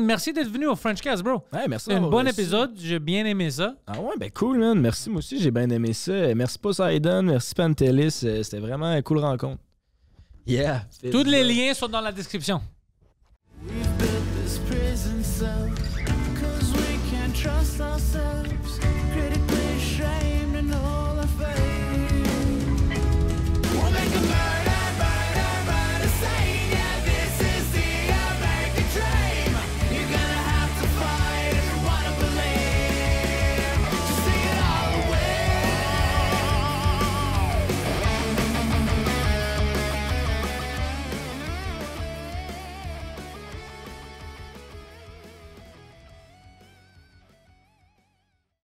merci d'être venu au French Cast, bro. Ouais, merci. Un bon épisode, j'ai bien aimé ça. Ah ouais, ben cool, man. Merci, moi aussi, j'ai bien aimé ça. Merci Poseidon, merci Pantelis. Euh, c'était vraiment une cool rencontre. Yeah. Tous les liens sont dans la description.